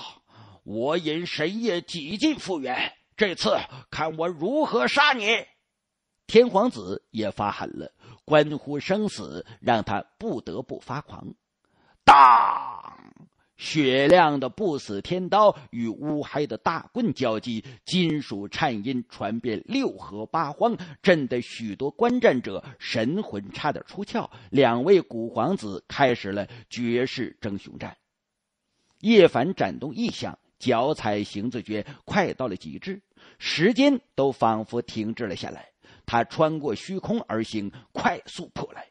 我引神液几近复原，这次看我如何杀你！天皇子也发狠了，关乎生死，让他不得不发狂。大。雪亮的不死天刀与乌黑的大棍交击，金属颤音传遍六合八荒，震得许多观战者神魂差点出窍。两位古皇子开始了绝世争雄战。叶凡展动异象，脚踩行字诀，快到了极致，时间都仿佛停滞了下来。他穿过虚空而行，快速扑来。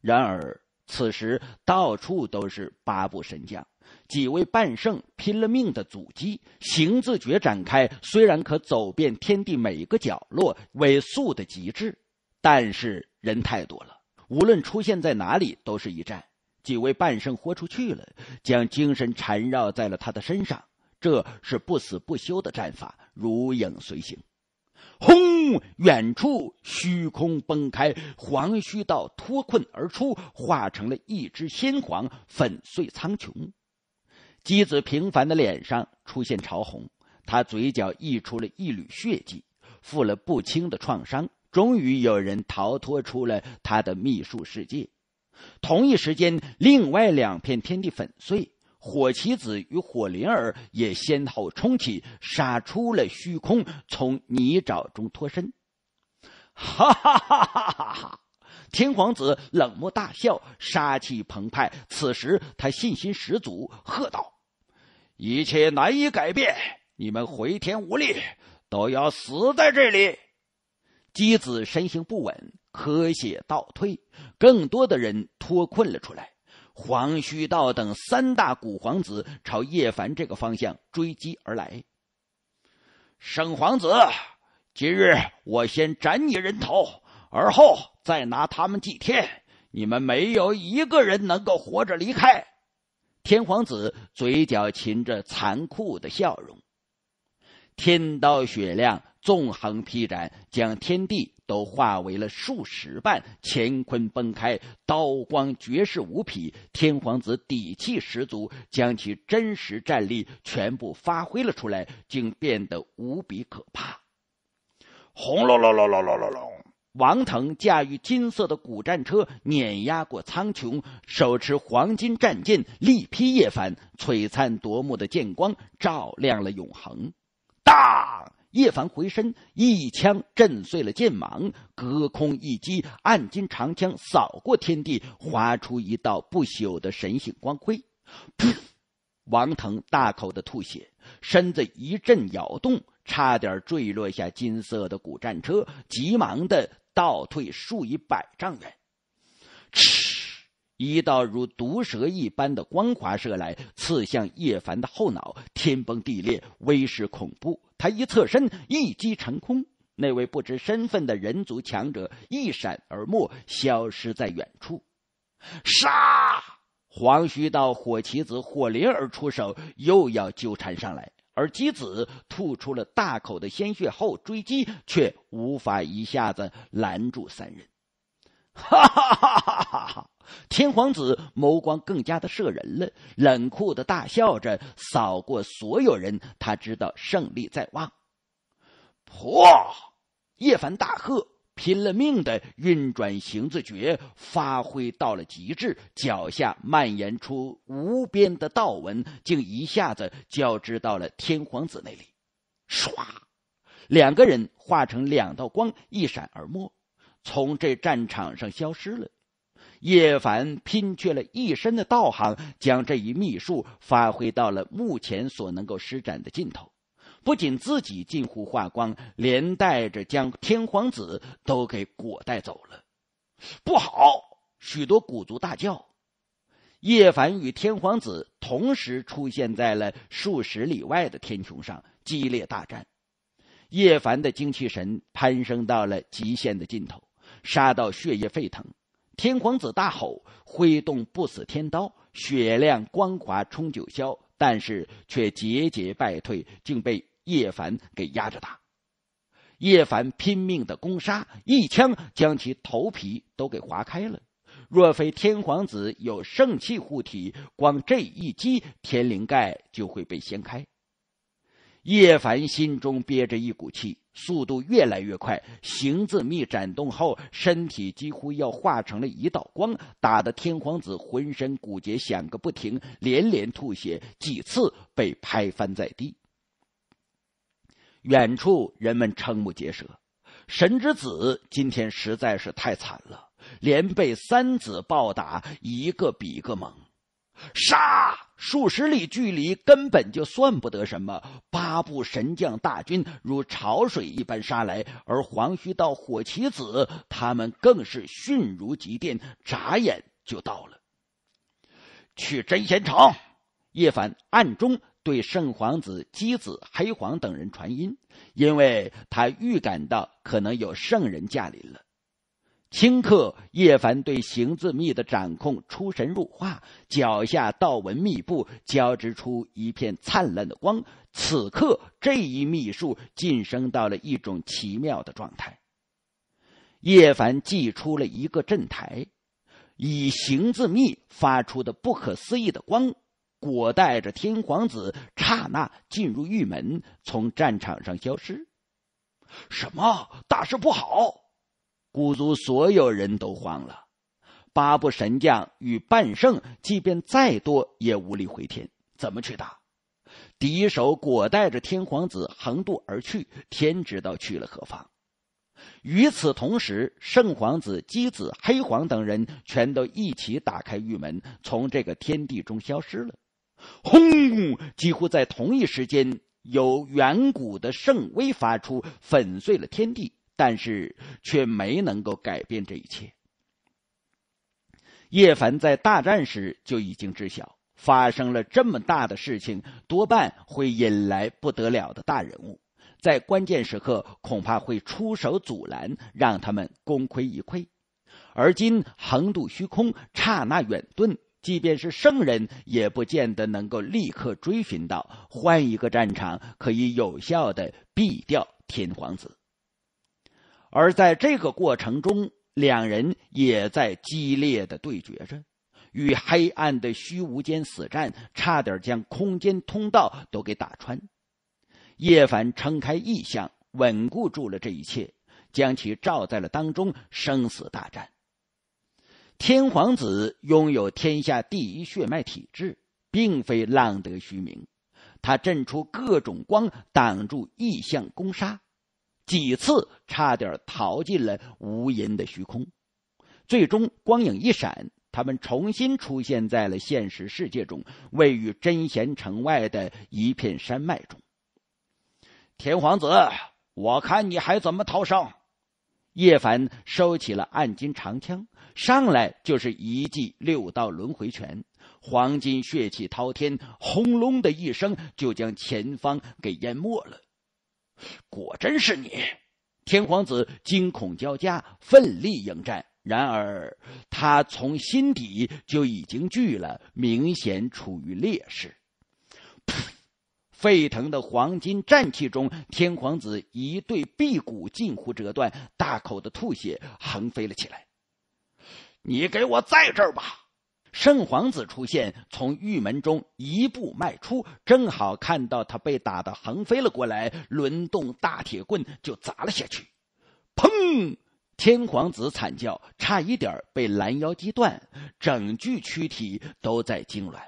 然而此时，到处都是八部神将。几位半圣拼了命的阻击，行字诀展开，虽然可走遍天地每一个角落，尾速的极致，但是人太多了，无论出现在哪里都是一战。几位半圣豁出去了，将精神缠绕在了他的身上，这是不死不休的战法，如影随形。轰！远处虚空崩开，黄须道脱困而出，化成了一只仙皇，粉碎苍穹。姬子平凡的脸上出现潮红，他嘴角溢出了一缕血迹，负了不轻的创伤。终于有人逃脱出了他的秘术世界。同一时间，另外两片天地粉碎，火棋子与火灵儿也先后冲起，杀出了虚空，从泥沼中脱身。哈哈哈哈哈哈！天皇子冷漠大笑，杀气澎湃。此时他信心十足，喝道。一切难以改变，你们回天无力，都要死在这里。姬子身形不稳，咳血倒退，更多的人脱困了出来。黄须道等三大古皇子朝叶凡这个方向追击而来。圣皇子，今日我先斩你人头，而后再拿他们祭天。你们没有一个人能够活着离开。天皇子嘴角噙着残酷的笑容，天刀雪亮，纵横劈斩，将天地都化为了数十瓣。乾坤崩开，刀光绝世无匹。天皇子底气十足，将其真实战力全部发挥了出来，竟变得无比可怕。轰隆隆隆隆隆隆王腾驾驭金色的古战车碾压过苍穹，手持黄金战剑力劈叶凡，璀璨夺目的剑光照亮了永恒。当叶凡回身一枪震碎了剑芒，隔空一击，暗金长枪扫过天地，划出一道不朽的神性光辉。噗！王腾大口的吐血，身子一阵摇动，差点坠落下金色的古战车，急忙的。倒退数以百丈远，嗤！一道如毒蛇一般的光华射来，刺向叶凡的后脑。天崩地裂，威势恐怖。他一侧身，一击成空。那位不知身份的人族强者一闪而没，消失在远处。杀！黄须道火旗子火灵儿出手，又要纠缠上来。而姬子吐出了大口的鲜血后，追击却无法一下子拦住三人。哈！哈哈哈哈！天皇子眸光更加的射人了，冷酷的大笑着扫过所有人。他知道胜利在望。破！叶凡大喝。拼了命的运转行字诀，发挥到了极致，脚下蔓延出无边的道纹，竟一下子交织到了天皇子那里。唰，两个人化成两道光，一闪而没，从这战场上消失了。叶凡拼却了一身的道行，将这一秘术发挥到了目前所能够施展的尽头。不仅自己近乎化光，连带着将天皇子都给裹带走了。不好！许多古族大叫。叶凡与天皇子同时出现在了数十里外的天穹上，激烈大战。叶凡的精气神攀升到了极限的尽头，杀到血液沸腾。天皇子大吼，挥动不死天刀，血量光滑冲九霄，但是却节节败退，竟被。叶凡给压着打，叶凡拼命的攻杀，一枪将其头皮都给划开了。若非天皇子有圣器护体，光这一击，天灵盖就会被掀开。叶凡心中憋着一股气，速度越来越快，行字密展动后，身体几乎要化成了一道光，打的天皇子浑身骨节响个不停，连连吐血，几次被拍翻在地。远处人们瞠目结舌，神之子今天实在是太惨了，连被三子暴打一个比一个猛。杀，数十里距离根本就算不得什么，八部神将大军如潮水一般杀来，而黄须道火旗子他们更是迅如疾电，眨眼就到了。去真贤城，叶凡暗中。对圣皇子姬子、黑皇等人传音，因为他预感到可能有圣人驾临了。顷刻，叶凡对行字密的掌控出神入化，脚下道纹密布，交织出一片灿烂的光。此刻，这一秘术晋升到了一种奇妙的状态。叶凡祭出了一个阵台，以行字密发出的不可思议的光。果带着天皇子刹那进入玉门，从战场上消失。什么大事不好？古族所有人都慌了。八部神将与半圣，即便再多也无力回天，怎么去打？敌手果带着天皇子横渡而去，天知道去了何方。与此同时，圣皇子、姬子、黑皇等人全都一起打开玉门，从这个天地中消失了。轰！几乎在同一时间，由远古的圣威发出，粉碎了天地，但是却没能够改变这一切。叶凡在大战时就已经知晓，发生了这么大的事情，多半会引来不得了的大人物，在关键时刻恐怕会出手阻拦，让他们功亏一篑。而今横渡虚空，刹那远遁。即便是圣人，也不见得能够立刻追寻到。换一个战场，可以有效的毙掉天皇子。而在这个过程中，两人也在激烈的对决着，与黑暗的虚无间死战，差点将空间通道都给打穿。叶凡撑开异象，稳固住了这一切，将其罩在了当中，生死大战。天皇子拥有天下第一血脉体质，并非浪得虚名。他震出各种光挡住异象攻杀，几次差点逃进了无垠的虚空。最终光影一闪，他们重新出现在了现实世界中，位于真贤城外的一片山脉中。天皇子，我看你还怎么逃生！叶凡收起了暗金长枪。上来就是一记六道轮回拳，黄金血气滔天，轰隆的一声就将前方给淹没了。果真是你，天皇子惊恐交加，奋力迎战。然而他从心底就已经惧了，明显处于劣势。噗！沸腾的黄金战气中，天皇子一对臂骨近乎折断，大口的吐血，横飞了起来。你给我在这儿吧！圣皇子出现，从玉门中一步迈出，正好看到他被打得横飞了过来，轮动大铁棍就砸了下去。砰！天皇子惨叫，差一点被拦腰击断，整具躯体都在痉挛。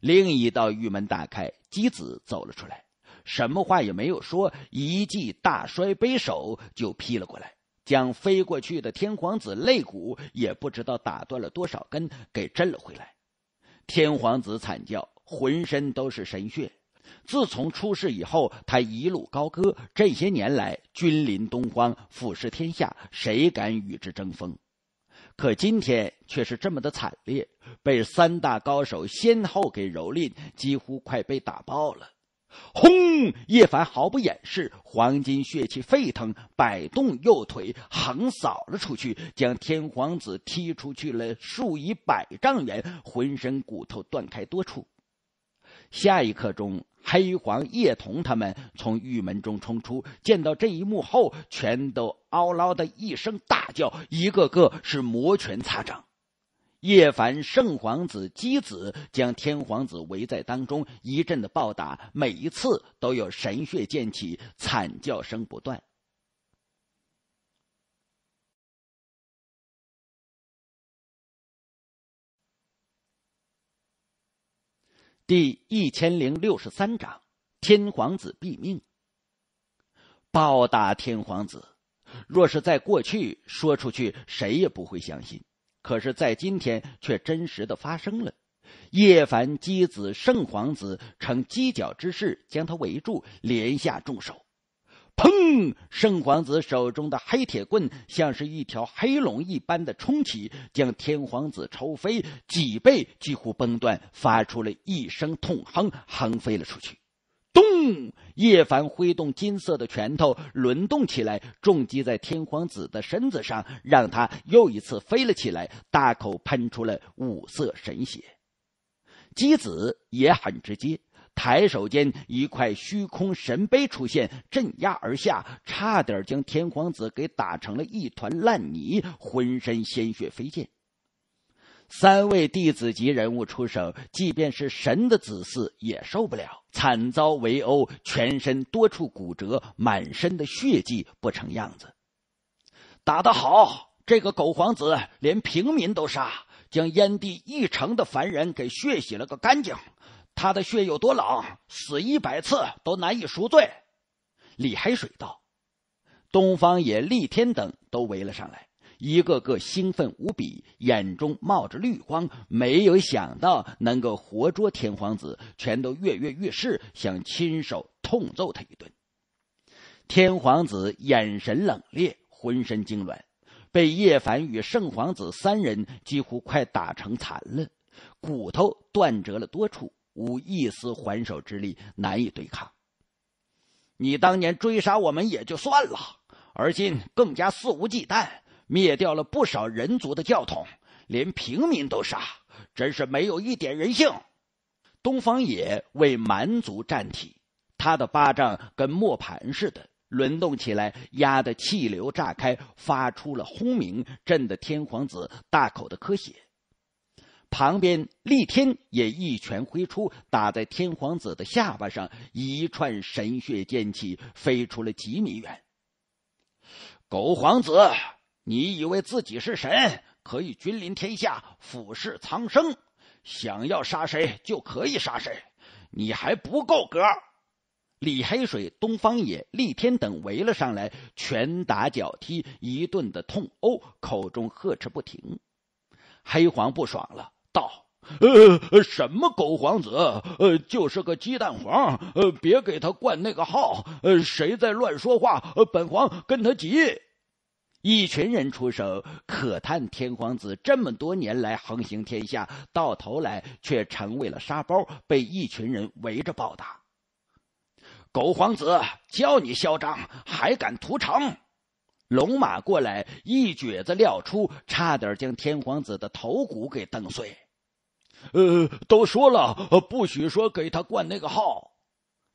另一道玉门打开，姬子走了出来，什么话也没有说，一记大摔杯手就劈了过来。将飞过去的天皇子肋骨也不知道打断了多少根，给震了回来。天皇子惨叫，浑身都是神血。自从出事以后，他一路高歌，这些年来君临东荒，俯视天下，谁敢与之争锋？可今天却是这么的惨烈，被三大高手先后给蹂躏，几乎快被打爆了。轰！叶凡毫不掩饰，黄金血气沸腾，摆动右腿横扫了出去，将天皇子踢出去了数以百丈远，浑身骨头断开多处。下一刻钟，黑黄叶童他们从玉门中冲出，见到这一幕后，全都嗷嗷的一声大叫，一个个是摩拳擦掌。叶凡、圣皇子、姬子将天皇子围在当中，一阵的暴打，每一次都有神血溅起，惨叫声不断。第一千零六十三章：天皇子毙命。暴打天皇子，若是在过去，说出去谁也不会相信。可是，在今天却真实的发生了。叶凡、姬子、圣皇子呈犄角之势将他围住，连下重手。砰！圣皇子手中的黑铁棍像是一条黑龙一般的冲起，将天皇子抽飞，脊背几乎崩断，发出了一声痛哼，横飞了出去。咚！叶凡挥动金色的拳头，轮动起来，重击在天皇子的身子上，让他又一次飞了起来，大口喷出了五色神血。姬子也很直接，抬手间一块虚空神碑出现，镇压而下，差点将天皇子给打成了一团烂泥，浑身鲜血飞溅。三位弟子级人物出手，即便是神的子嗣也受不了，惨遭围殴，全身多处骨折，满身的血迹不成样子。打得好！这个狗皇子连平民都杀，将燕地一城的凡人给血洗了个干净。他的血有多冷？死一百次都难以赎罪。李海水道：“东方野、立天等都围了上来。”一个个兴奋无比，眼中冒着绿光，没有想到能够活捉天皇子，全都跃跃欲试，想亲手痛揍他一顿。天皇子眼神冷冽，浑身痉挛，被叶凡与圣皇子三人几乎快打成残了，骨头断折了多处，无一丝还手之力，难以对抗。你当年追杀我们也就算了，而今更加肆无忌惮。灭掉了不少人族的教统，连平民都杀，真是没有一点人性。东方野为蛮族战体，他的巴掌跟磨盘似的，轮动起来，压得气流炸开，发出了轰鸣，震得天皇子大口的咳血。旁边，厉天也一拳挥出，打在天皇子的下巴上，一串神血剑气飞出了几米远。狗皇子！你以为自己是神，可以君临天下，俯视苍生，想要杀谁就可以杀谁，你还不够格！李黑水、东方野、厉天等围了上来，拳打脚踢，一顿的痛殴，口中呵斥不停。黑皇不爽了，道：“呃，什么狗皇子，呃，就是个鸡蛋黄，呃，别给他灌那个号，呃，谁再乱说话，呃，本皇跟他急。”一群人出手，可叹天皇子这么多年来横行天下，到头来却成为了沙包，被一群人围着暴打。狗皇子叫你嚣张，还敢屠城？龙马过来，一蹶子撂出，差点将天皇子的头骨给蹬碎。呃，都说了，不许说给他灌那个号。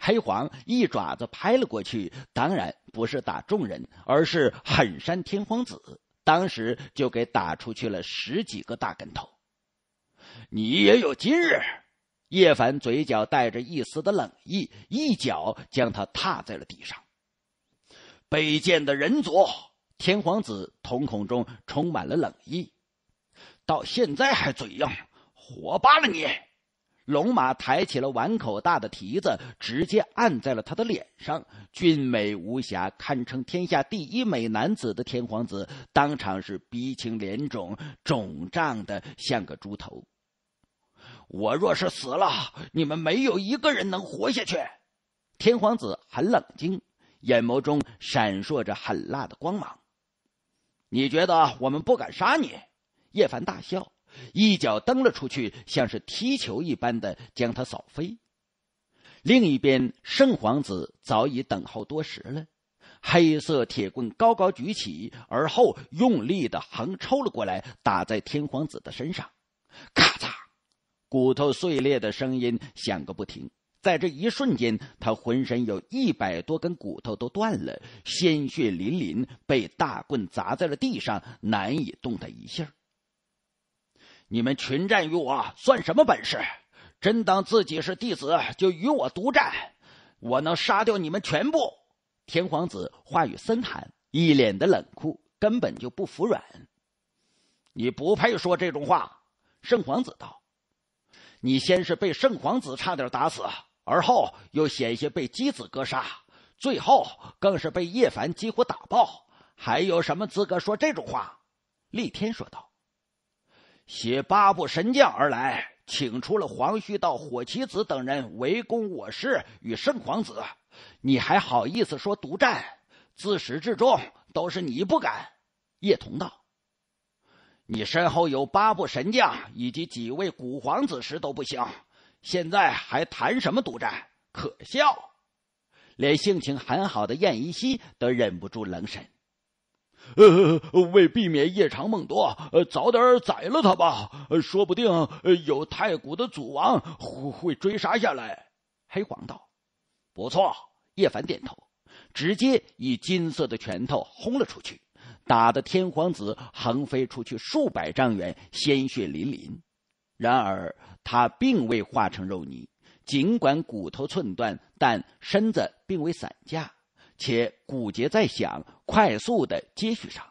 黑黄一爪子拍了过去，当然不是打众人，而是狠扇天皇子。当时就给打出去了十几个大跟头。你也有今日！叶凡嘴角带着一丝的冷意，一脚将他踏在了地上。卑贱的人族！天皇子瞳孔中充满了冷意，到现在还嘴硬，活罢了你！龙马抬起了碗口大的蹄子，直接按在了他的脸上。俊美无瑕，堪称天下第一美男子的天皇子，当场是鼻青脸肿，肿胀的像个猪头。我若是死了，你们没有一个人能活下去。天皇子很冷静，眼眸中闪烁着狠辣的光芒。你觉得我们不敢杀你？叶凡大笑。一脚蹬了出去，像是踢球一般的将他扫飞。另一边，圣皇子早已等候多时了，黑色铁棍高高举起，而后用力的横抽了过来，打在天皇子的身上，咔嚓，骨头碎裂的声音响个不停。在这一瞬间，他浑身有一百多根骨头都断了，鲜血淋淋，被大棍砸在了地上，难以动弹一下。你们群战于我，算什么本事？真当自己是弟子，就与我独战？我能杀掉你们全部！天皇子话语森寒，一脸的冷酷，根本就不服软。你不配说这种话！圣皇子道：“你先是被圣皇子差点打死，而后又险些被姬子割杀，最后更是被叶凡几乎打爆，还有什么资格说这种话？”厉天说道。携八部神将而来，请出了黄须道、火麒子等人围攻我师与圣皇子。你还好意思说独战？自始至终都是你不敢。叶童道：“你身后有八部神将以及几位古皇子时都不行，现在还谈什么独战？可笑！”连性情很好的燕一西都忍不住冷神。呃，为避免夜长梦多，呃，早点宰了他吧。说不定有太古的祖王会会追杀下来。黑黄道，不错。叶凡点头，直接以金色的拳头轰了出去，打的天皇子横飞出去数百丈远，鲜血淋淋。然而他并未化成肉泥，尽管骨头寸断，但身子并未散架。且骨节在响，快速的接续上，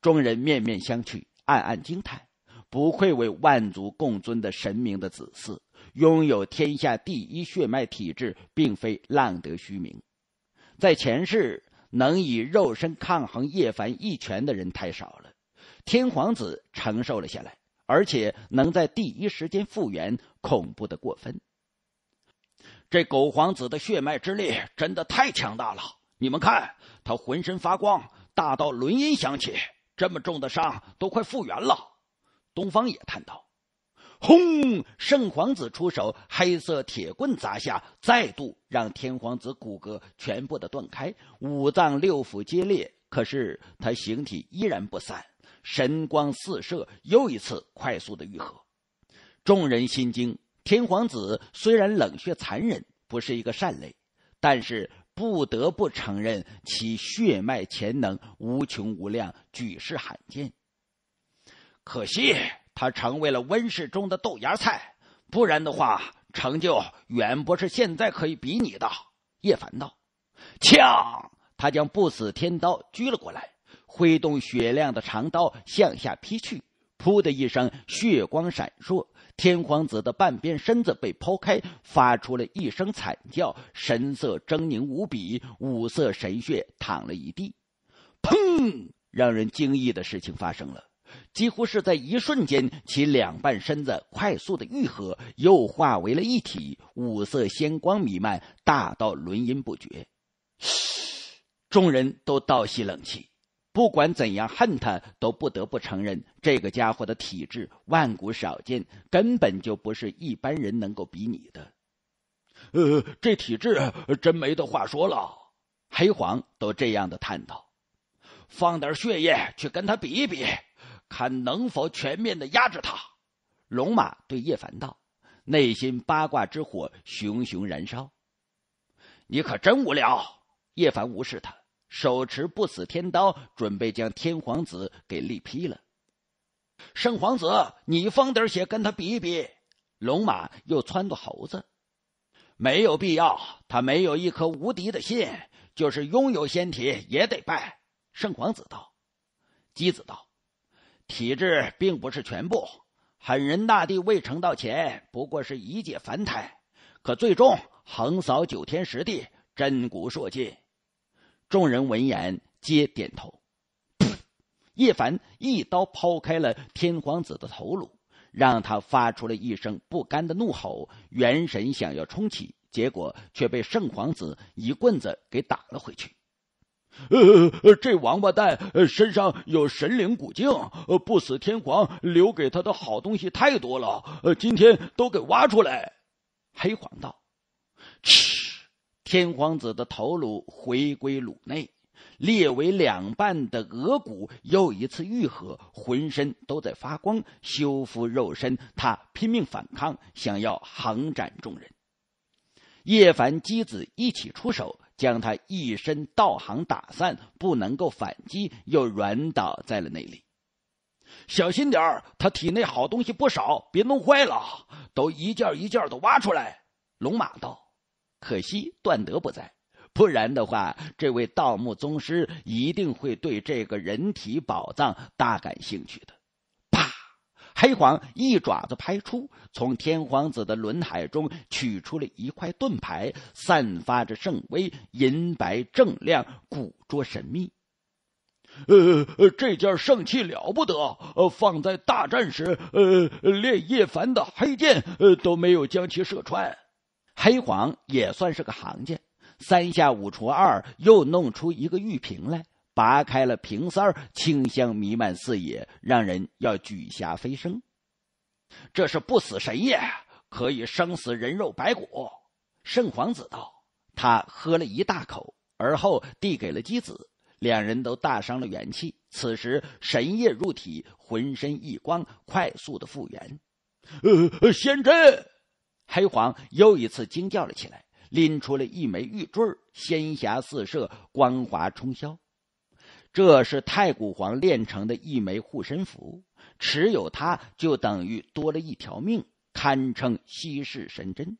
众人面面相觑，暗暗惊叹：不愧为万族共尊的神明的子嗣，拥有天下第一血脉体质，并非浪得虚名。在前世能以肉身抗衡叶凡一拳的人太少了，天皇子承受了下来，而且能在第一时间复原，恐怖的过分。这狗皇子的血脉之力真的太强大了！你们看，他浑身发光，大到轮音响起，这么重的伤都快复原了。东方也叹道：“轰！”圣皇子出手，黑色铁棍砸下，再度让天皇子骨骼全部的断开，五脏六腑皆裂。可是他形体依然不散，神光四射，又一次快速的愈合。众人心惊。天皇子虽然冷血残忍，不是一个善类，但是。不得不承认，其血脉潜能无穷无量，举世罕见。可惜他成为了温室中的豆芽菜，不然的话，成就远不是现在可以比拟的。叶凡道：“锵！”他将不死天刀举了过来，挥动雪亮的长刀向下劈去，噗的一声，血光闪烁。天皇子的半边身子被抛开，发出了一声惨叫，神色狰狞无比，五色神血淌了一地。砰！让人惊异的事情发生了，几乎是在一瞬间，其两半身子快速的愈合，又化为了一体，五色仙光弥漫，大道轮音不绝。众人都倒吸冷气。不管怎样恨他，都不得不承认这个家伙的体质万古少见，根本就不是一般人能够比拟的。呃，这体质真没得话说了。黑皇都这样的叹道：“放点血液去跟他比一比，看能否全面的压制他。”龙马对叶凡道：“内心八卦之火熊熊燃烧。”你可真无聊。叶凡无视他。手持不死天刀，准备将天皇子给力劈了。圣皇子，你放点血跟他比一比。龙马又撺掇猴子，没有必要。他没有一颗无敌的心，就是拥有仙体也得败。圣皇子道：“姬子道，体质并不是全部。狠人大帝未成道前，不过是一介凡胎，可最终横扫九天十地，震古烁今。”众人闻言皆点头。叶凡一刀抛开了天皇子的头颅，让他发出了一声不甘的怒吼，元神想要冲起，结果却被圣皇子一棍子给打了回去。这王八蛋身上有神灵古镜，不死天皇留给他的好东西太多了，今天都给挖出来。黑皇道。天皇子的头颅回归颅内，裂为两半的额骨又一次愈合，浑身都在发光，修复肉身。他拼命反抗，想要横斩众人。叶凡、姬子一起出手，将他一身道行打散，不能够反击，又软倒在了那里。小心点儿，他体内好东西不少，别弄坏了，都一件一件的挖出来。龙马道。可惜段德不在，不然的话，这位盗墓宗师一定会对这个人体宝藏大感兴趣的。啪！黑皇一爪子拍出，从天皇子的轮海中取出了一块盾牌，散发着圣威，银白正亮，古拙神秘。呃，这件圣器了不得，呃，放在大战时，呃，连叶凡的黑剑呃都没有将其射穿。黑皇也算是个行家，三下五除二又弄出一个玉瓶来，拔开了瓶塞儿，清香弥漫四野，让人要举霞飞升。这是不死神液，可以生死人肉白骨。圣皇子道，他喝了一大口，而后递给了姬子，两人都大伤了元气。此时神液入体，浑身一光，快速的复原。呃，仙真。黑皇又一次惊叫了起来，拎出了一枚玉坠，仙霞四射，光华冲霄。这是太古皇炼成的一枚护身符，持有它就等于多了一条命，堪称稀世神珍。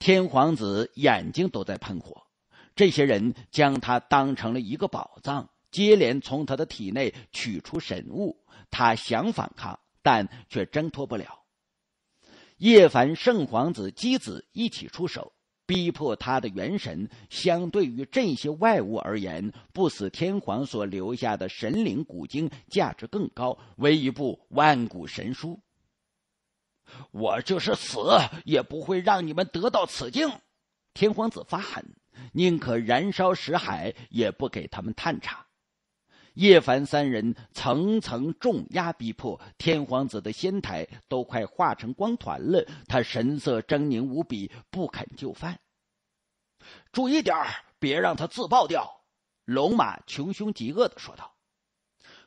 天皇子眼睛都在喷火，这些人将他当成了一个宝藏，接连从他的体内取出神物。他想反抗，但却挣脱不了。叶凡、圣皇子、姬子一起出手，逼迫他的元神。相对于这些外物而言，不死天皇所留下的神灵古经价值更高，为一部万古神书。我就是死，也不会让你们得到此经。天皇子发狠，宁可燃烧石海，也不给他们探查。叶凡三人层层重压逼迫天皇子的仙台都快化成光团了，他神色狰狞无比，不肯就范。注意点别让他自爆掉！龙马穷凶极恶的说道：“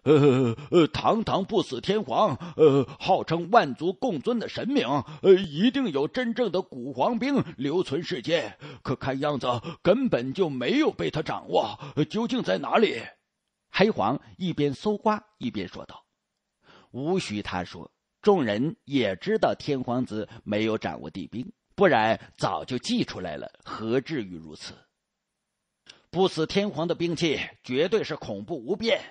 呃呃，堂堂不死天皇，呃，号称万族共尊的神明，呃，一定有真正的古皇兵留存世间，可看样子根本就没有被他掌握，究竟在哪里？”黑皇一边搜刮一边说道：“无需他说，众人也知道天皇子没有掌握地兵，不然早就祭出来了，何至于如此？不死天皇的兵器绝对是恐怖无边，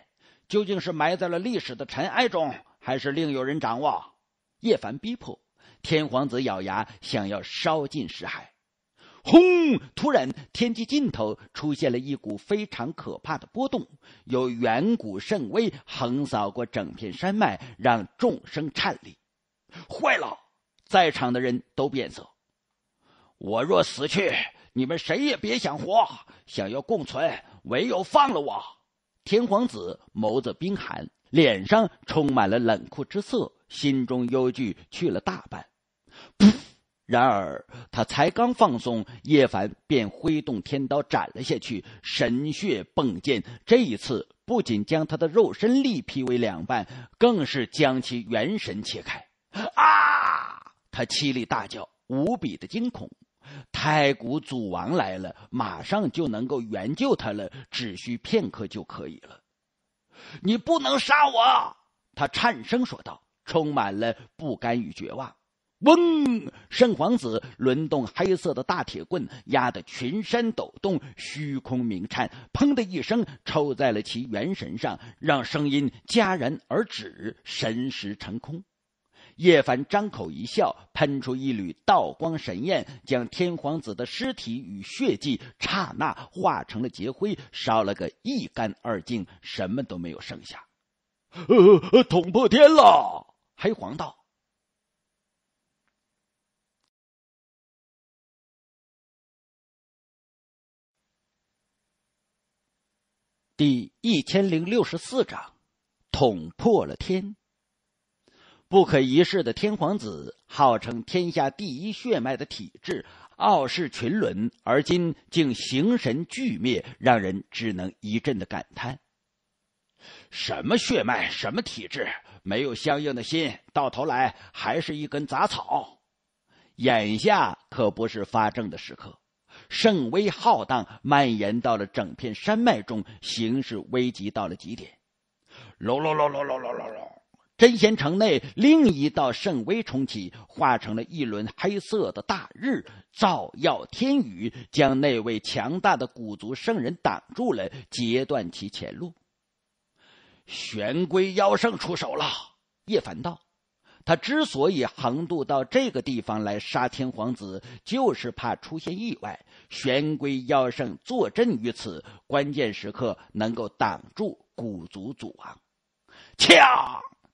究竟是埋在了历史的尘埃中，还是另有人掌握？”叶凡逼迫天皇子咬牙，想要烧尽尸骸。轰！突然，天际尽头出现了一股非常可怕的波动，有远古圣威横扫过整片山脉，让众生颤栗。坏了，在场的人都变色。我若死去，你们谁也别想活。想要共存，唯有放了我。天皇子眸子冰寒，脸上充满了冷酷之色，心中忧惧去了大半。然而，他才刚放松，叶凡便挥动天刀斩了下去，神血迸溅。这一次不仅将他的肉身力劈为两半，更是将其元神切开。啊！他凄厉大叫，无比的惊恐。太古祖王来了，马上就能够援救他了，只需片刻就可以了。你不能杀我！他颤声说道，充满了不甘与绝望。嗡！圣皇子抡动黑色的大铁棍，压得群山抖动，虚空鸣颤。砰的一声，抽在了其元神上，让声音戛然而止，神识成空。叶凡张口一笑，喷出一缕道光神焰，将天皇子的尸体与血迹刹那化成了劫灰，烧了个一干二净，什么都没有剩下。呃，捅破天了！黑皇道。第一千零六十四章，捅破了天。不可一世的天皇子，号称天下第一血脉的体质，傲视群伦，而今竟形神俱灭，让人只能一阵的感叹：什么血脉，什么体质，没有相应的心，到头来还是一根杂草。眼下可不是发症的时刻。圣威浩荡，蔓延到了整片山脉中，形势危急到了极点。喽喽喽喽喽喽喽喽！真贤城内，另一道圣威重启，化成了一轮黑色的大日，照耀天宇，将那位强大的古族圣人挡住了，截断其前路。玄龟妖圣出手了，叶凡道。他之所以横渡到这个地方来杀天皇子，就是怕出现意外。玄龟妖圣坐镇于此，关键时刻能够挡住古族祖王。呛！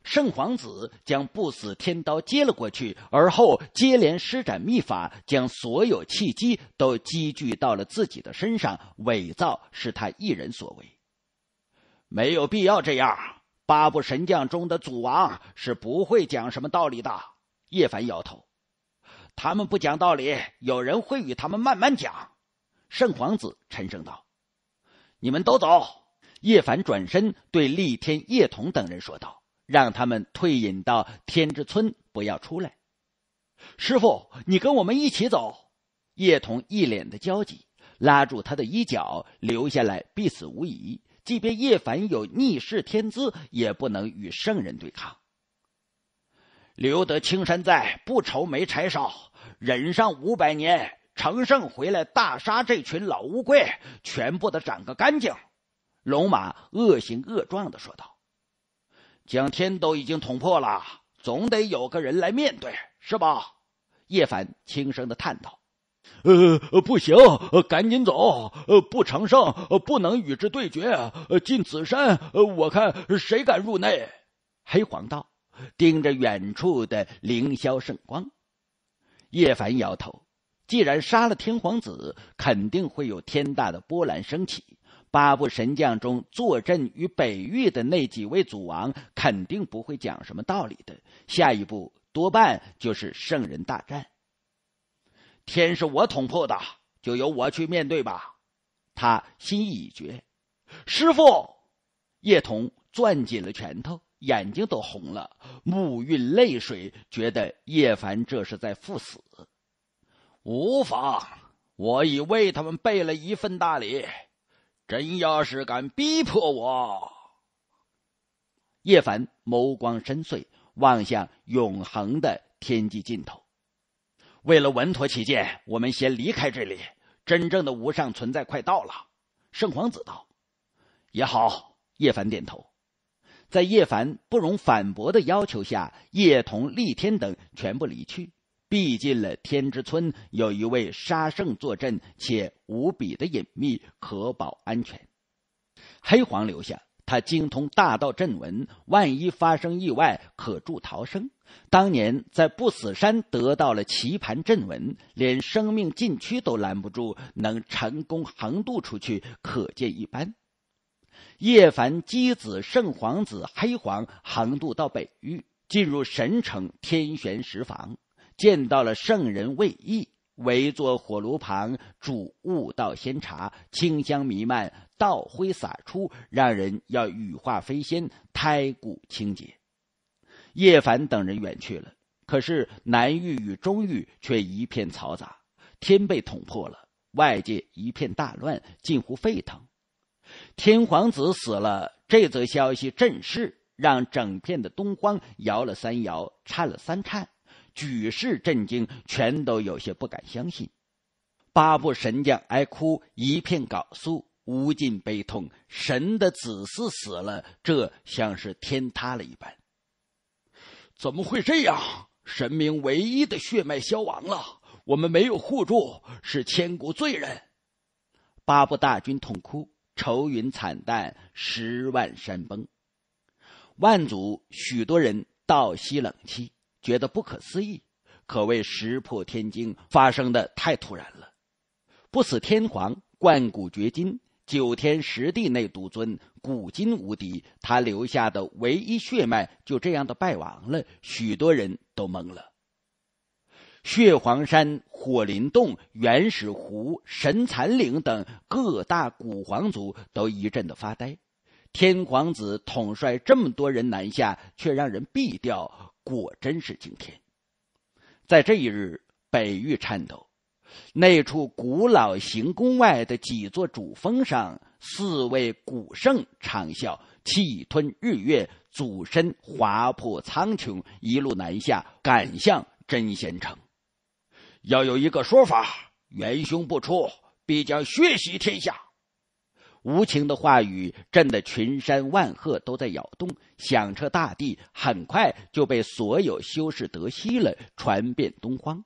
圣皇子将不死天刀接了过去，而后接连施展秘法，将所有契机都积聚到了自己的身上。伪造是他一人所为，没有必要这样。八部神将中的祖王是不会讲什么道理的。叶凡摇头，他们不讲道理，有人会与他们慢慢讲。圣皇子沉声道：“你们都走。”叶凡转身对厉天、叶童等人说道：“让他们退隐到天之村，不要出来。”师傅，你跟我们一起走。”叶童一脸的焦急，拉住他的衣角：“留下来，必死无疑。”即便叶凡有逆世天资，也不能与圣人对抗。留得青山在，不愁没柴烧。忍上五百年，乘胜回来大杀这群老乌龟，全部的斩个干净。龙马恶形恶状的说道：“将天都已经捅破了，总得有个人来面对，是吧？”叶凡轻声的叹道。呃，不行，赶紧走！呃，不成圣，不能与之对决。呃、进此山，呃，我看谁敢入内。黑黄道盯着远处的凌霄圣光，叶凡摇头。既然杀了天皇子，肯定会有天大的波澜升起。八部神将中坐镇与北域的那几位祖王，肯定不会讲什么道理的。下一步，多半就是圣人大战。天是我捅破的，就由我去面对吧。他心意已决。师傅，叶童攥紧了拳头，眼睛都红了，目运泪水，觉得叶凡这是在赴死。无妨，我已为他们备了一份大礼。真要是敢逼迫我，叶凡眸光深邃，望向永恒的天际尽头。为了稳妥起见，我们先离开这里。真正的无上存在快到了。圣皇子道：“也好。”叶凡点头，在叶凡不容反驳的要求下，叶童、立天等全部离去，毕竟了天之村。有一位杀圣坐镇，且无比的隐秘，可保安全。黑皇留下。他精通大道阵文，万一发生意外，可助逃生。当年在不死山得到了棋盘阵文，连生命禁区都拦不住，能成功横渡出去，可见一斑。叶凡姬子圣皇子黑皇横渡到北域，进入神城天玄石房，见到了圣人魏义，围坐火炉旁煮悟道仙茶，清香弥漫。道辉洒出，让人要羽化飞仙，胎骨清洁。叶凡等人远去了，可是南域与中域却一片嘈杂，天被捅破了，外界一片大乱，近乎沸腾。天皇子死了，这则消息震世，让整片的东荒摇了三摇，颤了三颤，举世震惊，全都有些不敢相信。八部神将哀哭，一片缟素。无尽悲痛，神的子嗣死了，这像是天塌了一般。怎么会这样？神明唯一的血脉消亡了，我们没有护住，是千古罪人。八部大军痛哭，愁云惨淡，十万山崩，万族许多人倒吸冷气，觉得不可思议，可谓石破天惊，发生的太突然了。不死天皇贯古绝今，九天十地内独尊，古今无敌。他留下的唯一血脉，就这样的败亡了。许多人都懵了。血皇山、火灵洞、原始湖、神残岭等各大古皇族都一阵的发呆。天皇子统帅这么多人南下，却让人毙掉，果真是惊天！在这一日，北域颤抖。那处古老行宫外的几座主峰上，四位古圣长啸，气吞日月，祖身划破苍穹，一路南下，赶向真仙城。要有一个说法，元凶不出，必将血洗天下。无情的话语震得群山万壑都在摇动，响彻大地，很快就被所有修士得悉了，传遍东荒。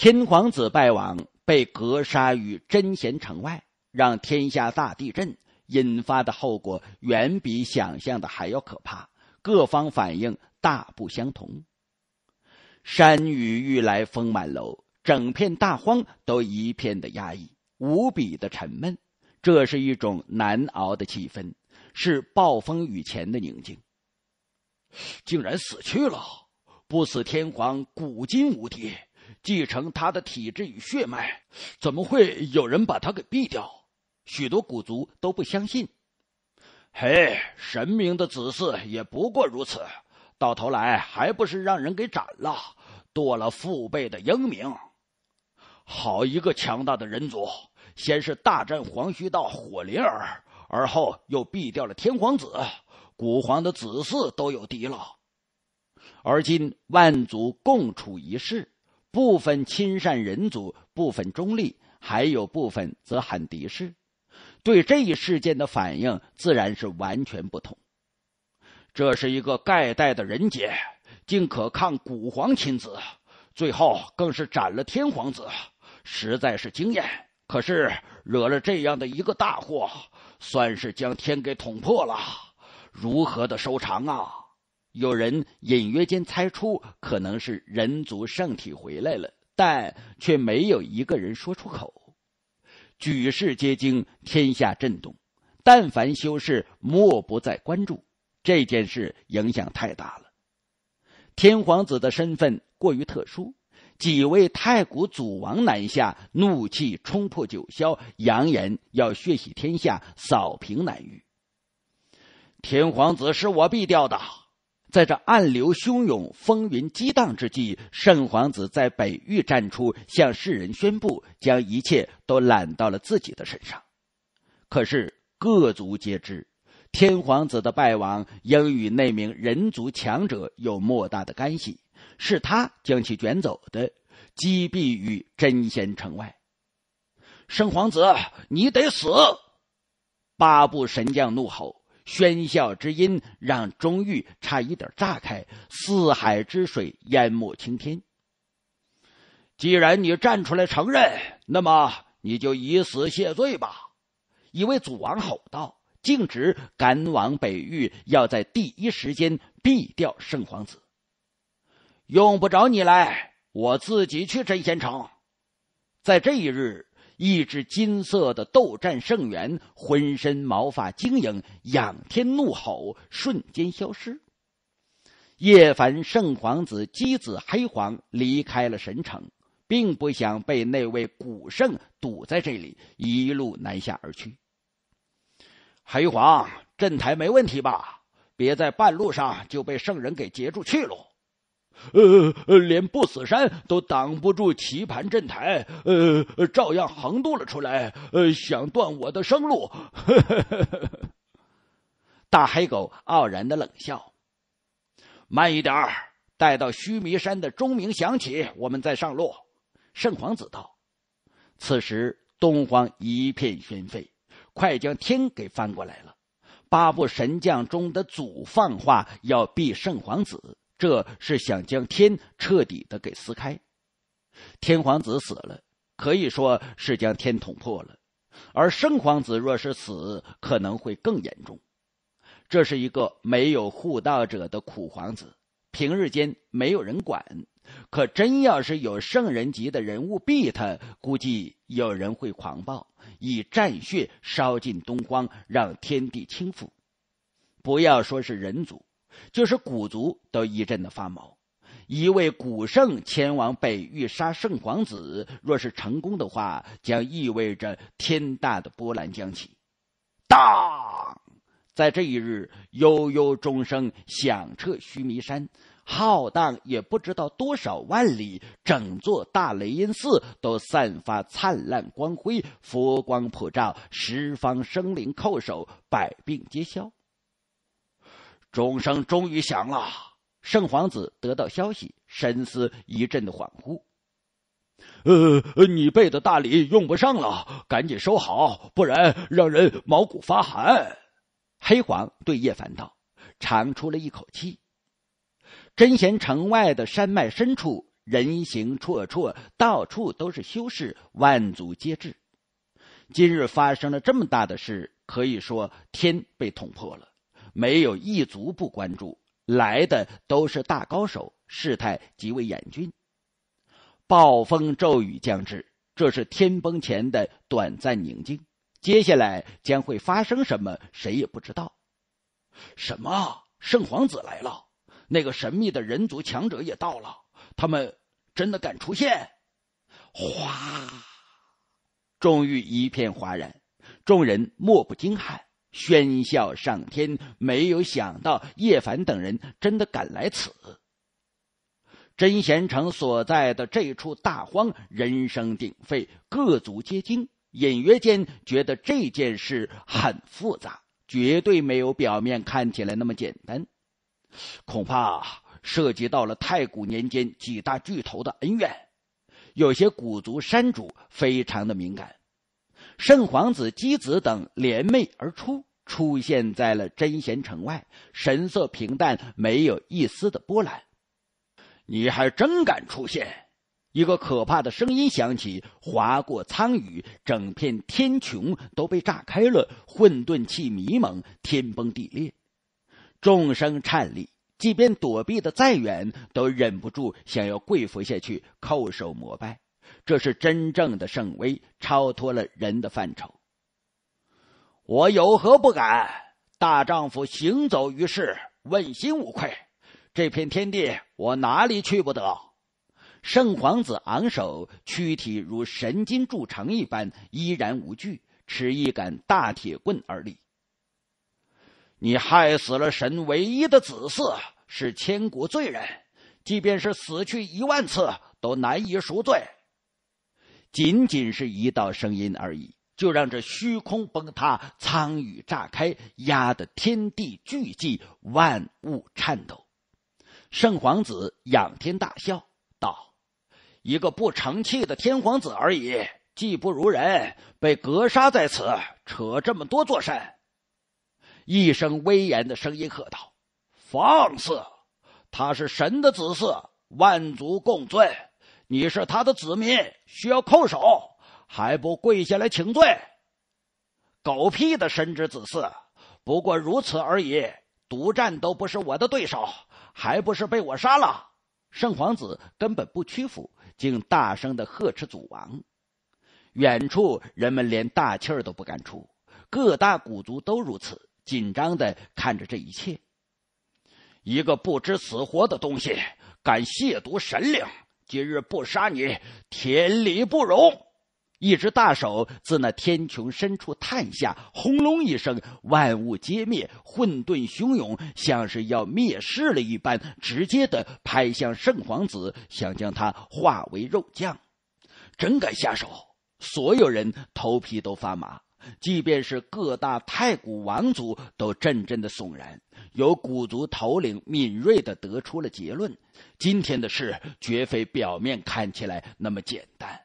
天皇子败亡，被格杀于真贤城外，让天下大地震引发的后果远比想象的还要可怕。各方反应大不相同。山雨欲来风满楼，整片大荒都一片的压抑，无比的沉闷，这是一种难熬的气氛，是暴风雨前的宁静。竟然死去了，不死天皇，古今无敌。继承他的体质与血脉，怎么会有人把他给毙掉？许多古族都不相信。嘿，神明的子嗣也不过如此，到头来还不是让人给斩了，剁了父辈的英名。好一个强大的人族！先是大战黄须道火麟儿，而后又毙掉了天皇子，古皇的子嗣都有敌了。而今万族共处一室。部分亲善人族，部分中立，还有部分则喊敌视。对这一事件的反应，自然是完全不同。这是一个盖代的人杰，竟可抗古皇亲子，最后更是斩了天皇子，实在是惊艳。可是惹了这样的一个大祸，算是将天给捅破了，如何的收场啊？有人隐约间猜出可能是人族圣体回来了，但却没有一个人说出口。举世皆惊，天下震动，但凡修士莫不再关注这件事，影响太大了。天皇子的身份过于特殊，几位太古祖王南下，怒气冲破九霄，扬言要血洗天下，扫平南域。天皇子是我毙掉的。在这暗流汹涌、风云激荡之际，圣皇子在北域站出，向世人宣布，将一切都揽到了自己的身上。可是各族皆知，天皇子的败亡应与那名人族强者有莫大的干系，是他将其卷走的，击毙于真仙城外。圣皇子，你得死！八部神将怒吼。喧嚣之音让中域差一点炸开，四海之水淹没青天。既然你站出来承认，那么你就以死谢罪吧！”一位祖王吼道，径直赶往北域，要在第一时间毙掉圣皇子。用不着你来，我自己去真仙城。在这一日。一只金色的斗战圣猿，浑身毛发晶莹，仰天怒吼，瞬间消失。叶凡、圣皇子姬子、黑皇离开了神城，并不想被那位古圣堵在这里，一路南下而去。黑皇，镇台没问题吧？别在半路上就被圣人给截住去路。呃，连不死山都挡不住棋盘阵台，呃，照样横渡了出来。呃，想断我的生路？大黑狗傲然的冷笑。慢一点，待到须弥山的钟鸣响起，我们再上路。圣皇子道。此时东荒一片喧沸，快将天给翻过来了。八部神将中的祖放话要避圣皇子。这是想将天彻底的给撕开。天皇子死了，可以说是将天捅破了。而圣皇子若是死，可能会更严重。这是一个没有护道者的苦皇子，平日间没有人管，可真要是有圣人级的人物逼他，估计有人会狂暴，以战血烧尽东荒，让天地倾覆。不要说是人族。就是古族都一阵的发毛。一位古圣前往北域杀圣皇子，若是成功的话，将意味着天大的波澜将起。当，在这一日，悠悠钟声响彻须弥山，浩荡也不知道多少万里，整座大雷音寺都散发灿烂光辉，佛光普照，十方生灵叩首，百病皆消。钟声终于响了。圣皇子得到消息，神思一阵的恍惚。呃，你备的大礼用不上了，赶紧收好，不然让人毛骨发寒。黑皇对叶凡道，长出了一口气。真贤城外的山脉深处，人形绰绰，到处都是修士，万族皆至。今日发生了这么大的事，可以说天被捅破了。没有一族不关注，来的都是大高手，事态极为严峻。暴风骤雨将至，这是天崩前的短暂宁静，接下来将会发生什么，谁也不知道。什么？圣皇子来了，那个神秘的人族强者也到了，他们真的敢出现？哗！终于一片哗然，众人莫不惊骇。喧嚣上天，没有想到叶凡等人真的敢来此。真贤城所在的这处大荒，人声鼎沸，各族皆惊，隐约间觉得这件事很复杂，绝对没有表面看起来那么简单，恐怕涉及到了太古年间几大巨头的恩怨。有些古族山主非常的敏感，圣皇子姬子等联袂而出。出现在了真贤城外，神色平淡，没有一丝的波澜。你还真敢出现！一个可怕的声音响起，划过苍宇，整片天穹都被炸开了，混沌气迷蒙，天崩地裂，众生颤栗。即便躲避的再远，都忍不住想要跪伏下去，叩首膜拜。这是真正的圣威，超脱了人的范畴。我有何不敢？大丈夫行走于世，问心无愧。这片天地，我哪里去不得？圣皇子昂首，躯体如神经铸成一般，依然无惧，持一杆大铁棍而立。你害死了神唯一的子嗣，是千古罪人。即便是死去一万次，都难以赎罪。仅仅是一道声音而已。就让这虚空崩塌，苍宇炸开，压得天地俱寂，万物颤抖。圣皇子仰天大笑道：“一个不成器的天皇子而已，技不如人，被格杀在此，扯这么多作甚？”一声威严的声音喝道：“放肆！他是神的子嗣，万族共尊。你是他的子民，需要叩首。”还不跪下来请罪！狗屁的神之子嗣，不过如此而已。独战都不是我的对手，还不是被我杀了？圣皇子根本不屈服，竟大声的呵斥祖王。远处人们连大气儿都不敢出，各大古族都如此紧张的看着这一切。一个不知死活的东西，敢亵渎神灵！今日不杀你，天理不容！一只大手自那天穹深处探下，轰隆一声，万物皆灭，混沌汹涌，像是要灭世了一般，直接的拍向圣皇子，想将他化为肉酱。真敢下手！所有人头皮都发麻，即便是各大太古王族都阵阵的悚然。有古族头领敏锐的得出了结论：今天的事绝非表面看起来那么简单。